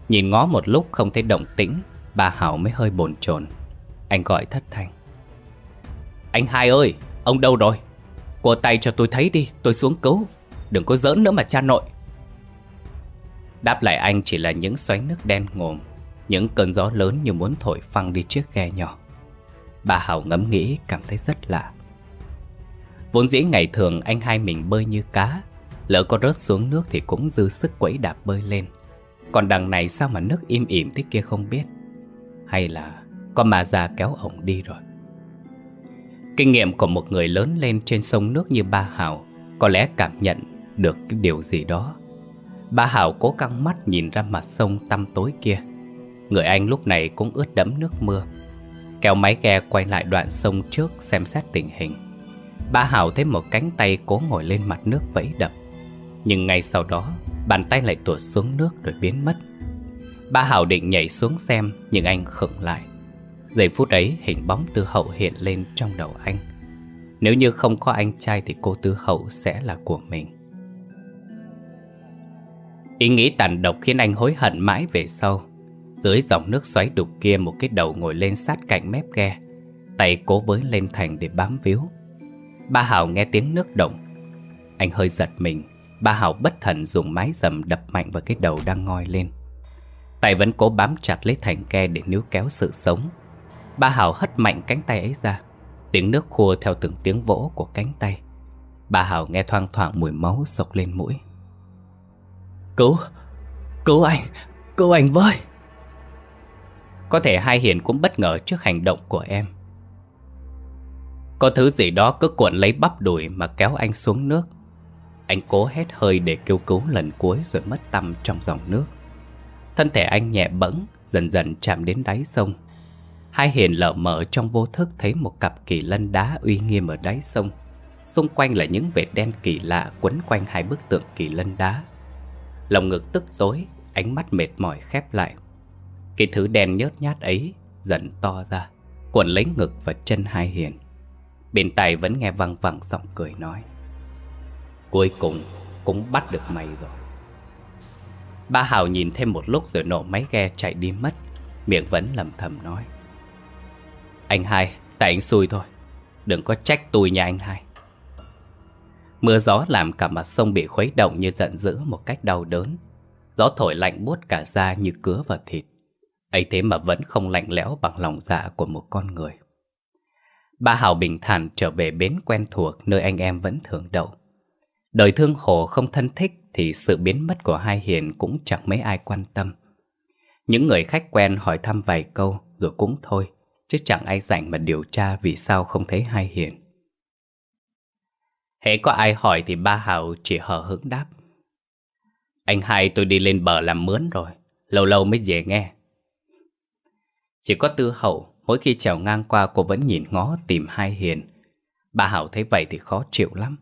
Nhìn ngó một lúc không thấy động tĩnh Ba Hào mới hơi bồn chồn Anh gọi thất thanh Anh hai ơi, ông đâu rồi? Cô tay cho tôi thấy đi, tôi xuống cứu Đừng có giỡn nữa mà cha nội Đáp lại anh chỉ là những xoáy nước đen ngồm Những cơn gió lớn như muốn thổi phăng đi chiếc ghe nhỏ Bà Hảo ngẫm nghĩ cảm thấy rất lạ Vốn dĩ ngày thường anh hai mình bơi như cá Lỡ có rớt xuống nước thì cũng dư sức quẫy đạp bơi lên Còn đằng này sao mà nước im ỉm thế kia không biết Hay là con mà già kéo ổng đi rồi Kinh nghiệm của một người lớn lên trên sông nước như ba Hào Có lẽ cảm nhận được điều gì đó Bà Hảo cố căng mắt nhìn ra mặt sông tăm tối kia Người anh lúc này cũng ướt đẫm nước mưa Kéo máy ghe quay lại đoạn sông trước xem xét tình hình Bà Hảo thấy một cánh tay cố ngồi lên mặt nước vẫy đập Nhưng ngay sau đó Bàn tay lại tuột xuống nước rồi biến mất Bà Hảo định nhảy xuống xem Nhưng anh khựng lại Giây phút ấy hình bóng Tư Hậu hiện lên trong đầu anh Nếu như không có anh trai thì cô Tư Hậu sẽ là của mình Ý nghĩ tàn độc khiến anh hối hận mãi về sau Dưới dòng nước xoáy đục kia một cái đầu ngồi lên sát cạnh mép ghe Tay cố với lên thành để bám víu Ba hào nghe tiếng nước động Anh hơi giật mình Ba hào bất thần dùng mái dầm đập mạnh vào cái đầu đang ngoi lên Tay vẫn cố bám chặt lấy thành ke để níu kéo sự sống Ba hào hất mạnh cánh tay ấy ra Tiếng nước khua theo từng tiếng vỗ của cánh tay Ba hào nghe thoang thoảng mùi máu sộc lên mũi Cứu Cứu anh Cứu anh với Có thể hai hiền cũng bất ngờ trước hành động của em Có thứ gì đó cứ cuộn lấy bắp đùi mà kéo anh xuống nước Anh cố hết hơi để kêu cứu lần cuối rồi mất tâm trong dòng nước Thân thể anh nhẹ bẫng Dần dần chạm đến đáy sông Hai hiền lờ mờ trong vô thức thấy một cặp kỳ lân đá uy nghiêm ở đáy sông Xung quanh là những vệt đen kỳ lạ quấn quanh hai bức tượng kỳ lân đá lòng ngực tức tối, ánh mắt mệt mỏi khép lại. Cái thứ đen nhớt nhát ấy dần to ra, cuộn lấy ngực và chân hai hiền. Bên tai vẫn nghe văng vẳng giọng cười nói. Cuối cùng cũng bắt được mày rồi. Ba Hào nhìn thêm một lúc rồi nổ máy ghe chạy đi mất, miệng vẫn lầm thầm nói. Anh hai, tại anh xui thôi, đừng có trách tôi nha anh hai. Mưa gió làm cả mặt sông bị khuấy động như giận dữ một cách đau đớn. Gió thổi lạnh buốt cả da như cứa vào thịt. ấy thế mà vẫn không lạnh lẽo bằng lòng dạ của một con người. Ba Hào bình thản trở về bến quen thuộc nơi anh em vẫn thường đậu. Đời thương hồ không thân thích thì sự biến mất của hai hiền cũng chẳng mấy ai quan tâm. Những người khách quen hỏi thăm vài câu rồi cũng thôi, chứ chẳng ai rảnh mà điều tra vì sao không thấy hai hiền. Hễ có ai hỏi thì ba Hảo chỉ hờ hững đáp. Anh hai tôi đi lên bờ làm mướn rồi, lâu lâu mới về nghe. Chỉ có tư hậu, mỗi khi trèo ngang qua cô vẫn nhìn ngó tìm hai hiền. ba Hảo thấy vậy thì khó chịu lắm.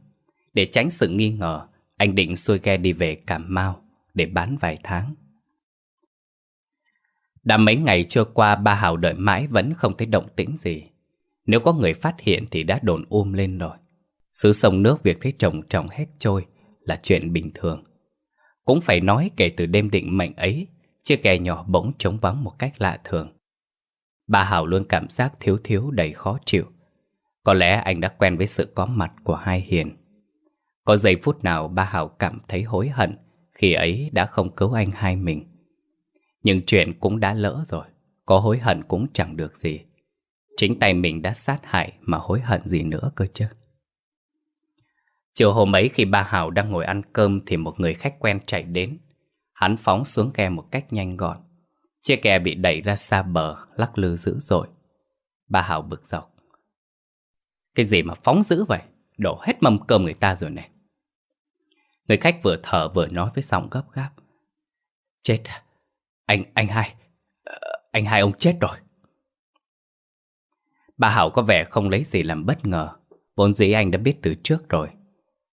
Để tránh sự nghi ngờ, anh định xuôi ghe đi về Cà Mau để bán vài tháng. Đã mấy ngày trôi qua ba Hảo đợi mãi vẫn không thấy động tĩnh gì. Nếu có người phát hiện thì đã đồn ôm um lên rồi. Xứ sông nước việc thấy chồng chồng hết trôi là chuyện bình thường. Cũng phải nói kể từ đêm định mệnh ấy, chiếc ghe nhỏ bỗng trống vắng một cách lạ thường. Bà Hảo luôn cảm giác thiếu thiếu đầy khó chịu. Có lẽ anh đã quen với sự có mặt của hai hiền. Có giây phút nào ba Hảo cảm thấy hối hận khi ấy đã không cứu anh hai mình. Nhưng chuyện cũng đã lỡ rồi, có hối hận cũng chẳng được gì. Chính tay mình đã sát hại mà hối hận gì nữa cơ chứ. Chiều hôm ấy khi ba Hảo đang ngồi ăn cơm thì một người khách quen chạy đến. Hắn phóng xuống kè một cách nhanh gọn. Chiếc kè bị đẩy ra xa bờ, lắc lư dữ dội. Ba Hảo bực dọc. Cái gì mà phóng dữ vậy? Đổ hết mâm cơm người ta rồi nè Người khách vừa thở vừa nói với giọng gấp gáp. Chết, à, anh, anh hai, ờ, anh hai ông chết rồi. Bà Hảo có vẻ không lấy gì làm bất ngờ. Vốn dĩ anh đã biết từ trước rồi.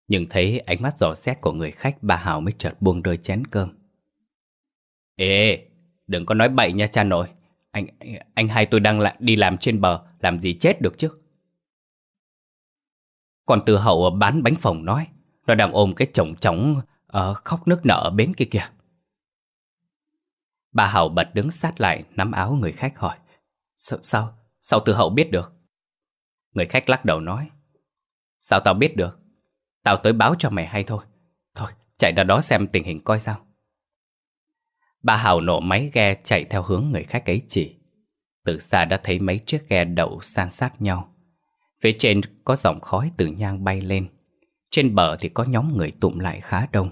Nhưng thấy ánh mắt dò xét của người khách bà Hảo mới chợt buông rơi chén cơm Ê, đừng có nói bậy nha cha nội Anh anh, anh hai tôi đang lại đi làm trên bờ, làm gì chết được chứ Còn từ hậu bán bánh phồng nói Nó đang ôm cái chồng chóng uh, khóc nước nở ở bến kia kìa Bà Hảo bật đứng sát lại nắm áo người khách hỏi Sao, sao, sao từ hậu biết được Người khách lắc đầu nói Sao tao biết được Tao tới báo cho mẹ hay thôi. Thôi, chạy ra đó xem tình hình coi sao. Bà hào nổ máy ghe chạy theo hướng người khách ấy chỉ. Từ xa đã thấy mấy chiếc ghe đậu san sát nhau. Phía trên có dòng khói từ nhang bay lên. Trên bờ thì có nhóm người tụm lại khá đông.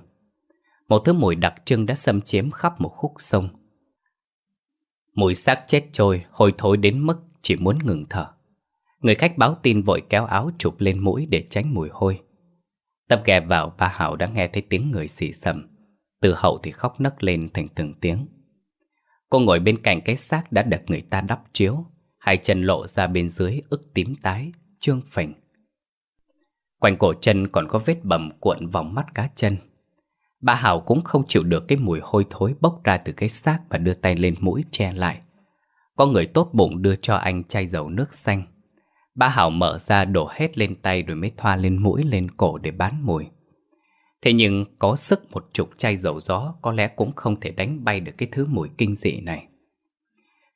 Một thứ mùi đặc trưng đã xâm chiếm khắp một khúc sông. Mùi xác chết trôi, hôi thối đến mức chỉ muốn ngừng thở. Người khách báo tin vội kéo áo chụp lên mũi để tránh mùi hôi. Tập ghé vào bà Hảo đã nghe thấy tiếng người xì sầm Từ hậu thì khóc nấc lên thành từng tiếng Cô ngồi bên cạnh cái xác đã được người ta đắp chiếu Hai chân lộ ra bên dưới ức tím tái, trương phình Quanh cổ chân còn có vết bầm cuộn vòng mắt cá chân Bà Hảo cũng không chịu được cái mùi hôi thối bốc ra từ cái xác Và đưa tay lên mũi che lại Có người tốt bụng đưa cho anh chai dầu nước xanh Bà Hảo mở ra đổ hết lên tay rồi mới thoa lên mũi lên cổ để bán mùi. Thế nhưng có sức một chục chai dầu gió có lẽ cũng không thể đánh bay được cái thứ mùi kinh dị này.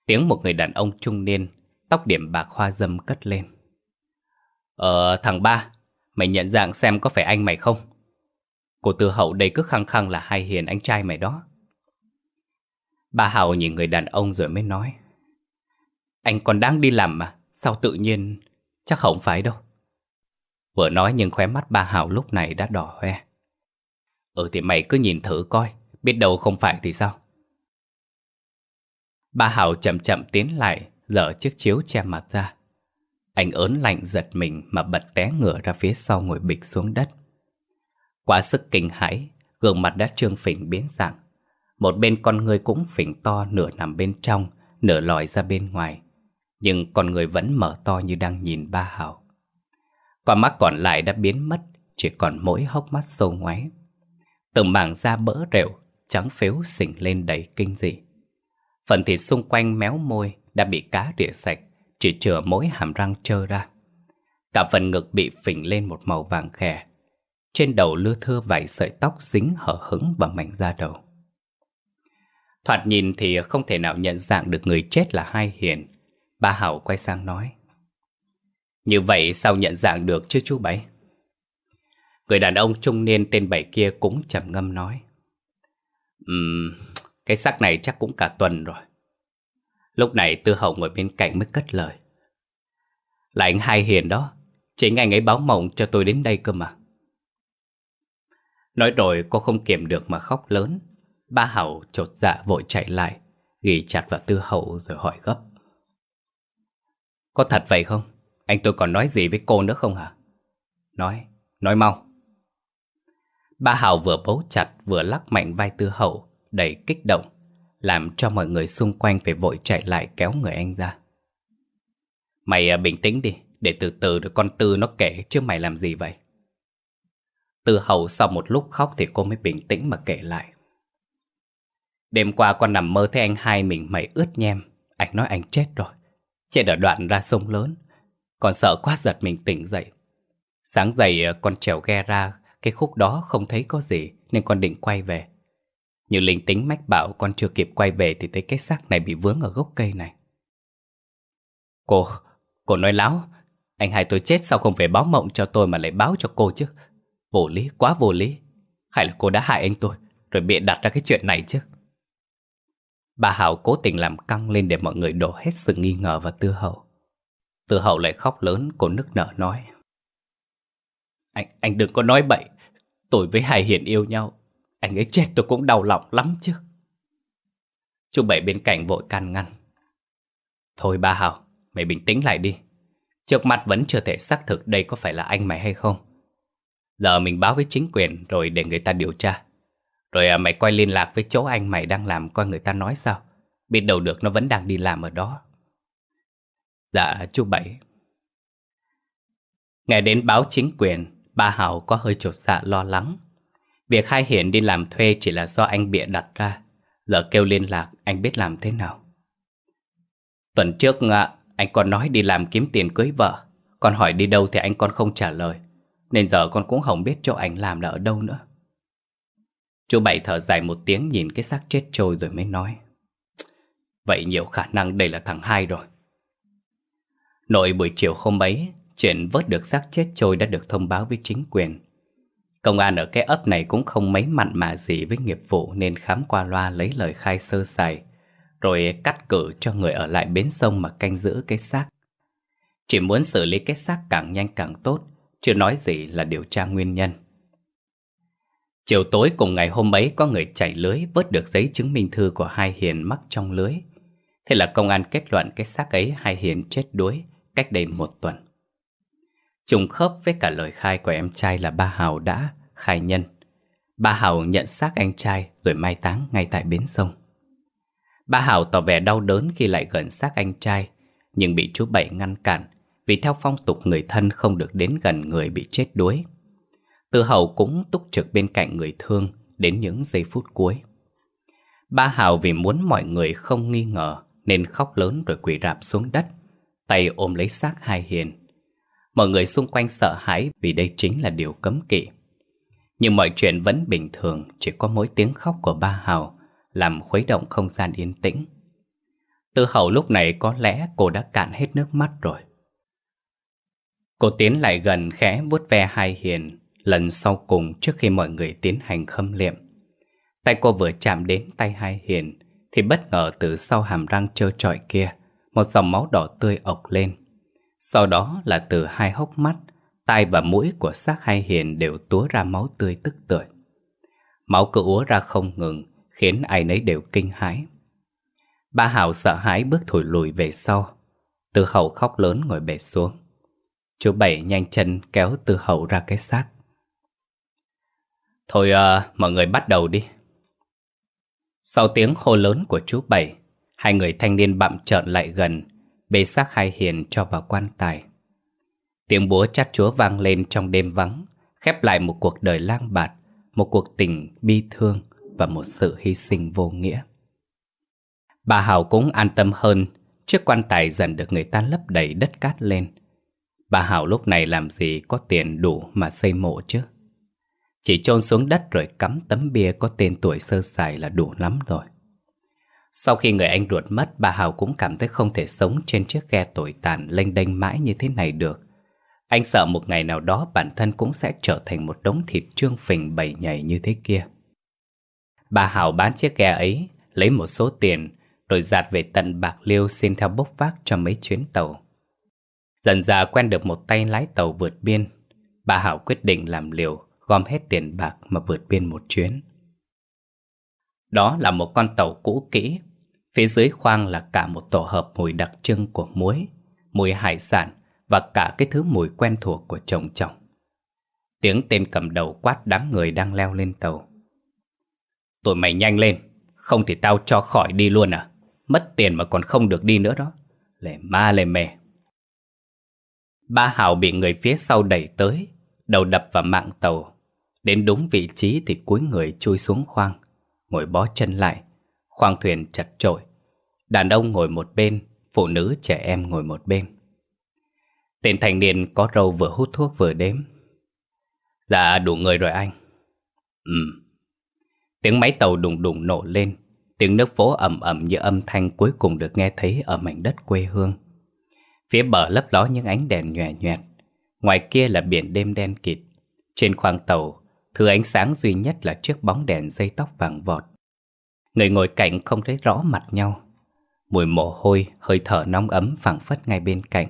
Tiếng một người đàn ông trung niên, tóc điểm bạc hoa dâm cất lên. Ờ, thằng ba, mày nhận dạng xem có phải anh mày không? Cô tư hậu đây cứ khăng khăng là hai hiền anh trai mày đó. Ba Hảo nhìn người đàn ông rồi mới nói. Anh còn đang đi làm mà, sao tự nhiên Chắc không phải đâu Vừa nói nhưng khóe mắt ba Hào lúc này đã đỏ hoe Ừ thì mày cứ nhìn thử coi Biết đâu không phải thì sao Ba Hào chậm chậm tiến lại Lỡ chiếc chiếu che mặt ra Anh ớn lạnh giật mình Mà bật té ngửa ra phía sau ngồi bịch xuống đất Quá sức kinh hãi Gương mặt đã trương phình biến dạng Một bên con người cũng phình to Nửa nằm bên trong Nửa lòi ra bên ngoài nhưng con người vẫn mở to như đang nhìn ba hào. Con mắt còn lại đã biến mất, chỉ còn mỗi hốc mắt sâu ngoáy. Từng mảng da bỡ rệu, trắng phếu xỉnh lên đầy kinh dị. Phần thịt xung quanh méo môi đã bị cá rỉa sạch, chỉ chừa mỗi hàm răng trơ ra. Cả phần ngực bị phình lên một màu vàng khè. Trên đầu lưa thưa vài sợi tóc dính hở hứng và mảnh da đầu. Thoạt nhìn thì không thể nào nhận dạng được người chết là Hai Hiền, Bà Hảo quay sang nói Như vậy sao nhận dạng được chứ chú Bảy Người đàn ông trung niên tên Bảy kia cũng trầm ngâm nói Ừm, um, cái xác này chắc cũng cả tuần rồi Lúc này Tư Hậu ngồi bên cạnh mới cất lời Là anh Hai Hiền đó Chính anh ấy báo mộng cho tôi đến đây cơ mà Nói rồi cô không kiềm được mà khóc lớn Ba Hảo trột dạ vội chạy lại Ghi chặt vào Tư Hậu rồi hỏi gấp có thật vậy không? Anh tôi còn nói gì với cô nữa không hả? Nói, nói mau. Ba hào vừa bấu chặt vừa lắc mạnh vai tư hậu, đầy kích động, làm cho mọi người xung quanh phải vội chạy lại kéo người anh ra. Mày à, bình tĩnh đi, để từ từ được con Tư nó kể chứ mày làm gì vậy? Tư hậu sau một lúc khóc thì cô mới bình tĩnh mà kể lại. Đêm qua con nằm mơ thấy anh hai mình mày ướt nhem, anh nói anh chết rồi. Chết ở đoạn ra sông lớn Còn sợ quá giật mình tỉnh dậy Sáng dậy ờ, con trèo ghe ra Cái khúc đó không thấy có gì Nên con định quay về Như linh tính mách bảo con chưa kịp quay về Thì thấy cái xác này bị vướng ở gốc cây này Cô, cô nói láo Anh hai tôi chết sao không về báo mộng cho tôi Mà lại báo cho cô chứ Vô lý, quá vô lý Hay là cô đã hại anh tôi Rồi bịa đặt ra cái chuyện này chứ Bà Hảo cố tình làm căng lên để mọi người đổ hết sự nghi ngờ vào Tư Hậu. Tư Hậu lại khóc lớn, cô nức nở nói. Anh anh đừng có nói bậy, tôi với Hải Hiền yêu nhau, anh ấy chết tôi cũng đau lòng lắm chứ. Chú Bảy bên cạnh vội can ngăn. Thôi bà Hảo, mày bình tĩnh lại đi. Trước mặt vẫn chưa thể xác thực đây có phải là anh mày hay không. Giờ mình báo với chính quyền rồi để người ta điều tra. Rồi à, mày quay liên lạc với chỗ anh mày đang làm coi người ta nói sao Biết đâu được nó vẫn đang đi làm ở đó Dạ chú Bảy Nghe đến báo chính quyền Ba Hảo có hơi chột xạ dạ lo lắng Việc hai hiển đi làm thuê chỉ là do anh bịa đặt ra Giờ kêu liên lạc anh biết làm thế nào Tuần trước ngạ à, anh còn nói đi làm kiếm tiền cưới vợ Con hỏi đi đâu thì anh con không trả lời Nên giờ con cũng không biết chỗ anh làm là ở đâu nữa Chú Bảy thở dài một tiếng nhìn cái xác chết trôi rồi mới nói. Vậy nhiều khả năng đây là thằng hai rồi. Nội buổi chiều hôm ấy, chuyện vớt được xác chết trôi đã được thông báo với chính quyền. Công an ở cái ấp này cũng không mấy mặn mà gì với nghiệp vụ nên khám qua loa lấy lời khai sơ sài, rồi cắt cử cho người ở lại bến sông mà canh giữ cái xác. Chỉ muốn xử lý cái xác càng nhanh càng tốt, chưa nói gì là điều tra nguyên nhân. Chiều tối cùng ngày hôm ấy có người chạy lưới vớt được giấy chứng minh thư của Hai Hiền mắc trong lưới. Thế là công an kết luận cái xác ấy Hai Hiền chết đuối cách đây một tuần. Trùng khớp với cả lời khai của em trai là ba Hào đã khai nhân. Ba Hào nhận xác anh trai rồi mai táng ngay tại bến sông. Ba Hào tỏ vẻ đau đớn khi lại gần xác anh trai, nhưng bị chú Bảy ngăn cản vì theo phong tục người thân không được đến gần người bị chết đuối. Từ Hậu cũng túc trực bên cạnh người thương đến những giây phút cuối. Ba Hào vì muốn mọi người không nghi ngờ nên khóc lớn rồi quỳ rạp xuống đất, tay ôm lấy xác Hai Hiền. Mọi người xung quanh sợ hãi vì đây chính là điều cấm kỵ. Nhưng mọi chuyện vẫn bình thường, chỉ có mỗi tiếng khóc của ba Hào làm khuấy động không gian yên tĩnh. Từ Hậu lúc này có lẽ cô đã cạn hết nước mắt rồi. Cô tiến lại gần khẽ vuốt ve Hai Hiền lần sau cùng trước khi mọi người tiến hành khâm liệm. Tay cô vừa chạm đến tay hai hiền, thì bất ngờ từ sau hàm răng trơ trọi kia, một dòng máu đỏ tươi ộc lên. Sau đó là từ hai hốc mắt, tai và mũi của xác hai hiền đều túa ra máu tươi tức tưởi. Máu cứ úa ra không ngừng, khiến ai nấy đều kinh hãi. Ba Hảo sợ hãi bước thổi lùi về sau. Tư hậu khóc lớn ngồi bệt xuống. Chú Bảy nhanh chân kéo tư hậu ra cái xác. Thôi à, mọi người bắt đầu đi. Sau tiếng hô lớn của chú Bảy, hai người thanh niên bạm trợn lại gần, bê xác hai hiền cho vào quan tài. Tiếng búa chát chúa vang lên trong đêm vắng, khép lại một cuộc đời lang bạt, một cuộc tình bi thương và một sự hy sinh vô nghĩa. Bà Hảo cũng an tâm hơn, chiếc quan tài dần được người ta lấp đầy đất cát lên. Bà Hảo lúc này làm gì có tiền đủ mà xây mộ chứ? Chỉ chôn xuống đất rồi cắm tấm bia có tên tuổi sơ sài là đủ lắm rồi. Sau khi người anh ruột mất, bà Hào cũng cảm thấy không thể sống trên chiếc ghe tồi tàn lênh đênh mãi như thế này được. Anh sợ một ngày nào đó bản thân cũng sẽ trở thành một đống thịt trương phình bầy nhảy như thế kia. Bà hào bán chiếc ghe ấy, lấy một số tiền, rồi dạt về tận Bạc Liêu xin theo bốc vác cho mấy chuyến tàu. Dần dà quen được một tay lái tàu vượt biên, bà Hảo quyết định làm liều, gom hết tiền bạc mà vượt biên một chuyến. Đó là một con tàu cũ kỹ, phía dưới khoang là cả một tổ hợp mùi đặc trưng của muối, mùi hải sản và cả cái thứ mùi quen thuộc của chồng chồng. Tiếng tên cầm đầu quát đám người đang leo lên tàu. Tụi mày nhanh lên, không thì tao cho khỏi đi luôn à. Mất tiền mà còn không được đi nữa đó. Lề ma lề mề. Ba Hào bị người phía sau đẩy tới, đầu đập vào mạng tàu, Đến đúng vị trí thì cuối người chui xuống khoang Ngồi bó chân lại Khoang thuyền chật trội Đàn ông ngồi một bên Phụ nữ trẻ em ngồi một bên Tên thanh niên có râu vừa hút thuốc vừa đếm Dạ đủ người rồi anh Ừ Tiếng máy tàu đùng đùng nổ lên Tiếng nước phố ầm ầm như âm thanh cuối cùng được nghe thấy ở mảnh đất quê hương Phía bờ lấp ló những ánh đèn nhòe nhòe Ngoài kia là biển đêm đen kịt Trên khoang tàu thứ ánh sáng duy nhất là chiếc bóng đèn dây tóc vàng vọt. Người ngồi cạnh không thấy rõ mặt nhau. Mùi mồ hôi, hơi thở nóng ấm phảng phất ngay bên cạnh.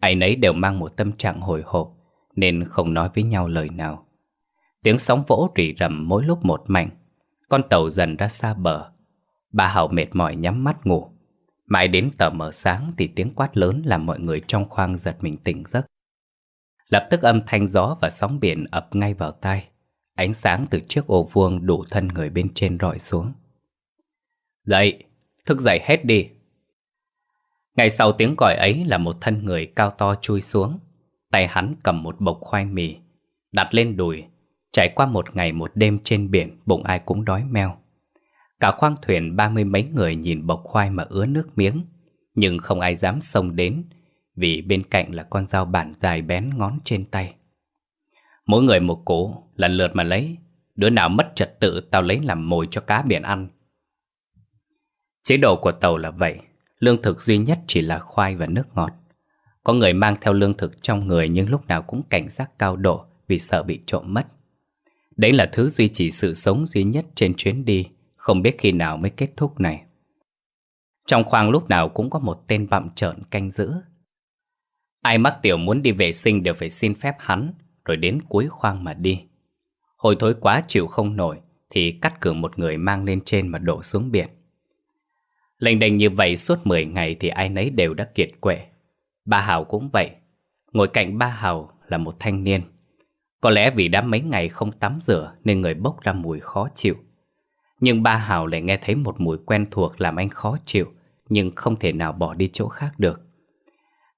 Ai nấy đều mang một tâm trạng hồi hộp, nên không nói với nhau lời nào. Tiếng sóng vỗ rỉ rầm mỗi lúc một mạnh. Con tàu dần ra xa bờ. Bà Hảo mệt mỏi nhắm mắt ngủ. Mãi đến tờ mở sáng thì tiếng quát lớn làm mọi người trong khoang giật mình tỉnh giấc. Lập tức âm thanh gió và sóng biển ập ngay vào tai. Ánh sáng từ chiếc ô vuông đủ thân người bên trên rọi xuống Dậy, thức dậy hết đi Ngày sau tiếng gọi ấy là một thân người cao to chui xuống Tay hắn cầm một bọc khoai mì Đặt lên đùi Trải qua một ngày một đêm trên biển Bụng ai cũng đói meo Cả khoang thuyền ba mươi mấy người nhìn bọc khoai mà ứa nước miếng Nhưng không ai dám xông đến Vì bên cạnh là con dao bản dài bén ngón trên tay Mỗi người một củ, lần lượt mà lấy. Đứa nào mất trật tự tao lấy làm mồi cho cá biển ăn. Chế độ của tàu là vậy. Lương thực duy nhất chỉ là khoai và nước ngọt. Có người mang theo lương thực trong người nhưng lúc nào cũng cảnh giác cao độ vì sợ bị trộm mất. Đấy là thứ duy trì sự sống duy nhất trên chuyến đi, không biết khi nào mới kết thúc này. Trong khoang lúc nào cũng có một tên bặm trợn canh giữ. Ai mắc tiểu muốn đi vệ sinh đều phải xin phép hắn, rồi đến cuối khoang mà đi. Hồi thối quá chịu không nổi thì cắt cử một người mang lên trên mà đổ xuống biển. Lệnh đênh như vậy suốt 10 ngày thì ai nấy đều đã kiệt quệ. Ba Hào cũng vậy. Ngồi cạnh ba Hào là một thanh niên. Có lẽ vì đã mấy ngày không tắm rửa nên người bốc ra mùi khó chịu. Nhưng ba Hào lại nghe thấy một mùi quen thuộc làm anh khó chịu nhưng không thể nào bỏ đi chỗ khác được.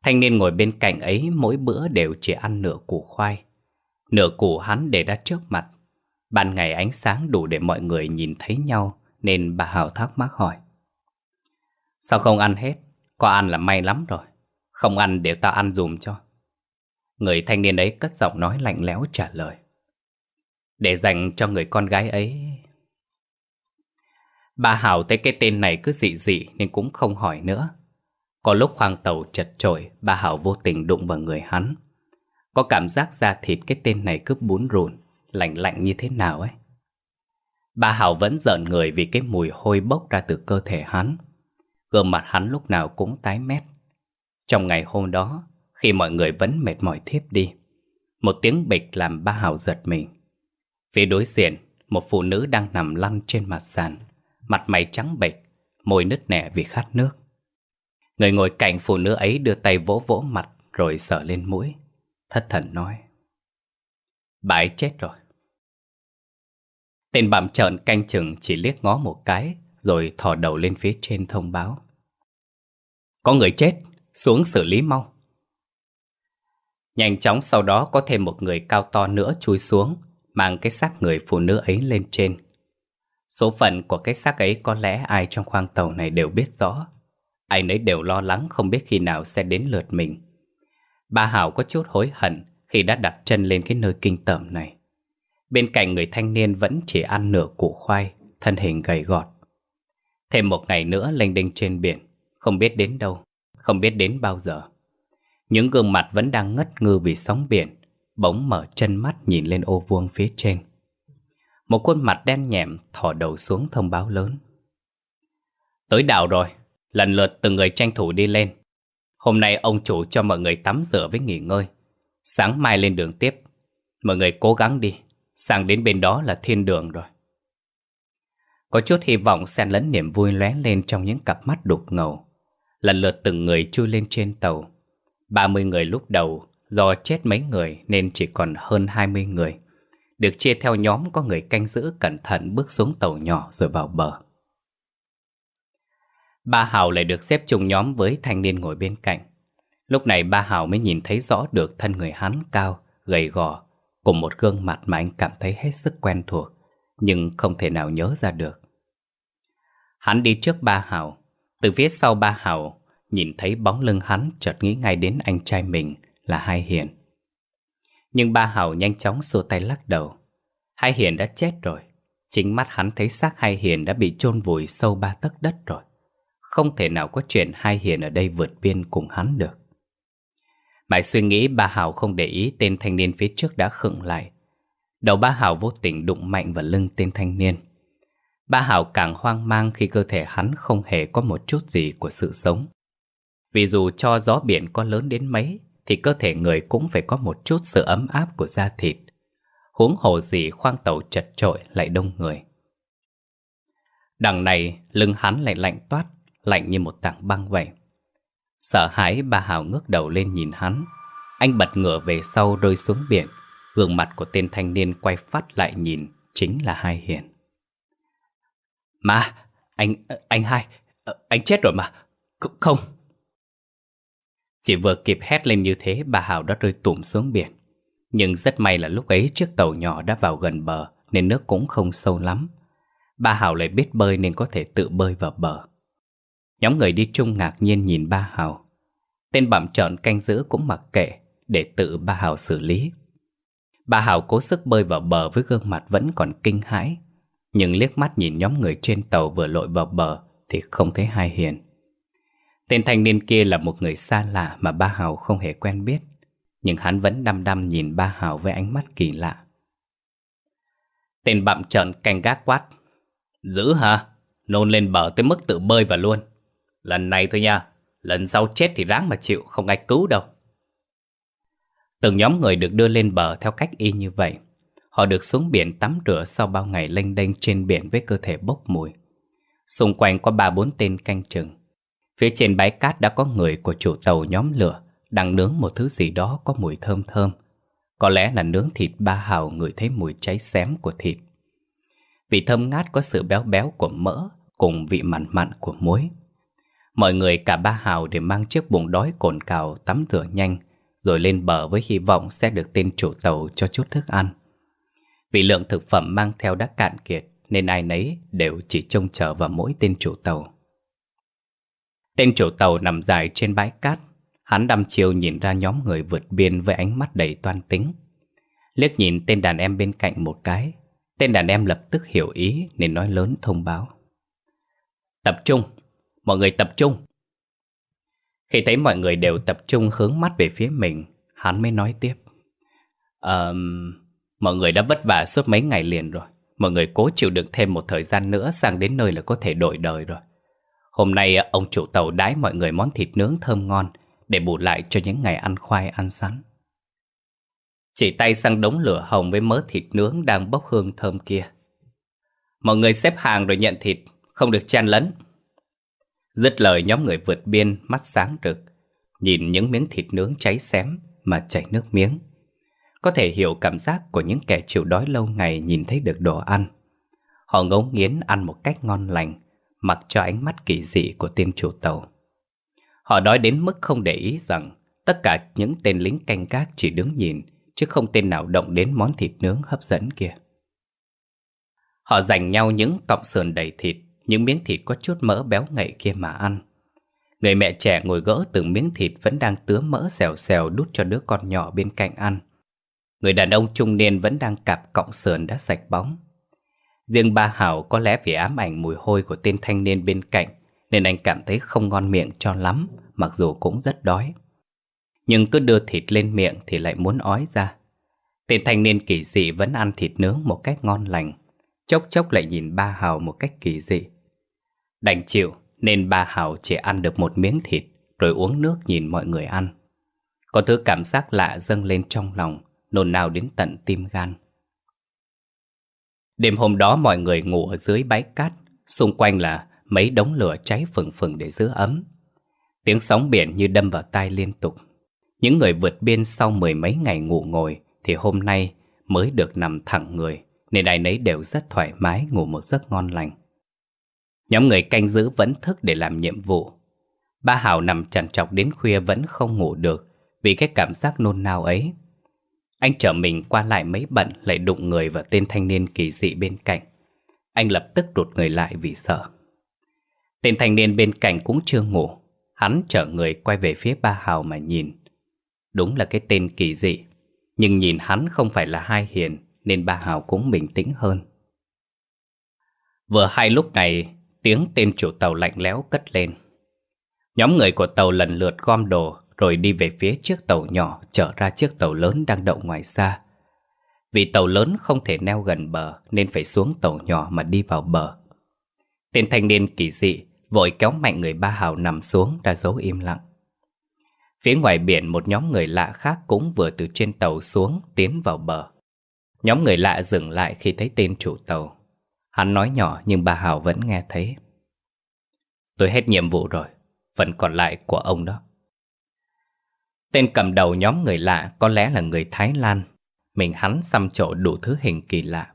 Thanh niên ngồi bên cạnh ấy mỗi bữa đều chỉ ăn nửa củ khoai. Nửa củ hắn để ra trước mặt Ban ngày ánh sáng đủ để mọi người nhìn thấy nhau Nên bà hào thắc mắc hỏi Sao không ăn hết Có ăn là may lắm rồi Không ăn để ta ăn dùm cho Người thanh niên ấy cất giọng nói lạnh lẽo trả lời Để dành cho người con gái ấy Bà Hảo thấy cái tên này cứ dị dị Nên cũng không hỏi nữa Có lúc khoang tàu chật trội Bà Hảo vô tình đụng vào người hắn có cảm giác da thịt cái tên này cứ bún rùn, lạnh lạnh như thế nào ấy. Bà Hảo vẫn giận người vì cái mùi hôi bốc ra từ cơ thể hắn. Gương mặt hắn lúc nào cũng tái mét. Trong ngày hôm đó, khi mọi người vẫn mệt mỏi thiếp đi, một tiếng bịch làm ba Hảo giật mình. Phía đối diện, một phụ nữ đang nằm lăn trên mặt sàn, mặt mày trắng bệch, môi nứt nẻ vì khát nước. Người ngồi cạnh phụ nữ ấy đưa tay vỗ vỗ mặt rồi sờ lên mũi. Thất thần nói Bà chết rồi Tên bạm trợn canh chừng chỉ liếc ngó một cái Rồi thò đầu lên phía trên thông báo Có người chết Xuống xử lý mau Nhanh chóng sau đó có thêm một người cao to nữa chui xuống Mang cái xác người phụ nữ ấy lên trên Số phận của cái xác ấy có lẽ ai trong khoang tàu này đều biết rõ Ai nấy đều lo lắng không biết khi nào sẽ đến lượt mình Bà Hảo có chút hối hận khi đã đặt chân lên cái nơi kinh tởm này. Bên cạnh người thanh niên vẫn chỉ ăn nửa củ khoai, thân hình gầy gọt. Thêm một ngày nữa lênh đênh trên biển, không biết đến đâu, không biết đến bao giờ. Những gương mặt vẫn đang ngất ngư vì sóng biển, bỗng mở chân mắt nhìn lên ô vuông phía trên. Một khuôn mặt đen nhẹm thỏ đầu xuống thông báo lớn. Tới đảo rồi, lần lượt từng người tranh thủ đi lên. Hôm nay ông chủ cho mọi người tắm rửa với nghỉ ngơi. Sáng mai lên đường tiếp. Mọi người cố gắng đi. Sang đến bên đó là thiên đường rồi. Có chút hy vọng xen lẫn niềm vui lóe lên trong những cặp mắt đục ngầu. Lần lượt từng người chui lên trên tàu. 30 người lúc đầu, do chết mấy người nên chỉ còn hơn 20 người. Được chia theo nhóm có người canh giữ cẩn thận bước xuống tàu nhỏ rồi vào bờ. Ba Hào lại được xếp chung nhóm với thanh niên ngồi bên cạnh. Lúc này ba Hào mới nhìn thấy rõ được thân người hắn cao, gầy gò, cùng một gương mặt mà anh cảm thấy hết sức quen thuộc, nhưng không thể nào nhớ ra được. Hắn đi trước ba Hào, từ phía sau ba Hào, nhìn thấy bóng lưng hắn chợt nghĩ ngay đến anh trai mình là Hai Hiền. Nhưng ba Hào nhanh chóng xua tay lắc đầu. Hai Hiền đã chết rồi, chính mắt hắn thấy xác Hai Hiền đã bị chôn vùi sâu ba tấc đất rồi. Không thể nào có chuyện hai hiền ở đây vượt biên cùng hắn được Mãi suy nghĩ ba hào không để ý tên thanh niên phía trước đã khựng lại Đầu ba hào vô tình đụng mạnh vào lưng tên thanh niên Ba hào càng hoang mang khi cơ thể hắn không hề có một chút gì của sự sống Vì dù cho gió biển có lớn đến mấy Thì cơ thể người cũng phải có một chút sự ấm áp của da thịt Huống hồ gì khoang tàu chật trội lại đông người Đằng này lưng hắn lại lạnh toát lạnh như một tảng băng vậy. Sợ hãi bà Hảo ngước đầu lên nhìn hắn. Anh bật ngửa về sau rơi xuống biển. Gương mặt của tên thanh niên quay phát lại nhìn chính là Hai Hiền. Mà, anh, anh Hai, anh chết rồi mà. Không. Chỉ vừa kịp hét lên như thế bà Hảo đã rơi tụm xuống biển. Nhưng rất may là lúc ấy chiếc tàu nhỏ đã vào gần bờ nên nước cũng không sâu lắm. Bà Hảo lại biết bơi nên có thể tự bơi vào bờ. Nhóm người đi chung ngạc nhiên nhìn ba Hào Tên bạm trợn canh giữ cũng mặc kệ Để tự ba Hào xử lý Ba Hào cố sức bơi vào bờ với gương mặt vẫn còn kinh hãi Nhưng liếc mắt nhìn nhóm người trên tàu vừa lội vào bờ Thì không thấy hai hiền Tên thanh niên kia là một người xa lạ mà ba Hào không hề quen biết Nhưng hắn vẫn đăm đăm nhìn ba Hào với ánh mắt kỳ lạ Tên bạm trợn canh gác quát giữ hả? Nôn lên bờ tới mức tự bơi vào luôn Lần này thôi nha, lần sau chết thì ráng mà chịu, không ai cứu đâu. Từng nhóm người được đưa lên bờ theo cách y như vậy. Họ được xuống biển tắm rửa sau bao ngày lênh đênh trên biển với cơ thể bốc mùi. Xung quanh có ba bốn tên canh chừng. Phía trên bãi cát đã có người của chủ tàu nhóm lửa đang nướng một thứ gì đó có mùi thơm thơm. Có lẽ là nướng thịt ba hào người thấy mùi cháy xém của thịt. Vị thơm ngát có sự béo béo của mỡ cùng vị mặn mặn của muối. Mọi người cả ba hào để mang chiếc bụng đói cồn cào tắm rửa nhanh, rồi lên bờ với hy vọng sẽ được tên chủ tàu cho chút thức ăn. Vì lượng thực phẩm mang theo đã cạn kiệt, nên ai nấy đều chỉ trông chờ vào mỗi tên chủ tàu. Tên chủ tàu nằm dài trên bãi cát, hắn đăm chiêu nhìn ra nhóm người vượt biên với ánh mắt đầy toan tính. Liếc nhìn tên đàn em bên cạnh một cái, tên đàn em lập tức hiểu ý nên nói lớn thông báo. Tập trung, mọi người tập trung. Khi thấy mọi người đều tập trung hướng mắt về phía mình, hắn mới nói tiếp. Um, mọi người đã vất vả suốt mấy ngày liền rồi. Mọi người cố chịu đựng thêm một thời gian nữa sang đến nơi là có thể đổi đời rồi. Hôm nay ông chủ tàu đái mọi người món thịt nướng thơm ngon để bù lại cho những ngày ăn khoai ăn sắn. Chỉ tay sang đống lửa hồng với mớ thịt nướng đang bốc hương thơm kia. Mọi người xếp hàng rồi nhận thịt, không được chen lấn. Dứt lời nhóm người vượt biên mắt sáng rực, nhìn những miếng thịt nướng cháy xém mà chảy nước miếng. Có thể hiểu cảm giác của những kẻ chịu đói lâu ngày nhìn thấy được đồ ăn. Họ ngấu nghiến ăn một cách ngon lành, mặc cho ánh mắt kỳ dị của tên chủ tàu. Họ đói đến mức không để ý rằng tất cả những tên lính canh gác chỉ đứng nhìn, chứ không tên nào động đến món thịt nướng hấp dẫn kia. Họ dành nhau những cọng sườn đầy thịt những miếng thịt có chút mỡ béo ngậy kia mà ăn. Người mẹ trẻ ngồi gỡ từng miếng thịt vẫn đang tứa mỡ xèo xèo đút cho đứa con nhỏ bên cạnh ăn. Người đàn ông trung niên vẫn đang cạp cọng sườn đã sạch bóng. Riêng ba Hảo có lẽ vì ám ảnh mùi hôi của tên thanh niên bên cạnh nên anh cảm thấy không ngon miệng cho lắm, mặc dù cũng rất đói. Nhưng cứ đưa thịt lên miệng thì lại muốn ói ra. Tên thanh niên kỳ dị vẫn ăn thịt nướng một cách ngon lành chốc chốc lại nhìn ba Hào một cách kỳ dị. Đành chịu nên ba Hào chỉ ăn được một miếng thịt rồi uống nước nhìn mọi người ăn. Có thứ cảm giác lạ dâng lên trong lòng, nồn nào đến tận tim gan. Đêm hôm đó mọi người ngủ ở dưới bãi cát, xung quanh là mấy đống lửa cháy phừng phừng để giữ ấm. Tiếng sóng biển như đâm vào tai liên tục. Những người vượt biên sau mười mấy ngày ngủ ngồi thì hôm nay mới được nằm thẳng người nên ai nấy đều rất thoải mái ngủ một giấc ngon lành. Nhóm người canh giữ vẫn thức để làm nhiệm vụ. Ba Hảo nằm trằn trọc đến khuya vẫn không ngủ được vì cái cảm giác nôn nao ấy. Anh trở mình qua lại mấy bận lại đụng người vào tên thanh niên kỳ dị bên cạnh. Anh lập tức rụt người lại vì sợ. Tên thanh niên bên cạnh cũng chưa ngủ. Hắn trở người quay về phía ba Hào mà nhìn. Đúng là cái tên kỳ dị. Nhưng nhìn hắn không phải là hai hiền nên bà Hào cũng bình tĩnh hơn. Vừa hai lúc này, tiếng tên chủ tàu lạnh lẽo cất lên. Nhóm người của tàu lần lượt gom đồ rồi đi về phía chiếc tàu nhỏ trở ra chiếc tàu lớn đang đậu ngoài xa. Vì tàu lớn không thể neo gần bờ nên phải xuống tàu nhỏ mà đi vào bờ. Tên thanh niên kỳ dị vội kéo mạnh người ba hào nằm xuống ra dấu im lặng. Phía ngoài biển một nhóm người lạ khác cũng vừa từ trên tàu xuống tiến vào bờ. Nhóm người lạ dừng lại khi thấy tên chủ tàu. Hắn nói nhỏ nhưng bà Hảo vẫn nghe thấy. Tôi hết nhiệm vụ rồi, phần còn lại của ông đó. Tên cầm đầu nhóm người lạ có lẽ là người Thái Lan. Mình hắn xăm trổ đủ thứ hình kỳ lạ.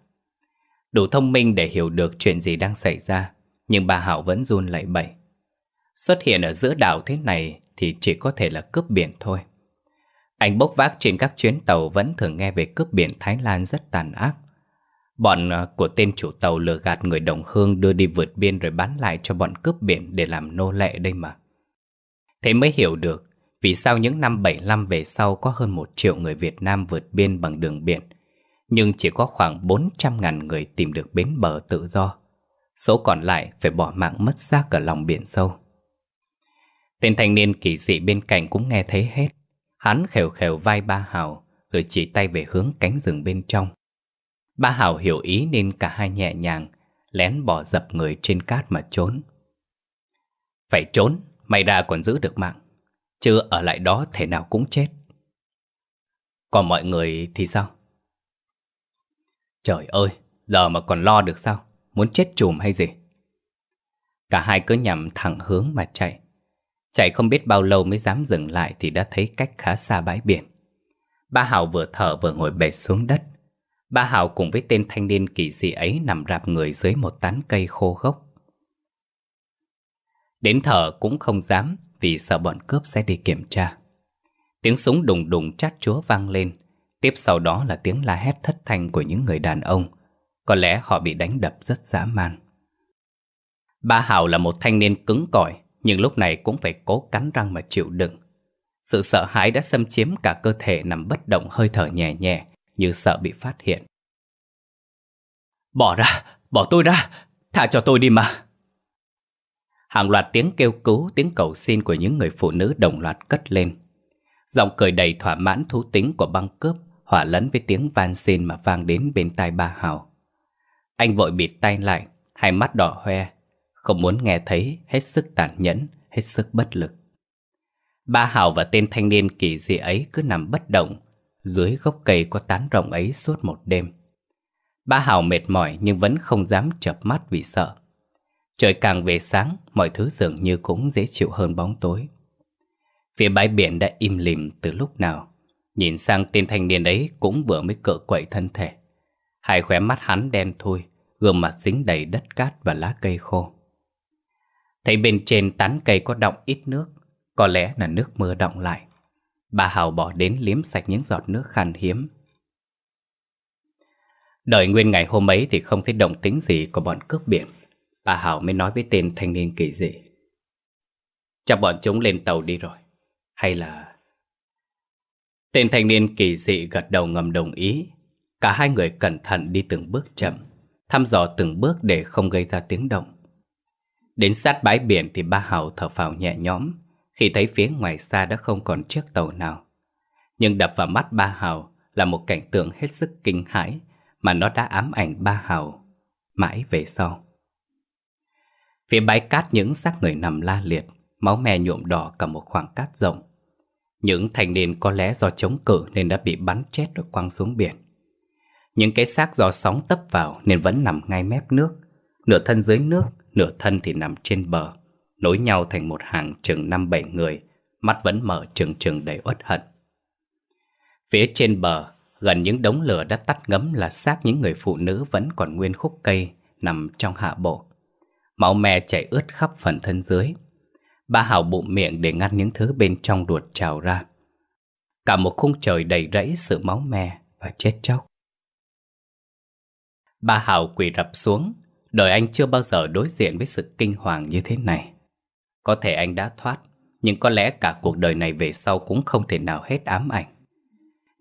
Đủ thông minh để hiểu được chuyện gì đang xảy ra, nhưng bà Hảo vẫn run lẩy bẩy. Xuất hiện ở giữa đảo thế này thì chỉ có thể là cướp biển thôi. Anh bốc vác trên các chuyến tàu vẫn thường nghe về cướp biển Thái Lan rất tàn ác. Bọn à, của tên chủ tàu lừa gạt người đồng hương đưa đi vượt biên rồi bán lại cho bọn cướp biển để làm nô lệ đây mà. Thế mới hiểu được vì sao những năm 75 về sau có hơn một triệu người Việt Nam vượt biên bằng đường biển, nhưng chỉ có khoảng 400.000 người tìm được bến bờ tự do. Số còn lại phải bỏ mạng mất xác ở lòng biển sâu. Tên thanh niên kỳ dị bên cạnh cũng nghe thấy hết. Hắn khều khều vai ba hào Rồi chỉ tay về hướng cánh rừng bên trong Ba hào hiểu ý nên cả hai nhẹ nhàng Lén bỏ dập người trên cát mà trốn Phải trốn, may ra còn giữ được mạng Chứ ở lại đó thể nào cũng chết Còn mọi người thì sao? Trời ơi, giờ mà còn lo được sao? Muốn chết chùm hay gì? Cả hai cứ nhằm thẳng hướng mà chạy Chạy không biết bao lâu mới dám dừng lại thì đã thấy cách khá xa bãi biển. Ba Hảo vừa thở vừa ngồi bệt xuống đất. Ba Hảo cùng với tên thanh niên kỳ dị ấy nằm rạp người dưới một tán cây khô gốc. Đến thở cũng không dám vì sợ bọn cướp sẽ đi kiểm tra. Tiếng súng đùng đùng chát chúa vang lên. Tiếp sau đó là tiếng la hét thất thanh của những người đàn ông. Có lẽ họ bị đánh đập rất dã man. Ba Hảo là một thanh niên cứng cỏi, nhưng lúc này cũng phải cố cắn răng mà chịu đựng. Sự sợ hãi đã xâm chiếm cả cơ thể nằm bất động hơi thở nhẹ nhẹ, như sợ bị phát hiện. Bỏ ra, bỏ tôi ra, thả cho tôi đi mà. Hàng loạt tiếng kêu cứu, tiếng cầu xin của những người phụ nữ đồng loạt cất lên. Giọng cười đầy thỏa mãn thú tính của băng cướp hòa lẫn với tiếng van xin mà vang đến bên tai ba Hào. Anh vội bịt tay lại, hai mắt đỏ hoe, không muốn nghe thấy, hết sức tàn nhẫn, hết sức bất lực. Ba Hảo và tên thanh niên kỳ dị ấy cứ nằm bất động, dưới gốc cây có tán rộng ấy suốt một đêm. Ba Hảo mệt mỏi nhưng vẫn không dám chập mắt vì sợ. Trời càng về sáng, mọi thứ dường như cũng dễ chịu hơn bóng tối. Phía bãi biển đã im lìm từ lúc nào. Nhìn sang tên thanh niên ấy cũng vừa mới cựa quậy thân thể. Hai khóe mắt hắn đen thui, gương mặt dính đầy đất cát và lá cây khô. Thấy bên trên tán cây có đọng ít nước Có lẽ là nước mưa đọng lại Bà Hào bỏ đến liếm sạch những giọt nước khan hiếm Đợi nguyên ngày hôm ấy thì không thấy động tính gì của bọn cướp biển Bà Hảo mới nói với tên thanh niên kỳ dị Chắc bọn chúng lên tàu đi rồi Hay là... Tên thanh niên kỳ dị gật đầu ngầm đồng ý Cả hai người cẩn thận đi từng bước chậm Thăm dò từng bước để không gây ra tiếng động Đến sát bãi biển thì ba hào thở phào nhẹ nhõm khi thấy phía ngoài xa đã không còn chiếc tàu nào. Nhưng đập vào mắt ba hào là một cảnh tượng hết sức kinh hãi mà nó đã ám ảnh ba hào mãi về sau. Phía bãi cát những xác người nằm la liệt, máu me nhuộm đỏ cả một khoảng cát rộng. Những thành niên có lẽ do chống cự nên đã bị bắn chết rồi quăng xuống biển. Những cái xác do sóng tấp vào nên vẫn nằm ngay mép nước, nửa thân dưới nước nửa thân thì nằm trên bờ, nối nhau thành một hàng chừng năm bảy người, mắt vẫn mở trừng trừng đầy uất hận. Phía trên bờ, gần những đống lửa đã tắt ngấm là xác những người phụ nữ vẫn còn nguyên khúc cây nằm trong hạ bộ. Máu me chảy ướt khắp phần thân dưới. Ba hào bụng miệng để ngăn những thứ bên trong ruột trào ra. Cả một khung trời đầy rẫy sự máu me và chết chóc. Ba hào quỳ rập xuống, Đời anh chưa bao giờ đối diện với sự kinh hoàng như thế này. Có thể anh đã thoát, nhưng có lẽ cả cuộc đời này về sau cũng không thể nào hết ám ảnh.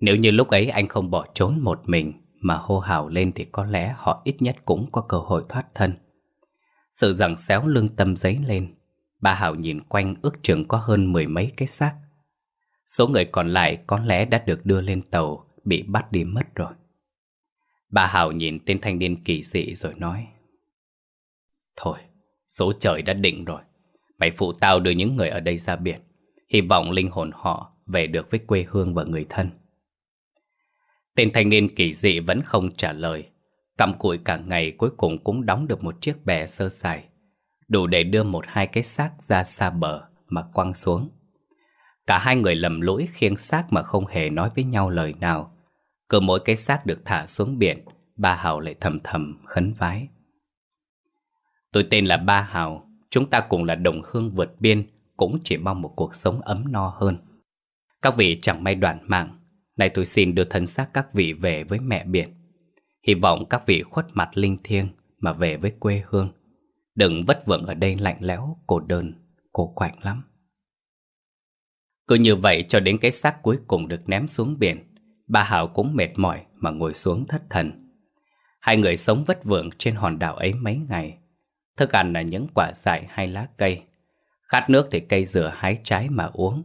Nếu như lúc ấy anh không bỏ trốn một mình mà hô hào lên thì có lẽ họ ít nhất cũng có cơ hội thoát thân. Sự giằng xéo lương tâm giấy lên, bà Hảo nhìn quanh ước chừng có hơn mười mấy cái xác. Số người còn lại có lẽ đã được đưa lên tàu, bị bắt đi mất rồi. Bà Hảo nhìn tên thanh niên kỳ dị rồi nói. Thôi, số trời đã định rồi. Mày phụ tao đưa những người ở đây ra biển. Hy vọng linh hồn họ về được với quê hương và người thân. Tên thanh niên kỳ dị vẫn không trả lời. cầm cụi cả ngày cuối cùng cũng đóng được một chiếc bè sơ sài. Đủ để đưa một hai cái xác ra xa bờ mà quăng xuống. Cả hai người lầm lũi khiêng xác mà không hề nói với nhau lời nào. Cứ mỗi cái xác được thả xuống biển, ba hào lại thầm thầm khấn vái. Tôi tên là Ba Hào, chúng ta cùng là đồng hương vượt biên, cũng chỉ mong một cuộc sống ấm no hơn. Các vị chẳng may đoạn mạng, nay tôi xin đưa thân xác các vị về với mẹ biển. Hy vọng các vị khuất mặt linh thiêng mà về với quê hương. Đừng vất vưởng ở đây lạnh lẽo, cô đơn, cô quạnh lắm. Cứ như vậy cho đến cái xác cuối cùng được ném xuống biển, ba Hảo cũng mệt mỏi mà ngồi xuống thất thần. Hai người sống vất vưởng trên hòn đảo ấy mấy ngày, Thức ăn là những quả dại hay lá cây. Khát nước thì cây dừa hái trái mà uống.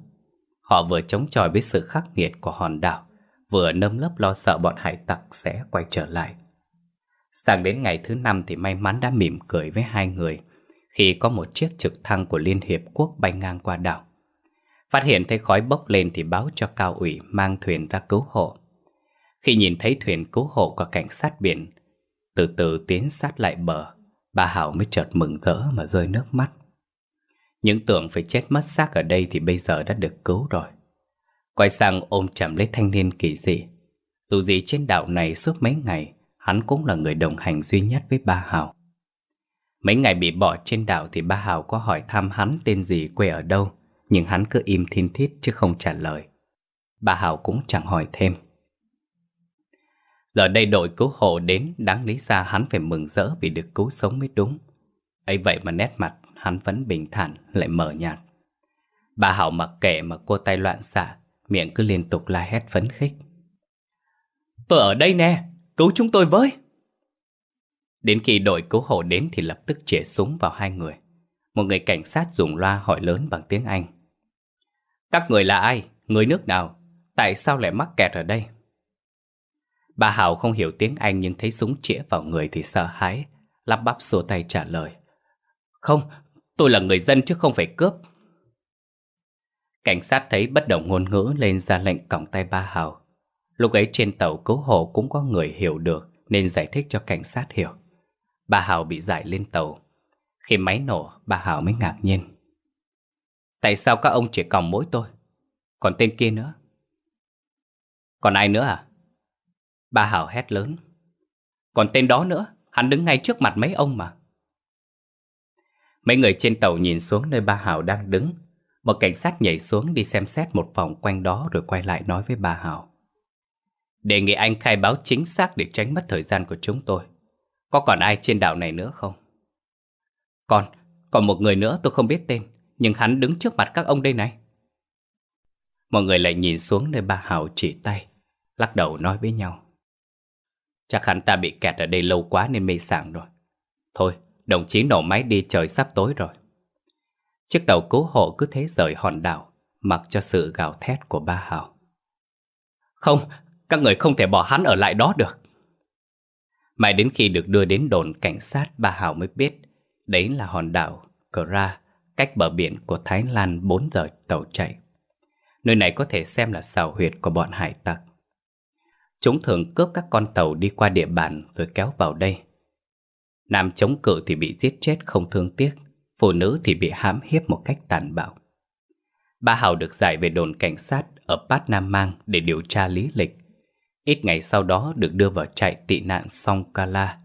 Họ vừa chống chọi với sự khắc nghiệt của hòn đảo, vừa nâm nớp lo sợ bọn hải tặc sẽ quay trở lại. Sang đến ngày thứ năm thì may mắn đã mỉm cười với hai người khi có một chiếc trực thăng của Liên Hiệp Quốc bay ngang qua đảo. Phát hiện thấy khói bốc lên thì báo cho cao ủy mang thuyền ra cứu hộ. Khi nhìn thấy thuyền cứu hộ của cảnh sát biển, từ từ tiến sát lại bờ, Bà Hảo mới chợt mừng rỡ mà rơi nước mắt Những tưởng phải chết mất xác ở đây Thì bây giờ đã được cứu rồi Quay sang ôm chầm lấy thanh niên kỳ dị Dù gì trên đảo này suốt mấy ngày Hắn cũng là người đồng hành duy nhất với ba Hảo Mấy ngày bị bỏ trên đảo Thì ba Hảo có hỏi thăm hắn tên gì quê ở đâu Nhưng hắn cứ im thiên thít chứ không trả lời Bà Hảo cũng chẳng hỏi thêm Giờ đây đội cứu hộ đến Đáng lý ra hắn phải mừng rỡ Vì được cứu sống mới đúng ấy vậy mà nét mặt hắn vẫn bình thản Lại mở nhạt Bà Hảo mặc kệ mà cô tay loạn xạ Miệng cứ liên tục la hét phấn khích Tôi ở đây nè Cứu chúng tôi với Đến khi đội cứu hộ đến Thì lập tức chĩa súng vào hai người Một người cảnh sát dùng loa hỏi lớn bằng tiếng Anh Các người là ai? Người nước nào? Tại sao lại mắc kẹt ở đây? Bà Hảo không hiểu tiếng Anh nhưng thấy súng chĩa vào người thì sợ hãi, lắp bắp xua tay trả lời. Không, tôi là người dân chứ không phải cướp. Cảnh sát thấy bất đồng ngôn ngữ lên ra lệnh còng tay ba hào. Lúc ấy trên tàu cứu hộ cũng có người hiểu được nên giải thích cho cảnh sát hiểu. Ba Hào bị giải lên tàu. Khi máy nổ, ba Hào mới ngạc nhiên. Tại sao các ông chỉ còng mỗi tôi? Còn tên kia nữa? Còn ai nữa à? Bà Hảo hét lớn. Còn tên đó nữa, hắn đứng ngay trước mặt mấy ông mà. Mấy người trên tàu nhìn xuống nơi bà Hảo đang đứng. Một cảnh sát nhảy xuống đi xem xét một vòng quanh đó rồi quay lại nói với bà Hảo. Đề nghị anh khai báo chính xác để tránh mất thời gian của chúng tôi. Có còn ai trên đảo này nữa không? Còn, còn một người nữa tôi không biết tên, nhưng hắn đứng trước mặt các ông đây này. Mọi người lại nhìn xuống nơi bà Hảo chỉ tay, lắc đầu nói với nhau. Chắc hắn ta bị kẹt ở đây lâu quá nên mê sảng rồi. Thôi, đồng chí nổ máy đi trời sắp tối rồi. Chiếc tàu cứu hộ cứ thế rời hòn đảo, mặc cho sự gào thét của ba Hào. Không, các người không thể bỏ hắn ở lại đó được. Mãi đến khi được đưa đến đồn cảnh sát, ba Hào mới biết đấy là hòn đảo Kra, cách bờ biển của Thái Lan 4 giờ tàu chạy. Nơi này có thể xem là xào huyệt của bọn hải tặc. Chúng thường cướp các con tàu đi qua địa bàn rồi kéo vào đây. Nam chống cự thì bị giết chết không thương tiếc, phụ nữ thì bị hãm hiếp một cách tàn bạo. Ba hào được giải về đồn cảnh sát ở Bát Nam Mang để điều tra lý lịch. Ít ngày sau đó được đưa vào trại tị nạn Song Kala,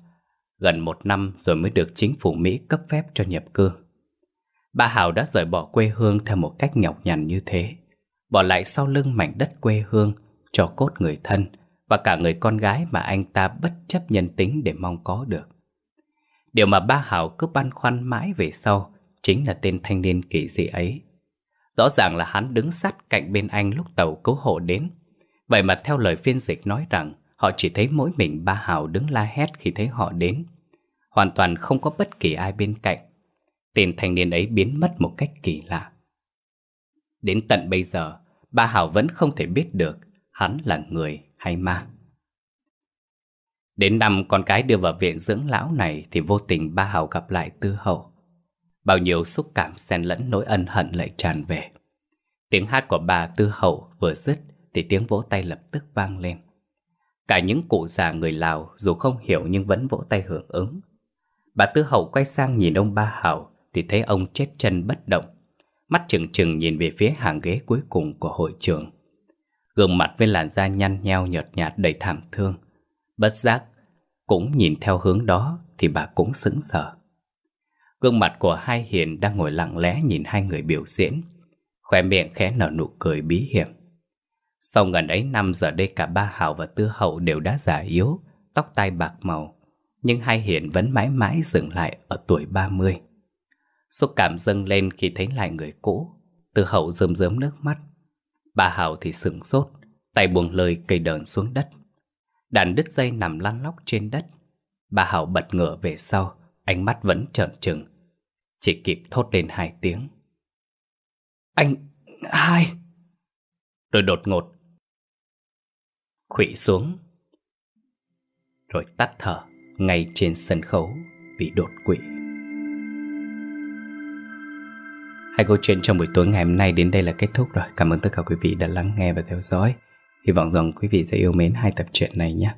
gần một năm rồi mới được chính phủ Mỹ cấp phép cho nhập cư. Ba hào đã rời bỏ quê hương theo một cách nhọc nhằn như thế, bỏ lại sau lưng mảnh đất quê hương cho cốt người thân và cả người con gái mà anh ta bất chấp nhân tính để mong có được. Điều mà ba Hảo cứ băn khoăn mãi về sau chính là tên thanh niên kỳ dị ấy. Rõ ràng là hắn đứng sát cạnh bên anh lúc tàu cứu hộ đến. Vậy mà theo lời phiên dịch nói rằng họ chỉ thấy mỗi mình ba Hảo đứng la hét khi thấy họ đến. Hoàn toàn không có bất kỳ ai bên cạnh. Tên thanh niên ấy biến mất một cách kỳ lạ. Đến tận bây giờ, ba Hảo vẫn không thể biết được hắn là người hay ma. Đến năm con cái đưa vào viện dưỡng lão này thì vô tình ba Hào gặp lại Tư Hậu. Bao nhiêu xúc cảm xen lẫn nỗi ân hận lại tràn về. Tiếng hát của bà Tư Hậu vừa dứt thì tiếng vỗ tay lập tức vang lên. Cả những cụ già người Lào dù không hiểu nhưng vẫn vỗ tay hưởng ứng. Bà Tư Hậu quay sang nhìn ông Ba hào thì thấy ông chết chân bất động, mắt trừng trừng nhìn về phía hàng ghế cuối cùng của hội trường gương mặt với làn da nhăn nheo nhợt nhạt đầy thảm thương. Bất giác, cũng nhìn theo hướng đó thì bà cũng sững sờ. Gương mặt của hai hiền đang ngồi lặng lẽ nhìn hai người biểu diễn, khóe miệng khẽ nở nụ cười bí hiểm. Sau gần ấy năm giờ đây cả ba Hảo và Tư Hậu đều đã già yếu, tóc tai bạc màu, nhưng hai hiền vẫn mãi mãi dừng lại ở tuổi 30. Xúc cảm dâng lên khi thấy lại người cũ, Tư Hậu rơm rớm nước mắt, Bà Hảo thì sừng sốt, tay buông lời cây đờn xuống đất. Đàn đứt dây nằm lăn lóc trên đất. Bà Hảo bật ngửa về sau, ánh mắt vẫn trợn trừng. Chỉ kịp thốt lên hai tiếng. Anh... hai... Rồi đột ngột. Khủy xuống. Rồi tắt thở ngay trên sân khấu bị đột quỵ. Hai câu chuyện trong buổi tối ngày hôm nay đến đây là kết thúc rồi. Cảm ơn tất cả quý vị đã lắng nghe và theo dõi. Hy vọng rằng quý vị sẽ yêu mến hai tập truyện này nhé.